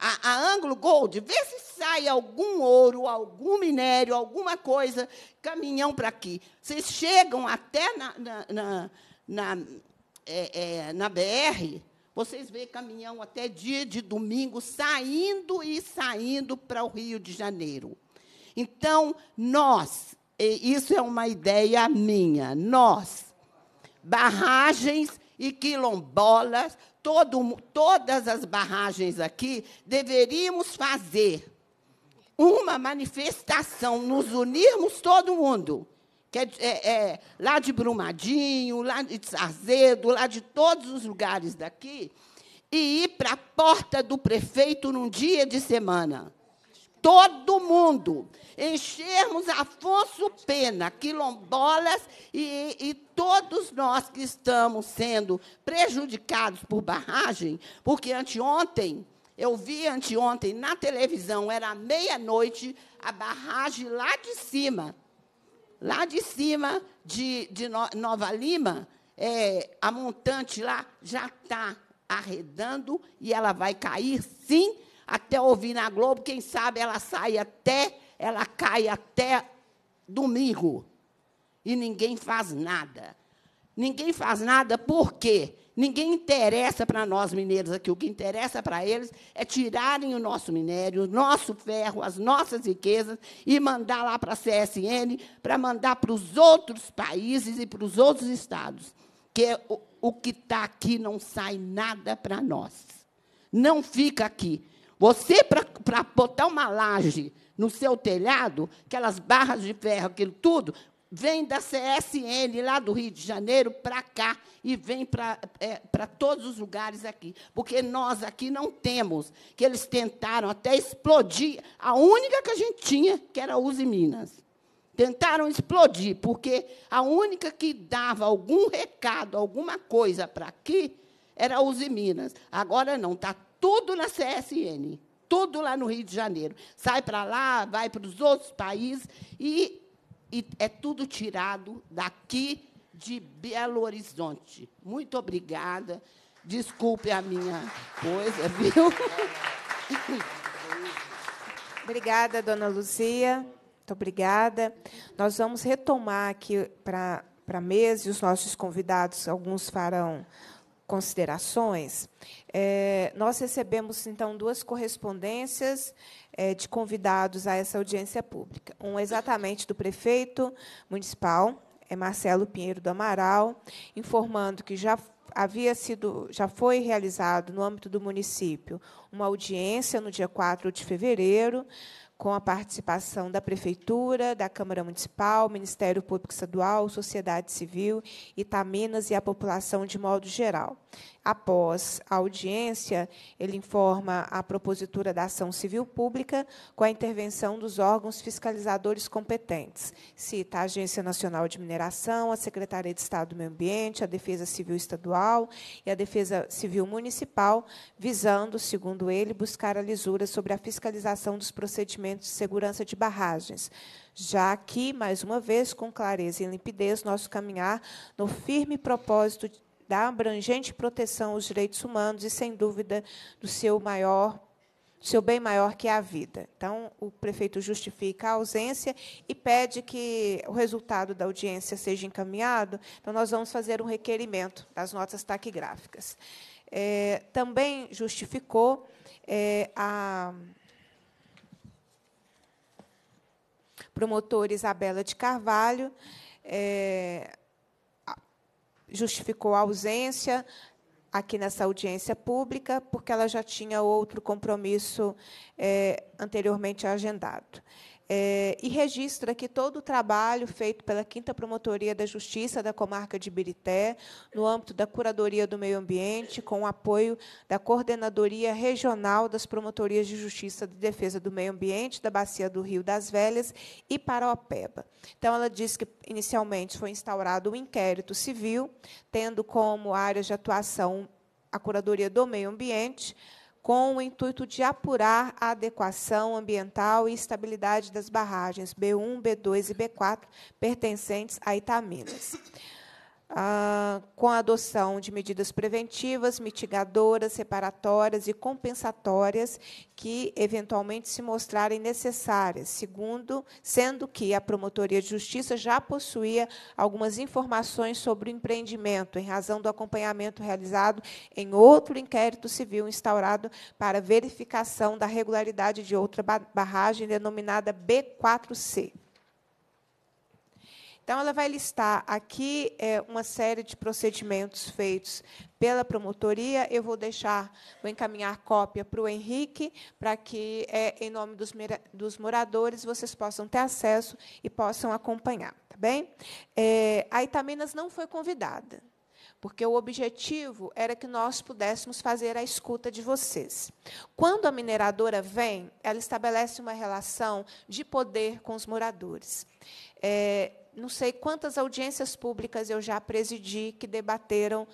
a, a Anglo Gold, vê se sai algum ouro, algum minério, alguma coisa, caminhão para aqui. Vocês chegam até na, na, na, na, é, é, na BR, vocês vê caminhão até dia de domingo saindo e saindo para o Rio de Janeiro. Então, nós, isso é uma ideia minha, nós, barragens e quilombolas, todo, todas as barragens aqui, deveríamos fazer uma manifestação, nos unirmos todo mundo. Que é, é, é, lá de Brumadinho, lá de Sarzedo, lá de todos os lugares daqui, e ir para a porta do prefeito num dia de semana todo mundo. Enchermos Afonso Pena, quilombolas e, e, todos nós que estamos sendo prejudicados por barragem, porque anteontem, eu vi anteontem na televisão, era meia-noite, a barragem lá de cima, lá de cima de, de Nova Lima, é, a montante lá já está arredando e ela vai cair, sim, até ouvir na Globo, quem sabe ela sai até, ela cai até domingo. E ninguém faz nada. Ninguém faz nada por quê? Ninguém interessa para nós mineiros aqui. O que interessa para eles é tirarem o nosso minério, o nosso ferro, as nossas riquezas e mandar lá para a CSN, para mandar para os outros países e para os outros estados. Que é o, o que está aqui não sai nada para nós. Não fica aqui. Você, para botar uma laje no seu telhado, aquelas barras de ferro, aquilo tudo, vem da CSN, lá do Rio de Janeiro, para cá e vem para é, todos os lugares aqui. Porque nós aqui não temos, que eles tentaram até explodir a única que a gente tinha, que era a Uzi Minas. Tentaram explodir, porque a única que dava algum recado, alguma coisa para aqui, era a Uzi Minas. Agora não, está tudo na CSN, tudo lá no Rio de Janeiro. Sai para lá, vai para os outros países e, e é tudo tirado daqui de Belo Horizonte. Muito obrigada. Desculpe a minha coisa, viu? Obrigada, dona Luzia. Muito obrigada. Nós vamos retomar aqui para a mesa e os nossos convidados, alguns farão considerações, é, nós recebemos, então, duas correspondências é, de convidados a essa audiência pública. Um exatamente do prefeito municipal, é Marcelo Pinheiro do Amaral, informando que já havia sido, já foi realizado no âmbito do município uma audiência no dia 4 de fevereiro com a participação da Prefeitura, da Câmara Municipal, Ministério Público Estadual, sociedade civil, Itaminas e a população de modo geral. Após a audiência, ele informa a propositura da ação civil pública com a intervenção dos órgãos fiscalizadores competentes. Cita a Agência Nacional de Mineração, a Secretaria de Estado do Meio Ambiente, a Defesa Civil Estadual e a Defesa Civil Municipal, visando, segundo ele, buscar a lisura sobre a fiscalização dos procedimentos de segurança de barragens já que, mais uma vez, com clareza e limpidez, nosso caminhar no firme propósito da abrangente proteção aos direitos humanos e, sem dúvida, do seu maior seu bem maior que é a vida. Então, o prefeito justifica a ausência e pede que o resultado da audiência seja encaminhado. Então, nós vamos fazer um requerimento das notas taquigráficas. É, também justificou é, a promotora Isabela de Carvalho. É, justificou a ausência aqui nessa audiência pública, porque ela já tinha outro compromisso é, anteriormente agendado. É, e registra aqui todo o trabalho feito pela 5 Promotoria da Justiça da Comarca de Birité, no âmbito da Curadoria do Meio Ambiente, com o apoio da Coordenadoria Regional das Promotorias de Justiça de Defesa do Meio Ambiente da Bacia do Rio das Velhas e Paraopeba. Então, ela diz que, inicialmente, foi instaurado um inquérito civil, tendo como áreas de atuação a Curadoria do Meio Ambiente, com o intuito de apurar a adequação ambiental e estabilidade das barragens B1, B2 e B4 pertencentes a Itaminas. Ah, com a adoção de medidas preventivas, mitigadoras, reparatórias e compensatórias que eventualmente se mostrarem necessárias, segundo, sendo que a Promotoria de Justiça já possuía algumas informações sobre o empreendimento em razão do acompanhamento realizado em outro inquérito civil instaurado para verificação da regularidade de outra barragem denominada B4C. Então, ela vai listar aqui é, uma série de procedimentos feitos pela promotoria. Eu vou deixar, vou encaminhar cópia para o Henrique, para que, é, em nome dos, dos moradores, vocês possam ter acesso e possam acompanhar. Tá bem? É, a Itaminas não foi convidada porque o objetivo era que nós pudéssemos fazer a escuta de vocês. Quando a mineradora vem, ela estabelece uma relação de poder com os moradores. É, não sei quantas audiências públicas eu já presidi que debateram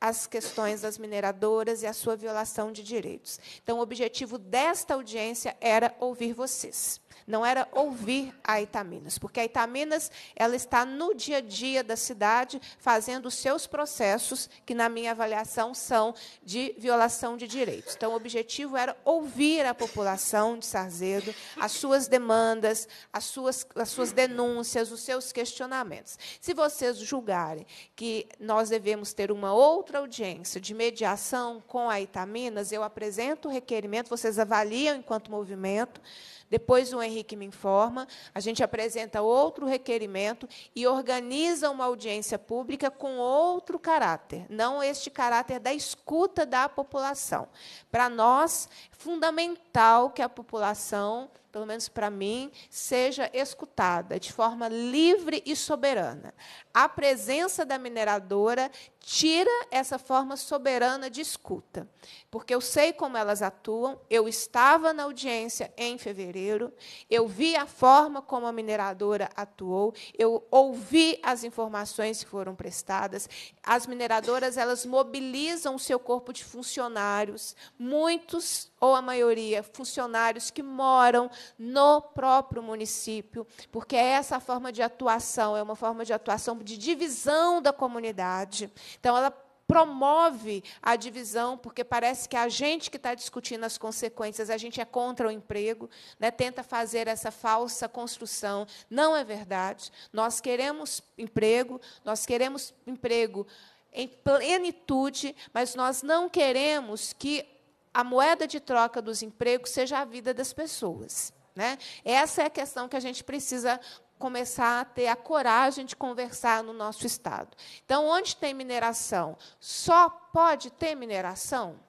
as questões das mineradoras e a sua violação de direitos. Então, o objetivo desta audiência era ouvir vocês. Não era ouvir a Itaminas, porque a Itaminas ela está no dia a dia da cidade fazendo os seus processos, que na minha avaliação são de violação de direitos. Então, o objetivo era ouvir a população de Sarzedo, as suas demandas, as suas, as suas denúncias, os seus questionamentos. Se vocês julgarem que nós devemos ter uma outra outra audiência de mediação com a Itaminas, eu apresento o requerimento, vocês avaliam enquanto movimento, depois o Henrique me informa, a gente apresenta outro requerimento e organiza uma audiência pública com outro caráter, não este caráter da escuta da população. Para nós, fundamental que a população, pelo menos para mim, seja escutada de forma livre e soberana. A presença da mineradora tira essa forma soberana de escuta, porque eu sei como elas atuam, eu estava na audiência em fevereiro, eu vi a forma como a mineradora atuou, eu ouvi as informações que foram prestadas. As mineradoras, elas mobilizam o seu corpo de funcionários, muitos ou a maioria, funcionários que moram no próprio município, porque essa forma de atuação é uma forma de atuação de divisão da comunidade. Então, ela promove a divisão, porque parece que a gente que está discutindo as consequências, a gente é contra o emprego, né, tenta fazer essa falsa construção. Não é verdade. Nós queremos emprego, nós queremos emprego em plenitude, mas nós não queremos que a moeda de troca dos empregos seja a vida das pessoas. Né? Essa é a questão que a gente precisa começar a ter a coragem de conversar no nosso Estado. Então, onde tem mineração? Só pode ter mineração?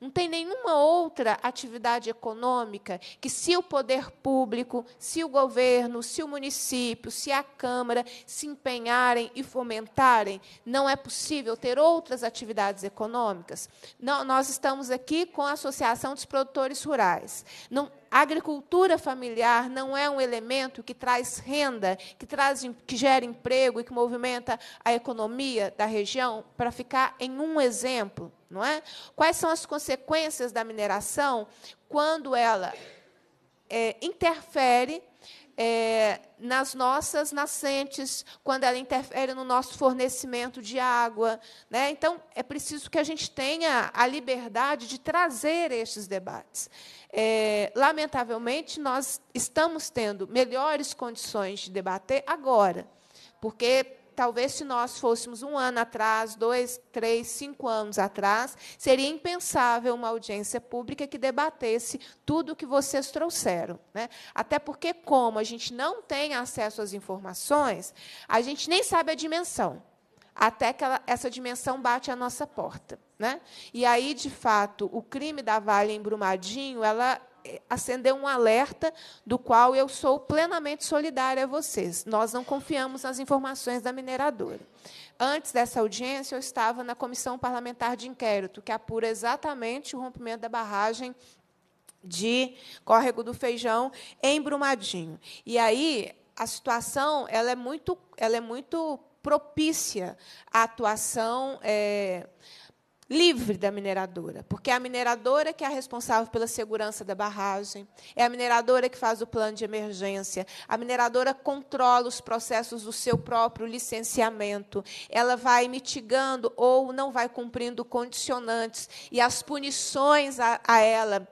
Não tem nenhuma outra atividade econômica que, se o poder público, se o governo, se o município, se a Câmara se empenharem e fomentarem, não é possível ter outras atividades econômicas. Não, nós estamos aqui com a Associação dos Produtores Rurais. Não, a agricultura familiar não é um elemento que traz renda, que, traz, que gera emprego e que movimenta a economia da região, para ficar em um exemplo não é? Quais são as consequências da mineração quando ela é, interfere é, nas nossas nascentes, quando ela interfere no nosso fornecimento de água. Né? Então, é preciso que a gente tenha a liberdade de trazer esses debates. É, lamentavelmente, nós estamos tendo melhores condições de debater agora, porque talvez se nós fôssemos um ano atrás, dois, três, cinco anos atrás, seria impensável uma audiência pública que debatesse tudo o que vocês trouxeram. Né? Até porque, como a gente não tem acesso às informações, a gente nem sabe a dimensão até que ela, essa dimensão bate à nossa porta. Né? E aí, de fato, o crime da Vale em Brumadinho, ela é, acender um alerta do qual eu sou plenamente solidária a vocês. Nós não confiamos nas informações da mineradora. Antes dessa audiência, eu estava na comissão parlamentar de inquérito, que apura exatamente o rompimento da barragem de Córrego do Feijão em Brumadinho. E aí a situação ela é muito, ela é muito propícia à atuação é, livre da mineradora, porque é a mineradora que é responsável pela segurança da barragem, é a mineradora que faz o plano de emergência, a mineradora controla os processos do seu próprio licenciamento, ela vai mitigando ou não vai cumprindo condicionantes e as punições a, a ela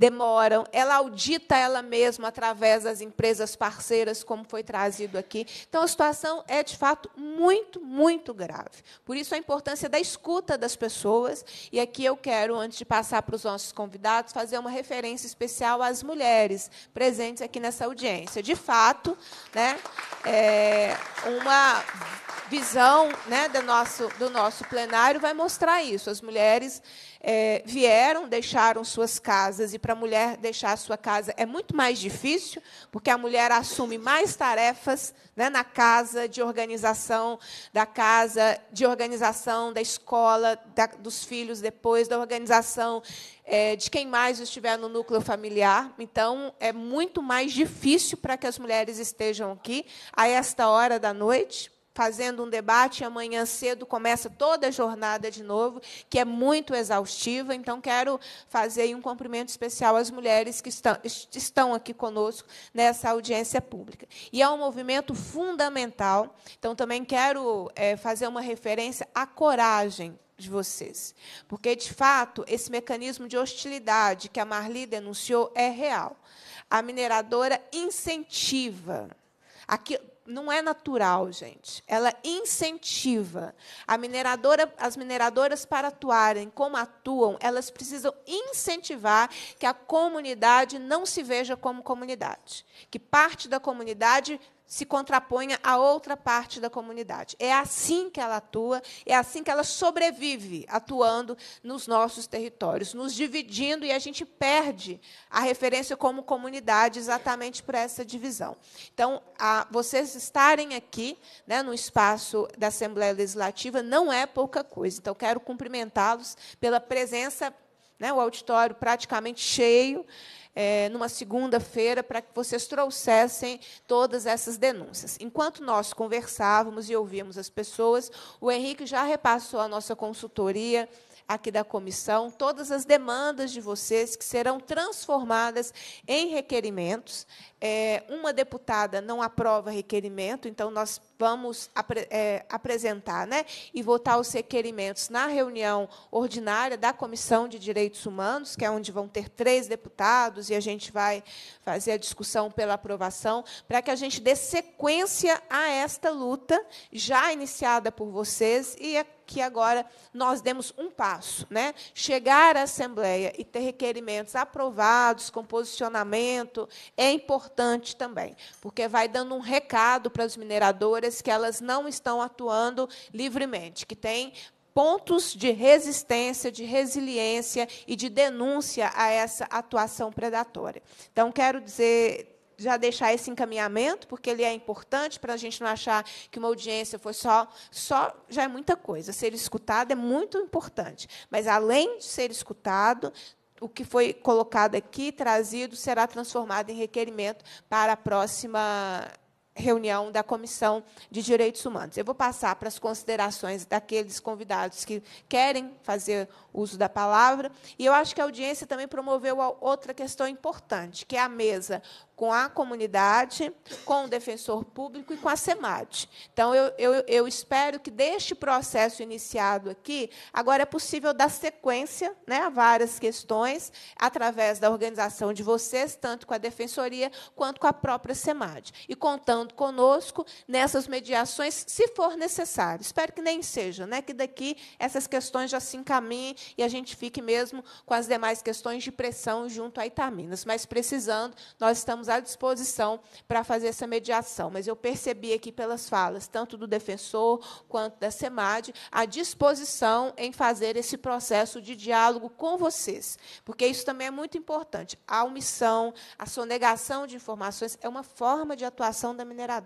demoram, ela audita ela mesma através das empresas parceiras, como foi trazido aqui. Então, a situação é, de fato, muito, muito grave. Por isso, a importância da escuta das pessoas. E aqui eu quero, antes de passar para os nossos convidados, fazer uma referência especial às mulheres presentes aqui nessa audiência. De fato, né, é uma visão né, do, nosso, do nosso plenário vai mostrar isso. As mulheres é, vieram, deixaram suas casas e para a mulher deixar a sua casa é muito mais difícil, porque a mulher assume mais tarefas né, na casa, de organização da casa, de organização da escola, da, dos filhos depois, da organização é, de quem mais estiver no núcleo familiar. Então, é muito mais difícil para que as mulheres estejam aqui a esta hora da noite fazendo um debate e amanhã cedo começa toda a jornada de novo, que é muito exaustiva. Então, quero fazer um cumprimento especial às mulheres que estão, estão aqui conosco nessa audiência pública. E é um movimento fundamental. Então, também quero é, fazer uma referência à coragem de vocês. Porque, de fato, esse mecanismo de hostilidade que a Marli denunciou é real. A mineradora incentiva. Aqui, não é natural, gente. Ela incentiva. A mineradora, as mineradoras, para atuarem como atuam, elas precisam incentivar que a comunidade não se veja como comunidade. Que parte da comunidade se contraponha a outra parte da comunidade. É assim que ela atua, é assim que ela sobrevive, atuando nos nossos territórios, nos dividindo e a gente perde a referência como comunidade exatamente para essa divisão. Então, a, vocês estarem aqui, né, no espaço da Assembleia Legislativa, não é pouca coisa. Então, quero cumprimentá-los pela presença, né, o auditório praticamente cheio é, numa segunda-feira para que vocês trouxessem todas essas denúncias. Enquanto nós conversávamos e ouvíamos as pessoas, o Henrique já repassou à nossa consultoria aqui da comissão todas as demandas de vocês que serão transformadas em requerimentos. É, uma deputada não aprova requerimento, então nós vamos apre é, apresentar né, e votar os requerimentos na reunião ordinária da Comissão de Direitos Humanos, que é onde vão ter três deputados, e a gente vai fazer a discussão pela aprovação, para que a gente dê sequência a esta luta já iniciada por vocês e é que agora nós demos um passo, né? Chegar à Assembleia e ter requerimentos aprovados, com posicionamento, é importante também, porque vai dando um recado para os mineradores que elas não estão atuando livremente, que tem pontos de resistência, de resiliência e de denúncia a essa atuação predatória. Então, quero dizer já deixar esse encaminhamento, porque ele é importante para a gente não achar que uma audiência foi só. Só já é muita coisa. Ser escutado é muito importante. Mas, além de ser escutado, o que foi colocado aqui, trazido, será transformado em requerimento para a próxima reunião da Comissão de Direitos Humanos. Eu vou passar para as considerações daqueles convidados que querem fazer uso da palavra, e eu acho que a audiência também promoveu outra questão importante, que é a mesa com a comunidade, com o defensor público e com a SEMAD. Então, eu, eu, eu espero que deste processo iniciado aqui, agora é possível dar sequência né, a várias questões através da organização de vocês, tanto com a defensoria quanto com a própria SEMAD. E contando conosco nessas mediações, se for necessário. Espero que nem seja, né, que daqui essas questões já se encaminhem e a gente fique mesmo com as demais questões de pressão junto a Itaminas. Mas precisando, nós estamos à disposição para fazer essa mediação. Mas eu percebi aqui pelas falas, tanto do defensor quanto da SEMAD, a disposição em fazer esse processo de diálogo com vocês, porque isso também é muito importante. A omissão, a sonegação de informações é uma forma de atuação da mineradora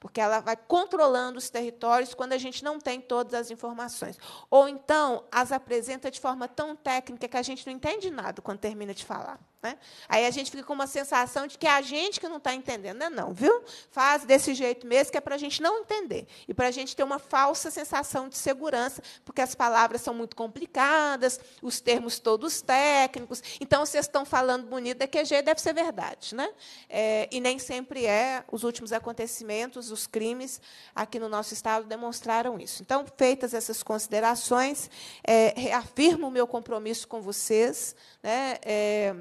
porque ela vai controlando os territórios quando a gente não tem todas as informações. Ou então as apresenta de forma tão técnica que a gente não entende nada quando termina de falar. Né? Aí a gente fica com uma sensação de que é a gente que não está entendendo. Não, é não, viu? Faz desse jeito mesmo, que é para a gente não entender. E para a gente ter uma falsa sensação de segurança, porque as palavras são muito complicadas, os termos todos técnicos. Então, vocês estão falando bonito daquele é jeito, deve ser verdade. Né? É, e nem sempre é. Os últimos acontecimentos, os crimes aqui no nosso Estado demonstraram isso. Então, feitas essas considerações, é, reafirmo o meu compromisso com vocês. Né? É,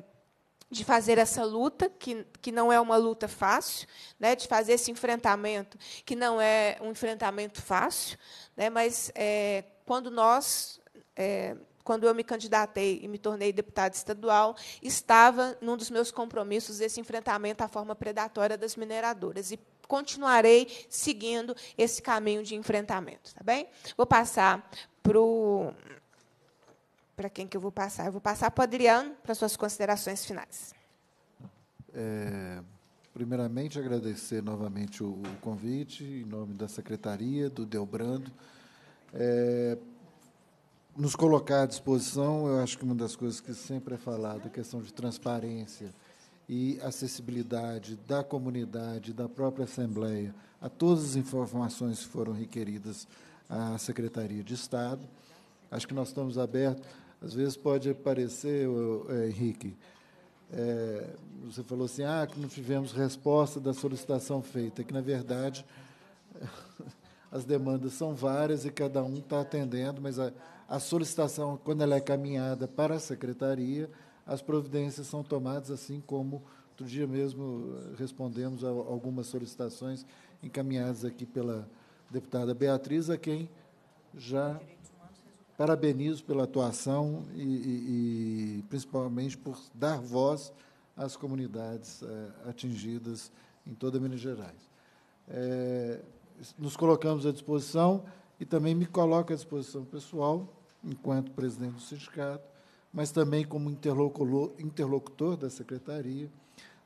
de fazer essa luta, que, que não é uma luta fácil, né, de fazer esse enfrentamento, que não é um enfrentamento fácil, né, mas é, quando nós. É, quando eu me candidatei e me tornei deputada estadual, estava num dos meus compromissos esse enfrentamento à forma predatória das mineradoras. E continuarei seguindo esse caminho de enfrentamento. Tá bem? Vou passar para o para quem que eu vou passar? Eu vou passar para o Adriano, para suas considerações finais. É, primeiramente, agradecer novamente o, o, convite, em nome da Secretaria, do Delbrando. É, nos colocar à disposição, eu acho que uma das coisas que sempre é falada, a questão de transparência e acessibilidade da comunidade, da própria Assembleia, a todas as informações que foram requeridas à Secretaria de Estado. Acho que nós estamos abertos às vezes pode parecer, Henrique, é, você falou assim, ah, que não tivemos resposta da solicitação feita, que, na verdade, as demandas são várias e cada um está atendendo, mas a, a solicitação, quando ela é caminhada para a secretaria, as providências são tomadas, assim como outro dia mesmo respondemos a algumas solicitações encaminhadas aqui pela deputada Beatriz, a quem já parabenizo pela atuação e, e, e, principalmente por dar voz às comunidades é, atingidas em toda Minas Gerais. É, nos colocamos à disposição e também me coloco à disposição pessoal, enquanto presidente do sindicato, mas também como interlocutor, interlocutor da secretaria,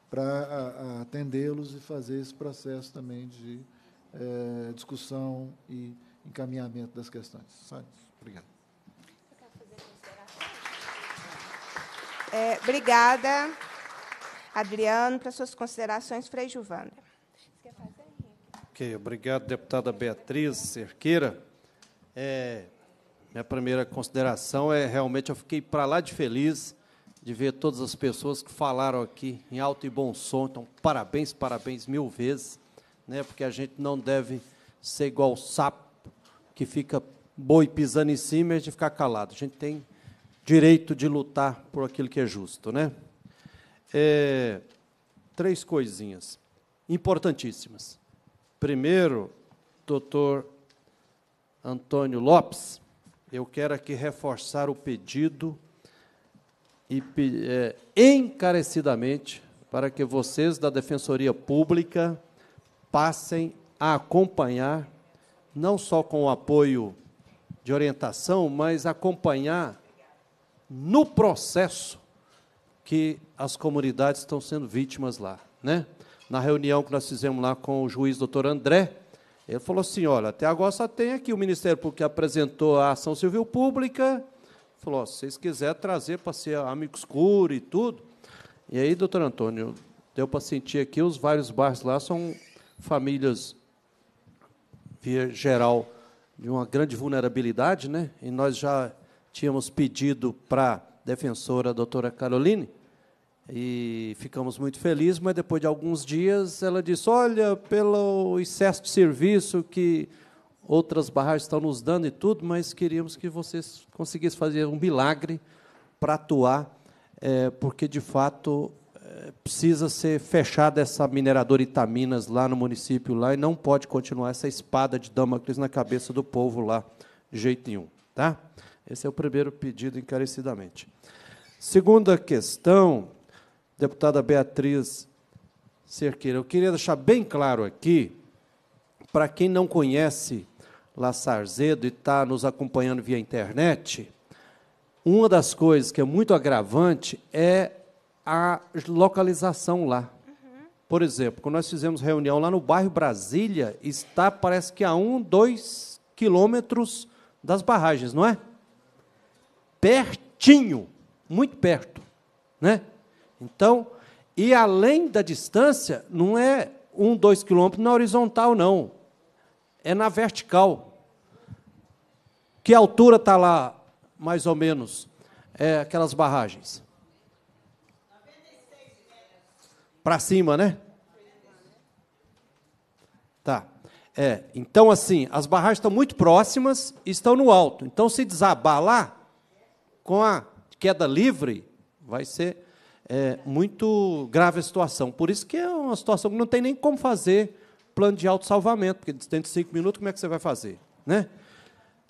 para atendê-los e fazer esse processo também de é, discussão e encaminhamento das questões. Só isso. Obrigado. É, obrigada, Adriano, para suas considerações, Frei Juvanda. Ok, obrigado, deputada Beatriz Cerqueira. É, minha primeira consideração é realmente eu fiquei para lá de feliz de ver todas as pessoas que falaram aqui em alto e bom som. Então, parabéns, parabéns mil vezes, né? Porque a gente não deve ser igual o sapo que fica boi pisando em cima e a gente ficar calado. A gente tem direito de lutar por aquilo que é justo, né? É, três coisinhas importantíssimas. Primeiro, doutor Antônio Lopes, eu quero aqui reforçar o pedido e é, encarecidamente para que vocês da Defensoria Pública passem a acompanhar, não só com o apoio de orientação, mas acompanhar no processo que as comunidades estão sendo vítimas lá. Né? Na reunião que nós fizemos lá com o juiz doutor André, ele falou assim: olha, até agora só tem aqui o Ministério Público apresentou a ação civil pública. Falou: se vocês quiserem trazer para ser amigo escuro e tudo. E aí, doutor Antônio, deu para sentir aqui os vários bairros lá são famílias, via geral, de uma grande vulnerabilidade, né? E nós já tínhamos pedido para a defensora, a doutora Caroline, e ficamos muito felizes, mas depois de alguns dias ela disse: Olha, pelo excesso de serviço que outras barragens estão nos dando e tudo, mas queríamos que vocês conseguissem fazer um milagre para atuar, é, porque de fato é, precisa ser fechada essa mineradora Itaminas lá no município lá e não pode continuar essa espada de Damocles na cabeça do povo lá, de jeito nenhum, tá? Esse é o primeiro pedido, encarecidamente. Segunda questão, deputada Beatriz Cerqueira, eu queria deixar bem claro aqui, para quem não conhece La Sarzedo e está nos acompanhando via internet, uma das coisas que é muito agravante é a localização lá. Uhum. Por exemplo, quando nós fizemos reunião lá no bairro Brasília, está, parece que a um, dois quilômetros das barragens, não é? pertinho, muito perto, né? Então, e além da distância, não é um, dois quilômetros na horizontal, não. É na vertical. Que altura está lá, mais ou menos, é, aquelas barragens? Para cima, né? Tá. É, então, assim, as barragens estão muito próximas e estão no alto. Então, se desabar lá, com a queda livre, vai ser é, muito grave a situação. Por isso que é uma situação que não tem nem como fazer plano de salvamento porque dentro de cinco minutos, como é que você vai fazer? Né?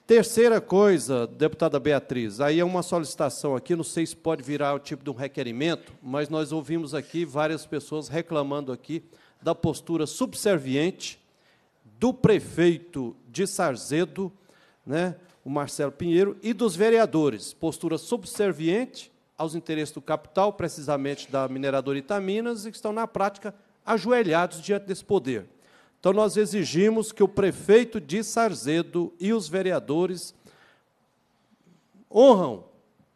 Terceira coisa, deputada Beatriz, aí é uma solicitação aqui, não sei se pode virar o tipo de um requerimento, mas nós ouvimos aqui várias pessoas reclamando aqui da postura subserviente do prefeito de Sarzedo, né, o Marcelo Pinheiro, e dos vereadores, postura subserviente aos interesses do capital, precisamente da mineradora Itaminas, e que estão, na prática, ajoelhados diante desse poder. Então, nós exigimos que o prefeito de Sarzedo e os vereadores honram.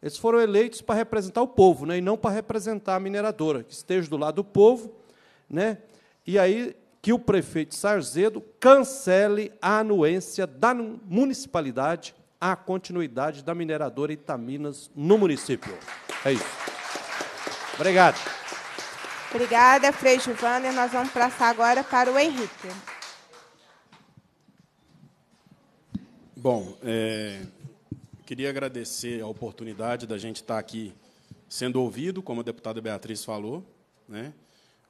Eles foram eleitos para representar o povo, né, e não para representar a mineradora, que esteja do lado do povo, né? E aí que o prefeito Sarzedo cancele a anuência da municipalidade à continuidade da mineradora Itaminas no município. É isso. Obrigado. Obrigada, Frei Giovanni. Nós vamos passar agora para o Henrique. Bom, é, queria agradecer a oportunidade da gente estar aqui sendo ouvido, como a deputada Beatriz falou, né?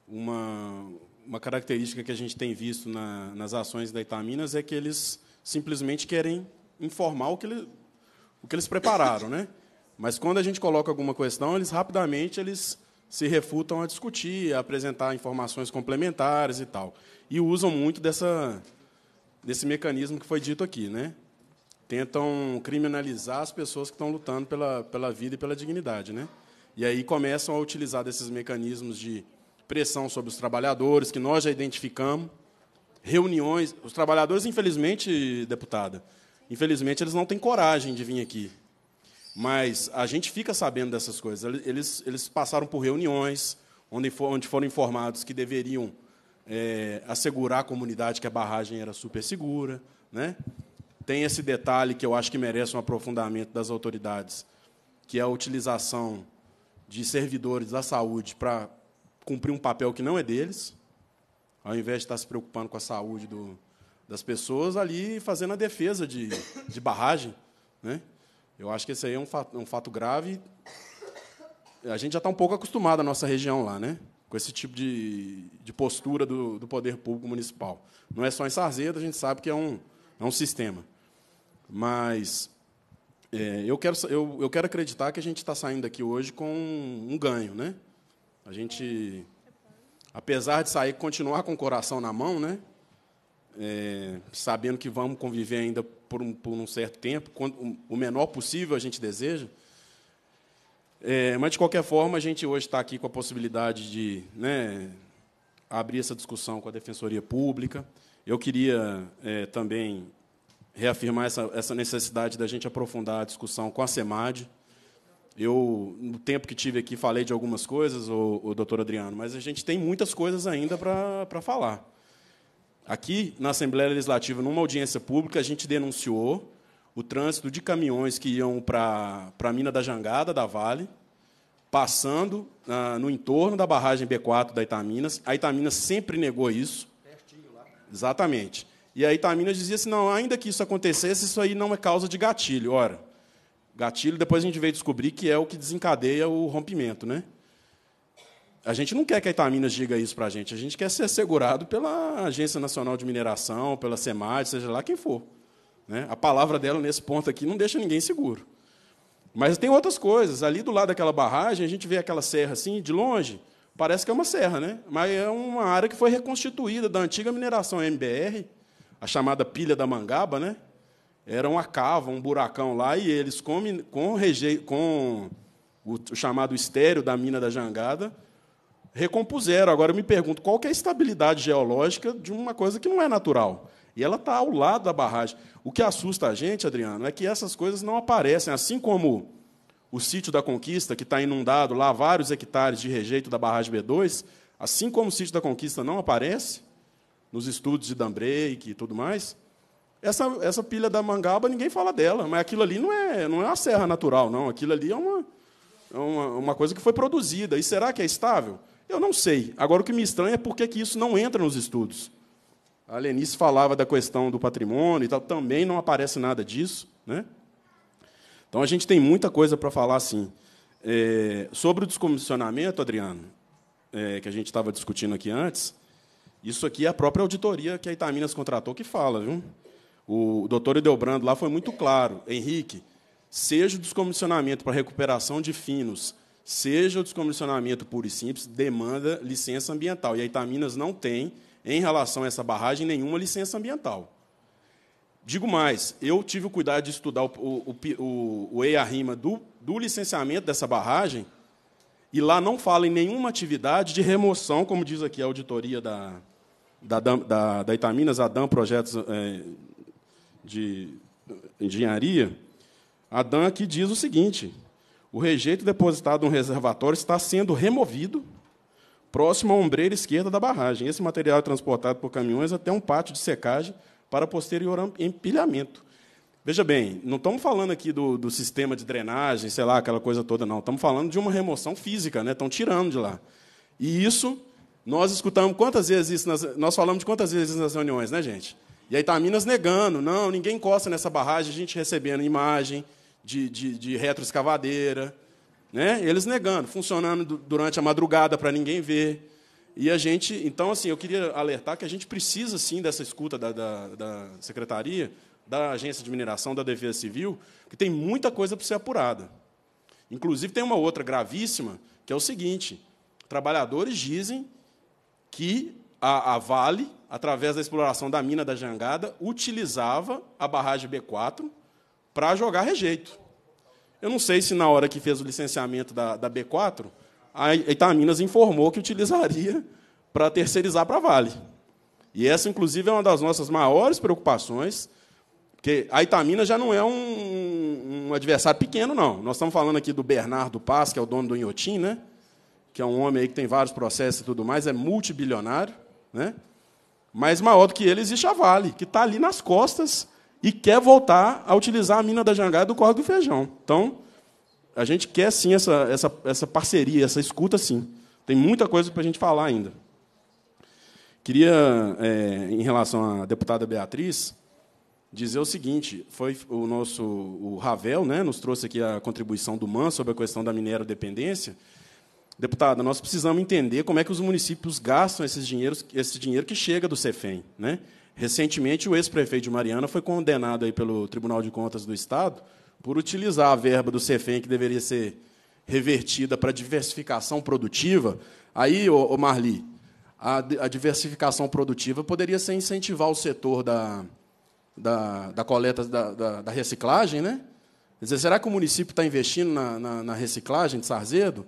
uma, uma característica que a gente tem visto na, nas ações da Itaminas é que eles simplesmente querem informar o que, ele, o que eles prepararam, né? Mas quando a gente coloca alguma questão, eles rapidamente eles se refutam a discutir, a apresentar informações complementares e tal. E usam muito dessa, desse mecanismo que foi dito aqui, né? Tentam criminalizar as pessoas que estão lutando pela, pela vida e pela dignidade, né? E aí começam a utilizar desses mecanismos de pressão sobre os trabalhadores, que nós já identificamos, reuniões. Os trabalhadores, infelizmente, deputada, Infelizmente, eles não têm coragem de vir aqui. Mas a gente fica sabendo dessas coisas. Eles, eles passaram por reuniões onde, for, onde foram informados que deveriam é, assegurar à comunidade que a barragem era super segura. Né? Tem esse detalhe que eu acho que merece um aprofundamento das autoridades, que é a utilização de servidores da saúde para cumprir um papel que não é deles, ao invés de estar se preocupando com a saúde do, das pessoas ali fazendo a defesa de, de barragem. Né? Eu acho que esse aí é um fato, um fato grave. A gente já está um pouco acostumado, à nossa região lá, né? com esse tipo de, de postura do, do poder público municipal. Não é só em Sarzedo, a gente sabe que é um, é um sistema. Mas é, eu, quero, eu, eu quero acreditar que a gente está saindo daqui hoje com um, um ganho. Né? A gente, apesar de sair continuar com o coração na mão, né? é, sabendo que vamos conviver ainda por um, por um certo tempo, quando, o menor possível a gente deseja. É, mas, de qualquer forma, a gente hoje está aqui com a possibilidade de né, abrir essa discussão com a Defensoria Pública. Eu queria é, também reafirmar essa, essa necessidade da gente aprofundar a discussão com a SEMAD. Eu, no tempo que tive aqui, falei de algumas coisas, o, o doutor Adriano, mas a gente tem muitas coisas ainda para falar. Aqui, na Assembleia Legislativa, numa audiência pública, a gente denunciou o trânsito de caminhões que iam para a mina da Jangada, da Vale, passando ah, no entorno da barragem B4 da Itaminas. A Itaminas sempre negou isso. Exatamente. E a Itaminas dizia assim: não, ainda que isso acontecesse, isso aí não é causa de gatilho. Ora, gatilho, depois a gente veio descobrir que é o que desencadeia o rompimento, né? A gente não quer que a Itaminas diga isso para a gente, a gente quer ser assegurado pela Agência Nacional de Mineração, pela SEMAD, seja lá quem for. Né? A palavra dela nesse ponto aqui não deixa ninguém seguro. Mas tem outras coisas. Ali do lado daquela barragem, a gente vê aquela serra assim, de longe, parece que é uma serra, né? mas é uma área que foi reconstituída da antiga mineração MBR, a chamada pilha da mangaba, né? era uma cava, um buracão lá, e eles, com, com, com o chamado estéreo da mina da jangada, recompuseram. Agora eu me pergunto qual é a estabilidade geológica de uma coisa que não é natural. E ela está ao lado da barragem. O que assusta a gente, Adriano, é que essas coisas não aparecem. Assim como o sítio da Conquista, que está inundado lá vários hectares de rejeito da barragem B2, assim como o sítio da Conquista não aparece nos estudos de Dambreak e tudo mais, essa, essa pilha da Mangaba ninguém fala dela, mas aquilo ali não é, não é uma serra natural, não. Aquilo ali é uma, é uma, uma coisa que foi produzida. E será que é estável? Eu não sei. Agora, o que me estranha é por que isso não entra nos estudos. A Lenice falava da questão do patrimônio e tal, também não aparece nada disso. Né? Então, a gente tem muita coisa para falar assim. É, sobre o descomissionamento, Adriano, é, que a gente estava discutindo aqui antes, isso aqui é a própria auditoria que a Itaminas contratou que fala. Viu? O doutor Edelbrando lá foi muito claro. Henrique, seja o descomissionamento para recuperação de finos seja o descomissionamento puro e simples, demanda licença ambiental. E a Itaminas não tem, em relação a essa barragem, nenhuma licença ambiental. Digo mais, eu tive o cuidado de estudar o, o, o, o EIA-RIMA do, do licenciamento dessa barragem, e lá não fala em nenhuma atividade de remoção, como diz aqui a auditoria da, da, da, da Itaminas, a DAM Projetos é, de Engenharia. A DAM aqui diz o seguinte: o rejeito depositado no reservatório está sendo removido próximo à ombreira esquerda da barragem. Esse material é transportado por caminhões até um pátio de secagem para posterior empilhamento. Veja bem, não estamos falando aqui do, do sistema de drenagem, sei lá, aquela coisa toda, não. Estamos falando de uma remoção física, né? estão tirando de lá. E isso, nós escutamos quantas vezes isso, nas, nós falamos de quantas vezes nas reuniões, né, gente? E aí está Minas negando, não, ninguém encosta nessa barragem, a gente recebendo imagem, de, de, de retroescavadeira. Né? Eles negando, funcionando durante a madrugada para ninguém ver. E a gente, então, assim, eu queria alertar que a gente precisa, sim, dessa escuta da, da, da secretaria, da agência de mineração, da Defesa Civil, que tem muita coisa para ser apurada. Inclusive, tem uma outra gravíssima, que é o seguinte: trabalhadores dizem que a, a Vale, através da exploração da mina da Jangada, utilizava a barragem B4 para jogar rejeito. Eu não sei se na hora que fez o licenciamento da, da B4, a Itaminas informou que utilizaria para terceirizar para a Vale. E essa, inclusive, é uma das nossas maiores preocupações, porque a Itaminas já não é um, um, adversário pequeno, não. Nós estamos falando aqui do Bernardo Paz, que é o dono do Inhotim, né? que é um homem aí que tem vários processos e tudo mais, é multibilionário. Né? Mas maior do que ele existe a Vale, que está ali nas costas e quer voltar a utilizar a mina da jangada do Corre do Feijão. Então, a gente quer sim essa, essa, essa parceria, essa escuta sim. Tem muita coisa para a gente falar ainda. Queria, é, em relação à deputada Beatriz, dizer o seguinte: foi o nosso o Ravel, né, nos trouxe aqui a contribuição do MAN sobre a questão da minera dependência. Deputada, nós precisamos entender como é que os municípios gastam esses dinheiros, esse dinheiro que chega do CEFEM, né? Recentemente, o ex-prefeito de Mariana foi condenado aí pelo Tribunal de Contas do Estado por utilizar a verba do CEFEM, que deveria ser revertida para diversificação produtiva. Aí, o Marli, a diversificação produtiva poderia ser incentivar o setor da, da, da coleta da, da, da, reciclagem, né? Quer dizer, será que o município está investindo na, na, na reciclagem de Sarzedo?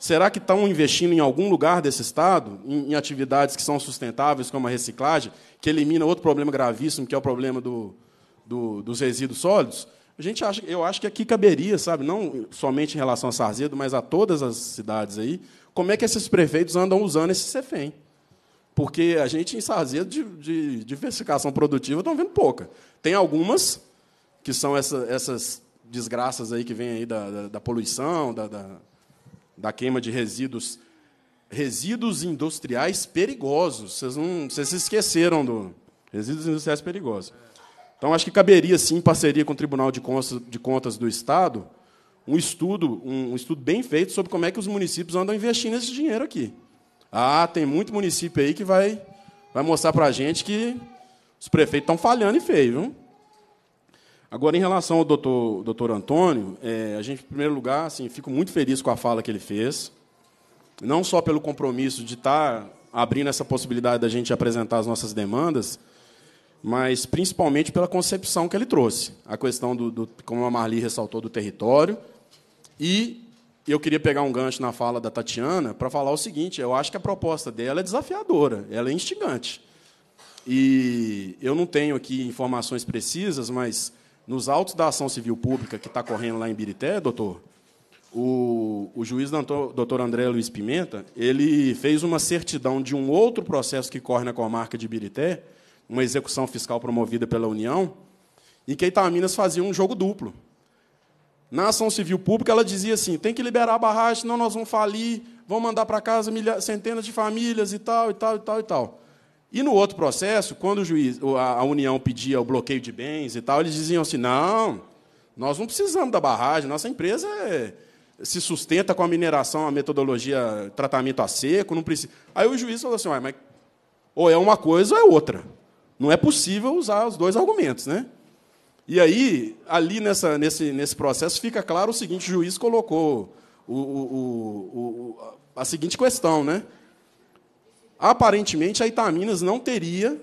Será que estão investindo em algum lugar desse Estado, em, em, atividades que são sustentáveis, como a reciclagem, que elimina outro problema gravíssimo, que é o problema do, do, dos resíduos sólidos? A gente acha, eu acho que aqui caberia, sabe, não somente em relação a Sarzedo, mas a todas as cidades aí, como é que esses prefeitos andam usando esse CEFEM. Porque a gente, em Sarzedo, de, de diversificação produtiva, estão vendo pouca. Tem algumas, que são essa, essas desgraças aí que vêm aí da, da, da poluição, da, da da queima de resíduos, resíduos industriais perigosos. Vocês, não, vocês se esqueceram do resíduos industriais perigosos. Então, acho que caberia, sim, em parceria com o Tribunal de Contas, de Contas do Estado, um estudo, um estudo bem feito sobre como é que os municípios andam investindo esse dinheiro aqui. Ah, tem muito município aí que vai, vai mostrar para a gente que os prefeitos estão falhando e feio, viu? Agora, em relação ao doutor, doutor Antônio, é, a gente, em primeiro lugar, assim, fico muito feliz com a fala que ele fez, não só pelo compromisso de estar tá abrindo essa possibilidade da gente apresentar as nossas demandas, mas principalmente pela concepção que ele trouxe. A questão, do, do, como a Marli ressaltou, do território. E eu queria pegar um gancho na fala da Tatiana para falar o seguinte: eu acho que a proposta dela é desafiadora, ela é instigante. E eu não tenho aqui informações precisas, mas nos autos da ação civil pública que está correndo lá em Birité, doutor, o, o juiz doutor, André Luiz Pimenta, ele fez uma certidão de um outro processo que corre na comarca de Birité, uma execução fiscal promovida pela União, em que Itaminas fazia um jogo duplo. Na ação civil pública, ela dizia assim: tem que liberar a barragem, senão nós vamos falir, vão mandar para casa centenas de famílias e tal, e tal, e tal, e tal. E no outro processo, quando o juiz, a União pedia o bloqueio de bens e tal, eles diziam assim: não, nós não precisamos da barragem, nossa empresa é, se sustenta com a mineração, a metodologia, tratamento a seco, não precisa. Aí o juiz falou assim: mas ou é uma coisa ou é outra. Não é possível usar os dois argumentos, né? E aí, ali nessa, nesse, nesse processo, fica claro o seguinte: o juiz colocou o, o, o, a seguinte questão, né? Aparentemente, a Itaminas não teria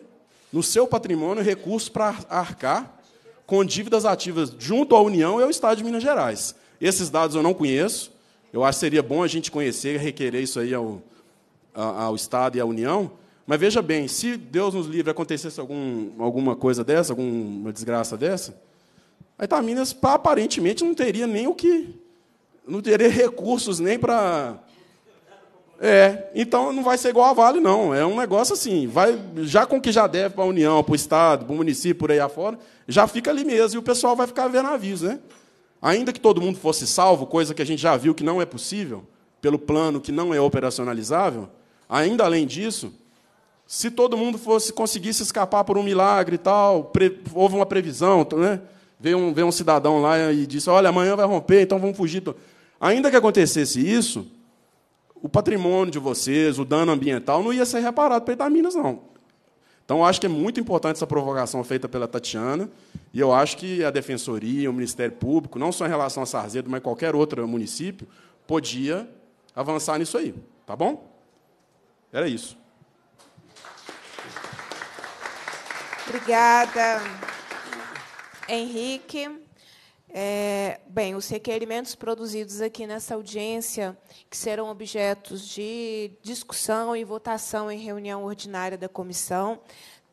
no seu patrimônio recursos para arcar com dívidas ativas junto à União e ao Estado de Minas Gerais. Esses dados eu não conheço. Eu acho que seria bom a gente conhecer, requerer isso aí ao, ao Estado e à União. Mas veja bem, se Deus nos livre acontecesse algum, alguma coisa dessa, alguma desgraça dessa, a Itaminas aparentemente não teria nem o que. não teria recursos nem para é, então não vai ser igual a Vale, não. É um negócio assim, vai já com o que já deve para a União, para o Estado, para o município, por aí afora, já fica ali mesmo e o pessoal vai ficar vendo aviso, né? Ainda que todo mundo fosse salvo, coisa que a gente já viu que não é possível, pelo plano que não é operacionalizável, ainda além disso, se todo mundo fosse conseguisse escapar por um milagre e tal, pre, houve uma previsão, né? Veio um, veio um cidadão lá e disse: Olha, amanhã vai romper, então vamos fugir. Ainda que acontecesse isso, o patrimônio de vocês, o dano ambiental, não ia ser reparado para Itaminas, não. Então, acho que é muito importante essa provocação feita pela Tatiana, e eu acho que a Defensoria, o Ministério Público, não só em relação a Sarzedo, mas qualquer outro município, podia avançar nisso aí. Tá bom? Era isso. Obrigada, Henrique. É, bem, os requerimentos produzidos aqui nessa audiência, que serão objetos de discussão e votação em reunião ordinária da comissão,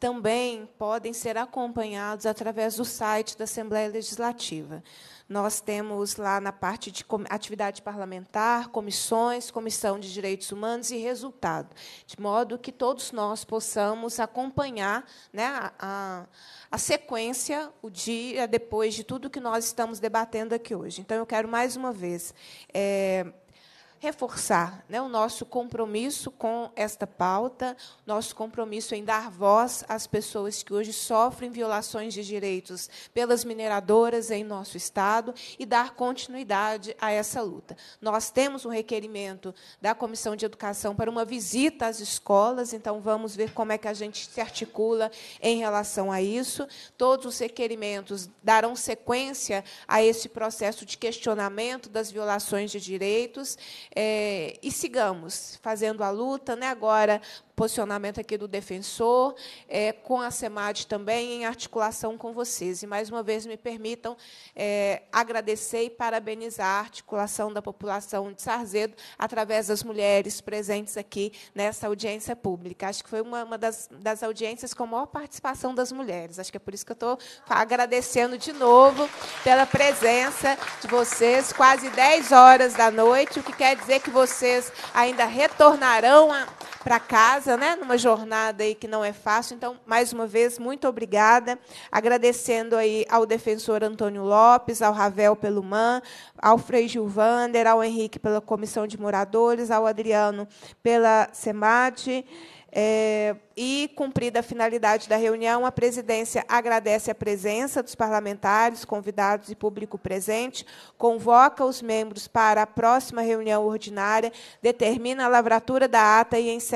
também podem ser acompanhados através do site da Assembleia Legislativa. Nós temos lá na parte de atividade parlamentar, comissões, comissão de direitos humanos e resultado, de modo que todos nós possamos acompanhar né, a, a sequência, o dia depois de tudo que nós estamos debatendo aqui hoje. Então, eu quero mais uma vez. É, reforçar né, o nosso compromisso com esta pauta, nosso compromisso em dar voz às pessoas que hoje sofrem violações de direitos pelas mineradoras em nosso Estado e dar continuidade a essa luta. Nós temos um requerimento da Comissão de Educação para uma visita às escolas, então vamos ver como é que a gente se articula em relação a isso. Todos os requerimentos darão sequência a esse processo de questionamento das violações de direitos. É, e sigamos fazendo a luta, né? Agora posicionamento aqui do defensor, é, com a SEMAD também, em articulação com vocês. E, mais uma vez, me permitam é, agradecer e parabenizar a articulação da população de Sarzedo através das mulheres presentes aqui nessa audiência pública. Acho que foi uma, uma das, das audiências com maior participação das mulheres. Acho que é por isso que eu estou agradecendo de novo pela presença de vocês, quase 10 horas da noite, o que quer dizer que vocês ainda retornarão para casa casa, né, numa jornada aí que não é fácil. Então, mais uma vez, muito obrigada. Agradecendo aí ao defensor Antônio Lopes, ao Ravel pelo MAN, ao Frei Gilvander, ao Henrique pela Comissão de Moradores, ao Adriano pela SEMAD. É, e cumprida a finalidade da reunião, a presidência agradece a presença dos parlamentares, convidados e público presente, convoca os membros para a próxima reunião ordinária, determina a lavratura da ata e encerra.